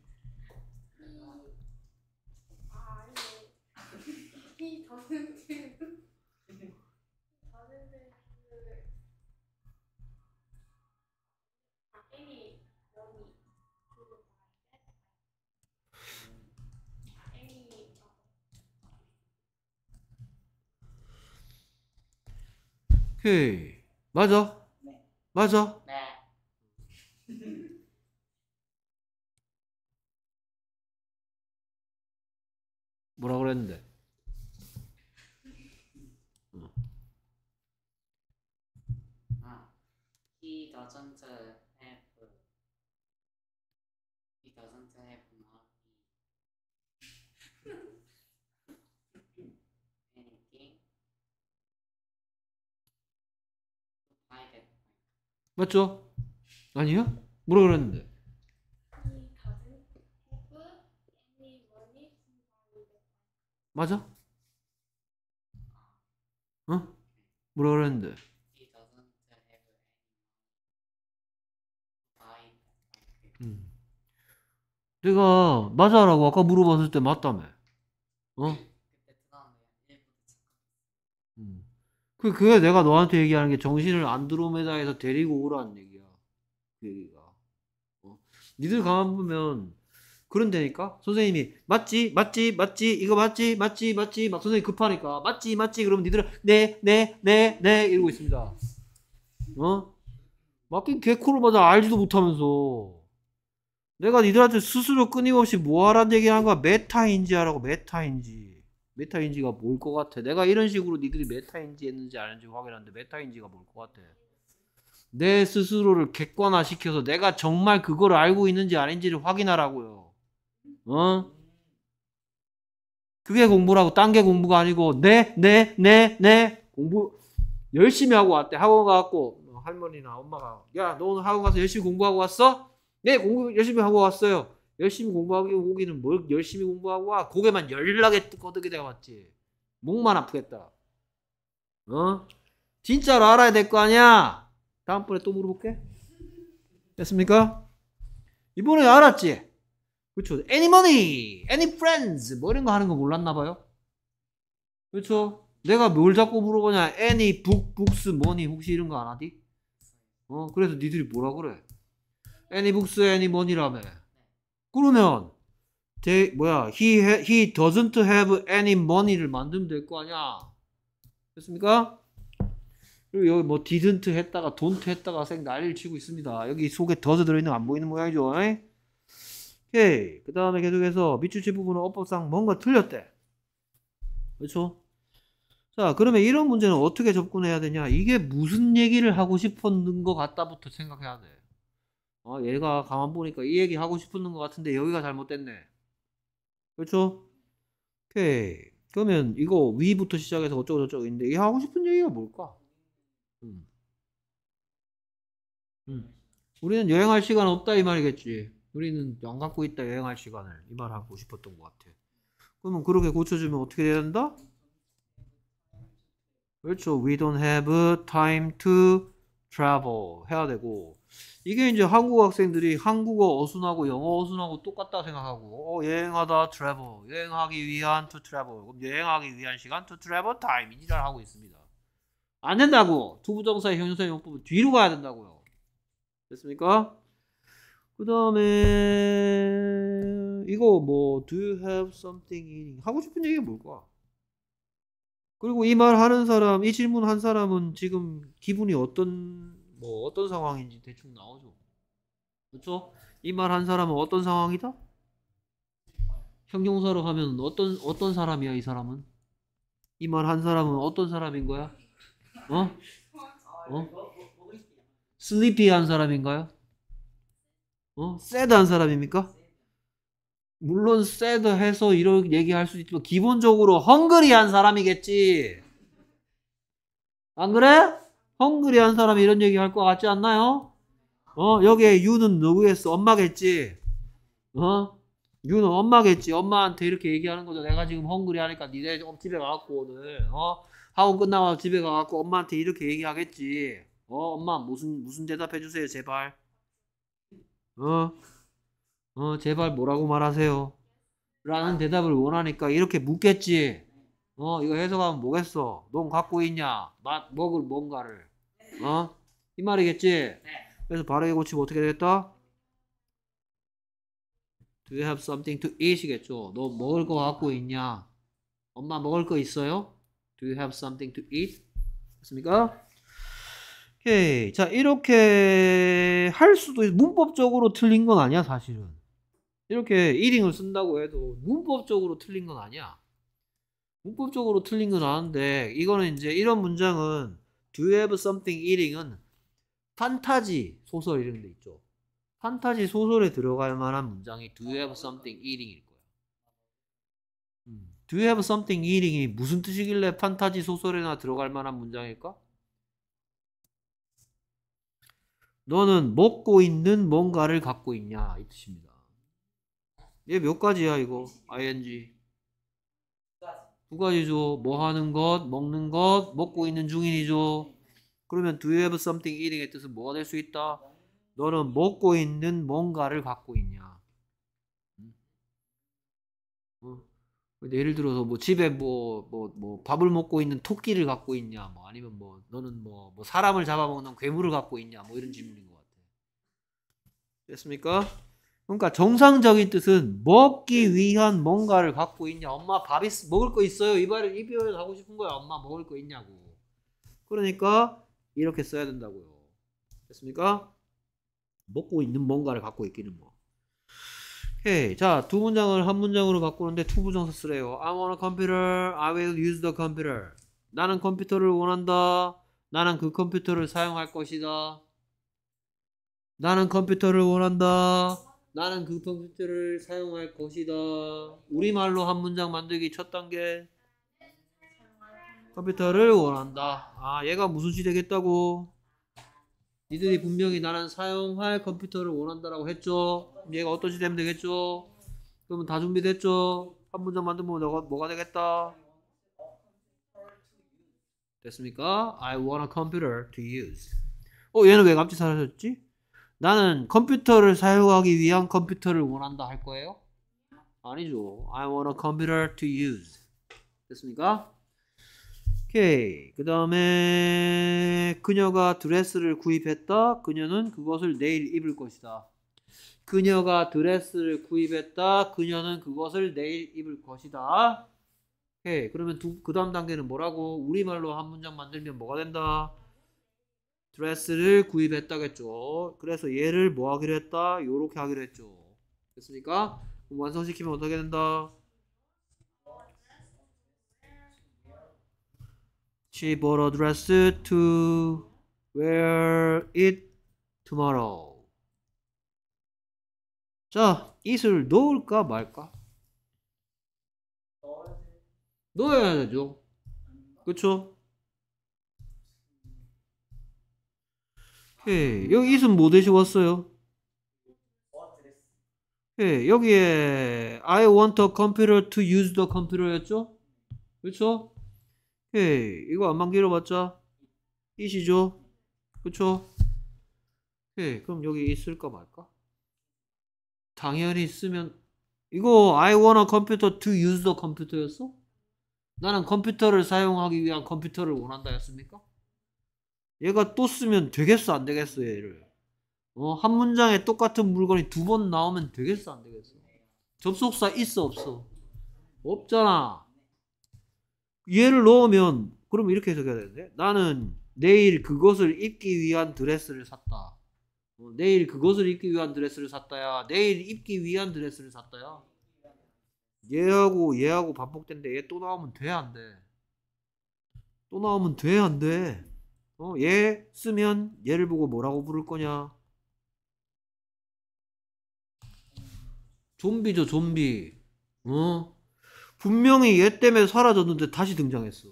오이 맞아? 네. 맞아? 네. 뭐라 그랬는데? 아, he d o 맞죠? 아니요? 뭐라 그랬는데? 맞아? 어? 뭐라 그랬는데? 음. 내가 맞아라고 아까 물어봤을 때 맞다며. 어? 그, 그게 내가 너한테 얘기하는 게 정신을 안드로메다에서 데리고 오라는 얘기야. 그 얘기가. 어? 니들 가만 보면 그런데니까 선생님이 맞지? 맞지? 맞지? 이거 맞지? 맞지? 맞지? 막 선생님 급하니까 맞지? 맞지? 그러면 니들은 네, 네, 네, 네 이러고 있습니다. 어? 맞긴 개코로 맞아 알지도 못하면서 내가 니들한테 스스로 끊임없이 뭐하란 얘기하는 거야? 메타인지 하라고 메타인지 메타인지가 뭘 것 같아? 내가 이런 식으로 니들이 메타인지 했는지 아닌지 확인하는데 메타인지가 뭘 것 같아? 내 스스로를 객관화시켜서 내가 정말 그걸 알고 있는지 아닌지를 확인하라고요. 어? 그게 공부라고 딴 게 공부가 아니고 내내내내 네, 네, 네, 공부 열심히 하고 왔대. 학원 가갖고 할머니나 엄마가 야 너 오늘 학원 가서 열심히 공부하고 왔어? 네 공부 열심히 하고 왔어요. 열심히 공부하기 고기는 뭘 열심히 공부하고 와 고개만 연락에 꺼득이 되어봤지 목만 아프겠다 어 진짜로 알아야 될 거 아니야 다음번에 또 물어볼게 됐습니까 이번에 알았지 그렇죠 any money any friends 뭐 이런 거 하는 거 몰랐나 봐요 그렇죠 내가 뭘 자꾸 물어보냐 any book books money 혹시 이런 거 안 하디 어 그래서 니들이 뭐라 그래 any books any money라며 그러면 t 뭐야 he, he doesn't have any money를 만들면 될 거 아니야 됐습니까? 그리고 여기 뭐 didn't 했다가 don't 했다가 생 난리를 치고 있습니다 여기 속에 더 o 들어있는 안 보이는 모양이죠 에이? 예? 오케이 그 다음에 계속해서 미추치 부분은 어법상 뭔가 틀렸대 그렇죠? 자 그러면 이런 문제는 어떻게 접근해야 되냐 이게 무슨 얘기를 하고 싶었는 것 같다부터 생각해야 돼 아, 얘가 가만 보니까 이 얘기 하고 싶은 것 같은데 여기가 잘못됐네. 그렇죠? 오케이. 그러면 이거 위부터 시작해서 어쩌고저쩌고 있는데 얘 하고 싶은 얘기가 뭘까? 음. 음. 우리는 여행할 시간 없다 이 말이겠지. 우리는 안 갖고 있다 여행할 시간을 이 말 하고 싶었던 것 같아. 그러면 그렇게 고쳐주면 어떻게 되야 된다? 그렇죠. We don't have time to travel 해야 되고 이게 이제 한국 학생들이 한국어 어순하고 영어 어순하고 똑같다 생각하고 어, 여행하다 travel 여행하기 위한 to travel 그럼 여행하기 위한 시간 to travel time 이라 하고 있습니다. 안 된다고 두부정사의 형용사 용법은 뒤로 가야 된다고요. 됐습니까? 그 다음에 이거 뭐 do you have something in 하고 싶은 얘기가 뭘까? 그리고 이 말 하는 사람 이 질문 한 사람은 지금 기분이 어떤 뭐 어떤 상황인지 대충 나오죠. 그렇죠? 이 말 한 사람은 어떤 상황이다? 형용사로 하면 어떤 어떤 사람이야 이 사람은? 이 말 한 사람은 어떤 사람인 거야? 어? 어? 슬리피한 사람인가요? 어? 새드한 사람입니까? 물론 새드해서 이런 얘기할 수 있지만 기본적으로 헝그리한 사람이겠지. 안 그래? 헝그리한 사람이 이런 얘기 할 것 같지 않나요? 어, 여기에 유는 누구겠어? 엄마겠지. 어? 유는 엄마겠지. 엄마한테 이렇게 얘기하는 거죠. 내가 지금 헝그리 하니까 니네 좀 집에 가갖고 오늘, 어? 하고 끝나고 집에 가갖고 엄마한테 이렇게 얘기하겠지. 어, 엄마 무슨, 무슨 대답해 주세요, 제발. 어? 어, 제발 뭐라고 말하세요. 라는 대답을 원하니까 이렇게 묻겠지. 어, 이거 해석하면 뭐겠어? 넌 갖고 있냐? 맛, 먹을 뭔가를. 어? 이 말이겠지? 네. 그래서 바음이 고치면 어떻게 되겠다? Do you have something to eat이겠죠? 너 먹을 거 갖고 있냐? 엄마 먹을 거 있어요? Do you have something to eat? 됐습니까? 오케이. 자, 이렇게 할 수도, 있, 문법적으로 틀린 건 아니야, 사실은. 이렇게 1인을 쓴다고 해도 문법적으로 틀린 건 아니야. 문법적으로 틀린 건 아는데 이거는 이제 이런 문장은 do you have something eating은 판타지 소설 이런 데 있죠. 판타지 소설에 들어갈 만한 문장이 do you have something eating일 거야. 음. do you have something eating이 무슨 뜻이길래 판타지 소설에나 들어갈 만한 문장일까? 너는 먹고 있는 뭔가를 갖고 있냐 이 뜻입니다. 얘 몇 가지야 이거? ing 두 가지죠. 뭐 하는 것, 먹는 것, 먹고 있는 중인이죠. 그러면 do you have something eating의 뜻은 뭐가 될 수 있다? 너는 먹고 있는 뭔가를 갖고 있냐. 음. 어? 예를 들어서 뭐 집에 뭐뭐뭐 뭐, 뭐 밥을 먹고 있는 토끼를 갖고 있냐, 뭐 아니면 뭐 너는 뭐, 뭐 사람을 잡아먹는 괴물을 갖고 있냐, 뭐 이런 질문인 것 같아. 됐습니까? 그러니까 정상적인 뜻은 먹기 위한 뭔가를 갖고 있냐. 엄마 밥 있, 먹을 거 있어요. 이 말을 이 표현을 하고 싶은 거야. 엄마 먹을 거 있냐고. 그러니까 이렇게 써야 된다고요. 됐습니까? 먹고 있는 뭔가를 갖고 있기는 뭐. 오케이. 자, 두 문장을 한 문장으로 바꾸는데 투부정사 쓰래요. I want a computer. I will use the computer. 나는 컴퓨터를 원한다. 나는 그 컴퓨터를 사용할 것이다. 나는 컴퓨터를 원한다. 나는 그 컴퓨터를 사용할 것이다. 우리말로 한 문장 만들기 첫 단계. 컴퓨터를 원한다. 아, 얘가 무슨 시 되겠다고? 니들이 분명히 나는 사용할 컴퓨터를 원한다라고 했죠. 얘가 어떤 시 되면 되겠죠? 그러면 다 준비됐죠? 한 문장 만들면 뭐가, 뭐가 되겠다? 됐습니까? I want a computer to use. 어, 얘는 왜 갑자기 사라졌지? 나는 컴퓨터를 사용하기 위한 컴퓨터를 원한다 할 거예요? 아니죠. I want a computer to use. 됐습니까? 오케이. 그 다음에 그녀가 드레스를 구입했다. 그녀는 그것을 내일 입을 것이다. 그녀가 드레스를 구입했다. 그녀는 그것을 내일 입을 것이다. 오케이. 그러면 그 다음 단계는 뭐라고? 우리말로 한 문장 만들면 뭐가 된다? 드레스를 구입했다겠죠. 그래서 얘를 뭐 하기로 했다? 요렇게 하기로 했죠. 됐습니까? 완성시키면 어떻게 된다? She bought a dress to wear it tomorrow. 자, 이슬 놓을까 말까? 넣어야 되죠. 그쵸? 예, 여기 이순 뭐대셔 왔어요? 예, 여기에 I want a computer to use the computer였죠? 그렇죠? 예, 이거 안만 길어봤자 이시죠? 그렇죠? 예, 그럼 여기 있을까 말까? 당연히 있으면 이거 I want a computer to use the computer였어? 나는 컴퓨터를 사용하기 위한 컴퓨터를 원한다였습니까? 얘가 또 쓰면 되겠어 안 되겠어 얘를 어, 한 문장에 똑같은 물건이 두 번 나오면 되겠어 안 되겠어 접속사 있어 없어 없잖아 얘를 넣으면 그럼 이렇게 해석해야 되는데 나는 내일 그것을 입기 위한 드레스를 샀다 어, 내일 그것을 입기 위한 드레스를 샀다야 내일 입기 위한 드레스를 샀다야 얘하고 얘하고 반복된데 얘 또 나오면 돼 안 돼? 또 나오면 돼 안 돼? 어, 얘 쓰면 얘를 보고 뭐라고 부를 거냐? 좀비죠, 좀비. 어? 분명히 얘 때문에 사라졌는데 다시 등장했어.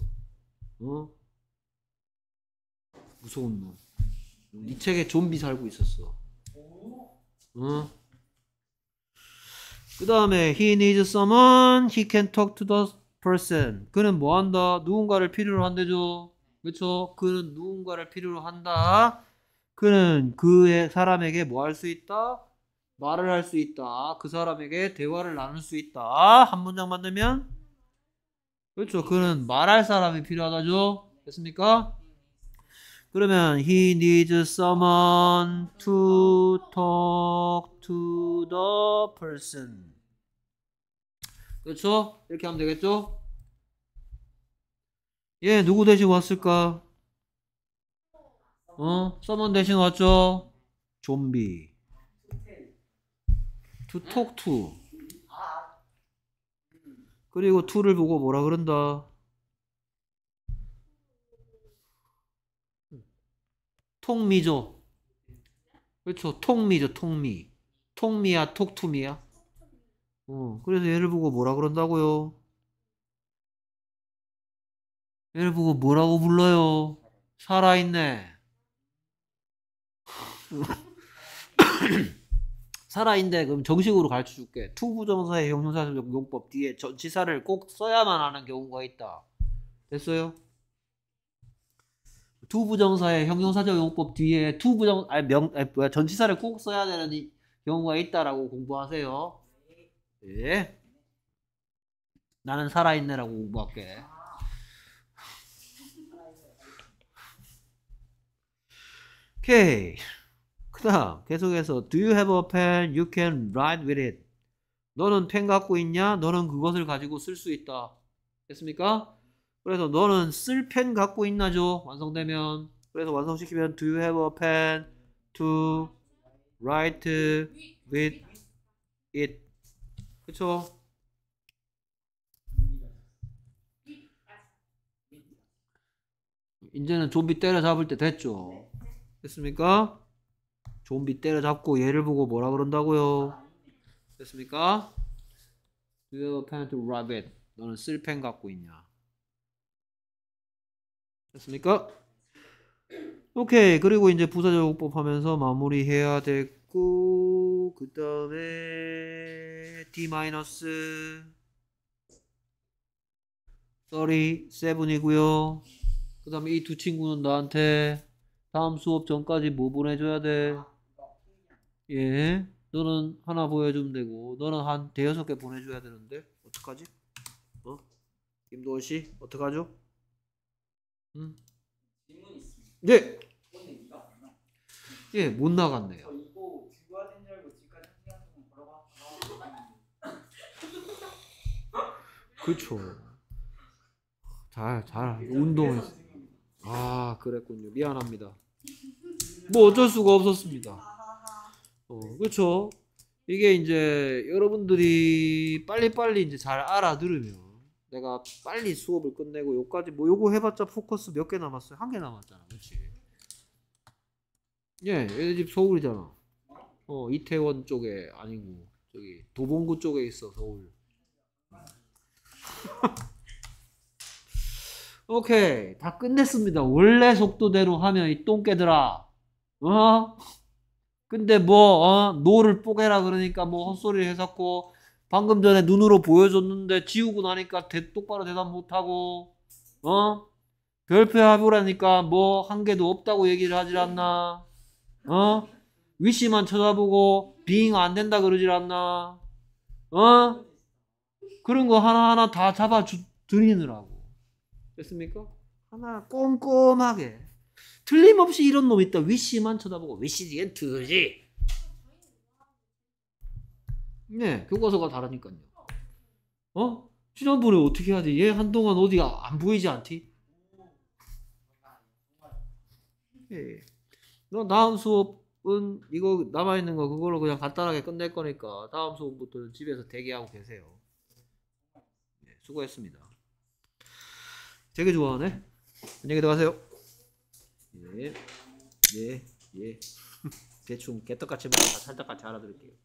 어? 무서운 놈. 이 책에 좀비 살고 있었어. 어? 그 다음에 he needs someone he can talk to the person. 그는 뭐 한다? 누군가를 필요로 한대죠. 그렇죠? 그는 누군가를 필요로 한다. 그는 그 사람에게 뭐 할 수 있다? 말을 할 수 있다. 그 사람에게 대화를 나눌 수 있다. 한 문장 만들면 그렇죠. 그는 말할 사람이 필요하다죠. 됐습니까? 그러면 he needs someone to talk to the person. 그렇죠? 이렇게 하면 되겠죠? 예, 누구 대신 왔을까? 어? 서먼 대신 왔죠? 좀비. t 톡 투. 그리고 투를 보고 뭐라 그런다? 통미죠. 그렇죠. 통미죠. 통미. 통미야, 톡투미야. 어, 그래서 얘를 보고 뭐라 그런다고요? 얘를 보고 뭐라고 불러요? 살아있네. 살아있네. 그럼 정식으로 가르쳐 줄게. 투부정사의 형용사적 용법 뒤에 전치사를 꼭 써야만 하는 경우가 있다. 됐어요? 투부정사의 형용사적 용법 뒤에 투부정 아니 명 아니 뭐야 전치사를 꼭 써야 되는 이, 경우가 있다라고 공부하세요. 예. 나는 살아있네라고 공부할게. 오케이. 그다음 계속해서 Do you have a pen? You can write with it. 너는 펜 갖고 있냐? 너는 그것을 가지고 쓸 수 있다. 됐습니까? 그래서 너는 쓸 펜 갖고 있나죠? 완성되면 그래서 완성시키면 Do you have a pen to write with it? 그쵸? 이제는 좀비 때려잡을 때 됐죠? 됐습니까? 좀비 때려잡고 얘를 보고 뭐라 그런다고요? 됐습니까? Do you have a pen to r a b i t 너는 쓸펜 갖고 있냐? 됐습니까? 오케이 그리고 이제 부사제곱법 하면서 마무리해야 됐고 그 다음에 d 마이너 37이고요 그 다음에 이 두 친구는 나한테 다음 수업 전까지 뭐 보내줘야 돼? 예. 너는 하나 보여주면 되고 너는 한 대여섯 개 보내줘야 되는데 어떡하지? 어? 김도원 씨 어떡하죠? 응? 질문 있습니다. 네. 예, 못 나갔네요. 그렇죠. 잘, 잘운동했 아, 그랬군요. 미안합니다. 뭐 어쩔 수가 없었습니다. 어, 그렇죠. 이게 이제 여러분들이 빨리빨리 이제 잘 알아들으면 내가 빨리 수업을 끝내고 요까지 뭐 요거 해봤자 포커스 몇 개 남았어요? 한 개 남았잖아, 그렇지? 예, 얘네 집 서울이잖아. 어, 이태원 쪽에 아니고 저기 도봉구 쪽에 있어 서울. 오케이. 다 끝냈습니다. 원래 속도대로 하면 이 똥개들아. 어? 근데 뭐, 어? 노를 뽀개라 그러니까 뭐 헛소리를 해갖고 방금 전에 눈으로 보여줬는데 지우고 나니까 대, 똑바로 대답 못하고, 어? 별표 합보라니까뭐 한 개도 없다고 얘기를 하질 않나? 어? 위시만 쳐다보고 빙 안 된다 그러질 않나? 어? 그런 거 하나하나 다 잡아 드리느라고. 됐습니까? 하나 꼼꼼하게 틀림없이 이런 놈 있다. 위시만 쳐다보고 위시지 엔 드지. 네, 교과서가 다르니까요. 어? 지난번에 어떻게 하지? 얘 한동안 어디가 안 보이지 않지 예. 너 다음 수업은 이거 남아 있는 거 그걸로 그냥 간단하게 끝낼 거니까 다음 수업부터 집에서 대기하고 계세요. 예, 수고했습니다. 되게 좋아하네. 안녕히 들어가세요. 예, 예, 예. 대충 개떡같이 말하다 살떡같이 알아들을게요.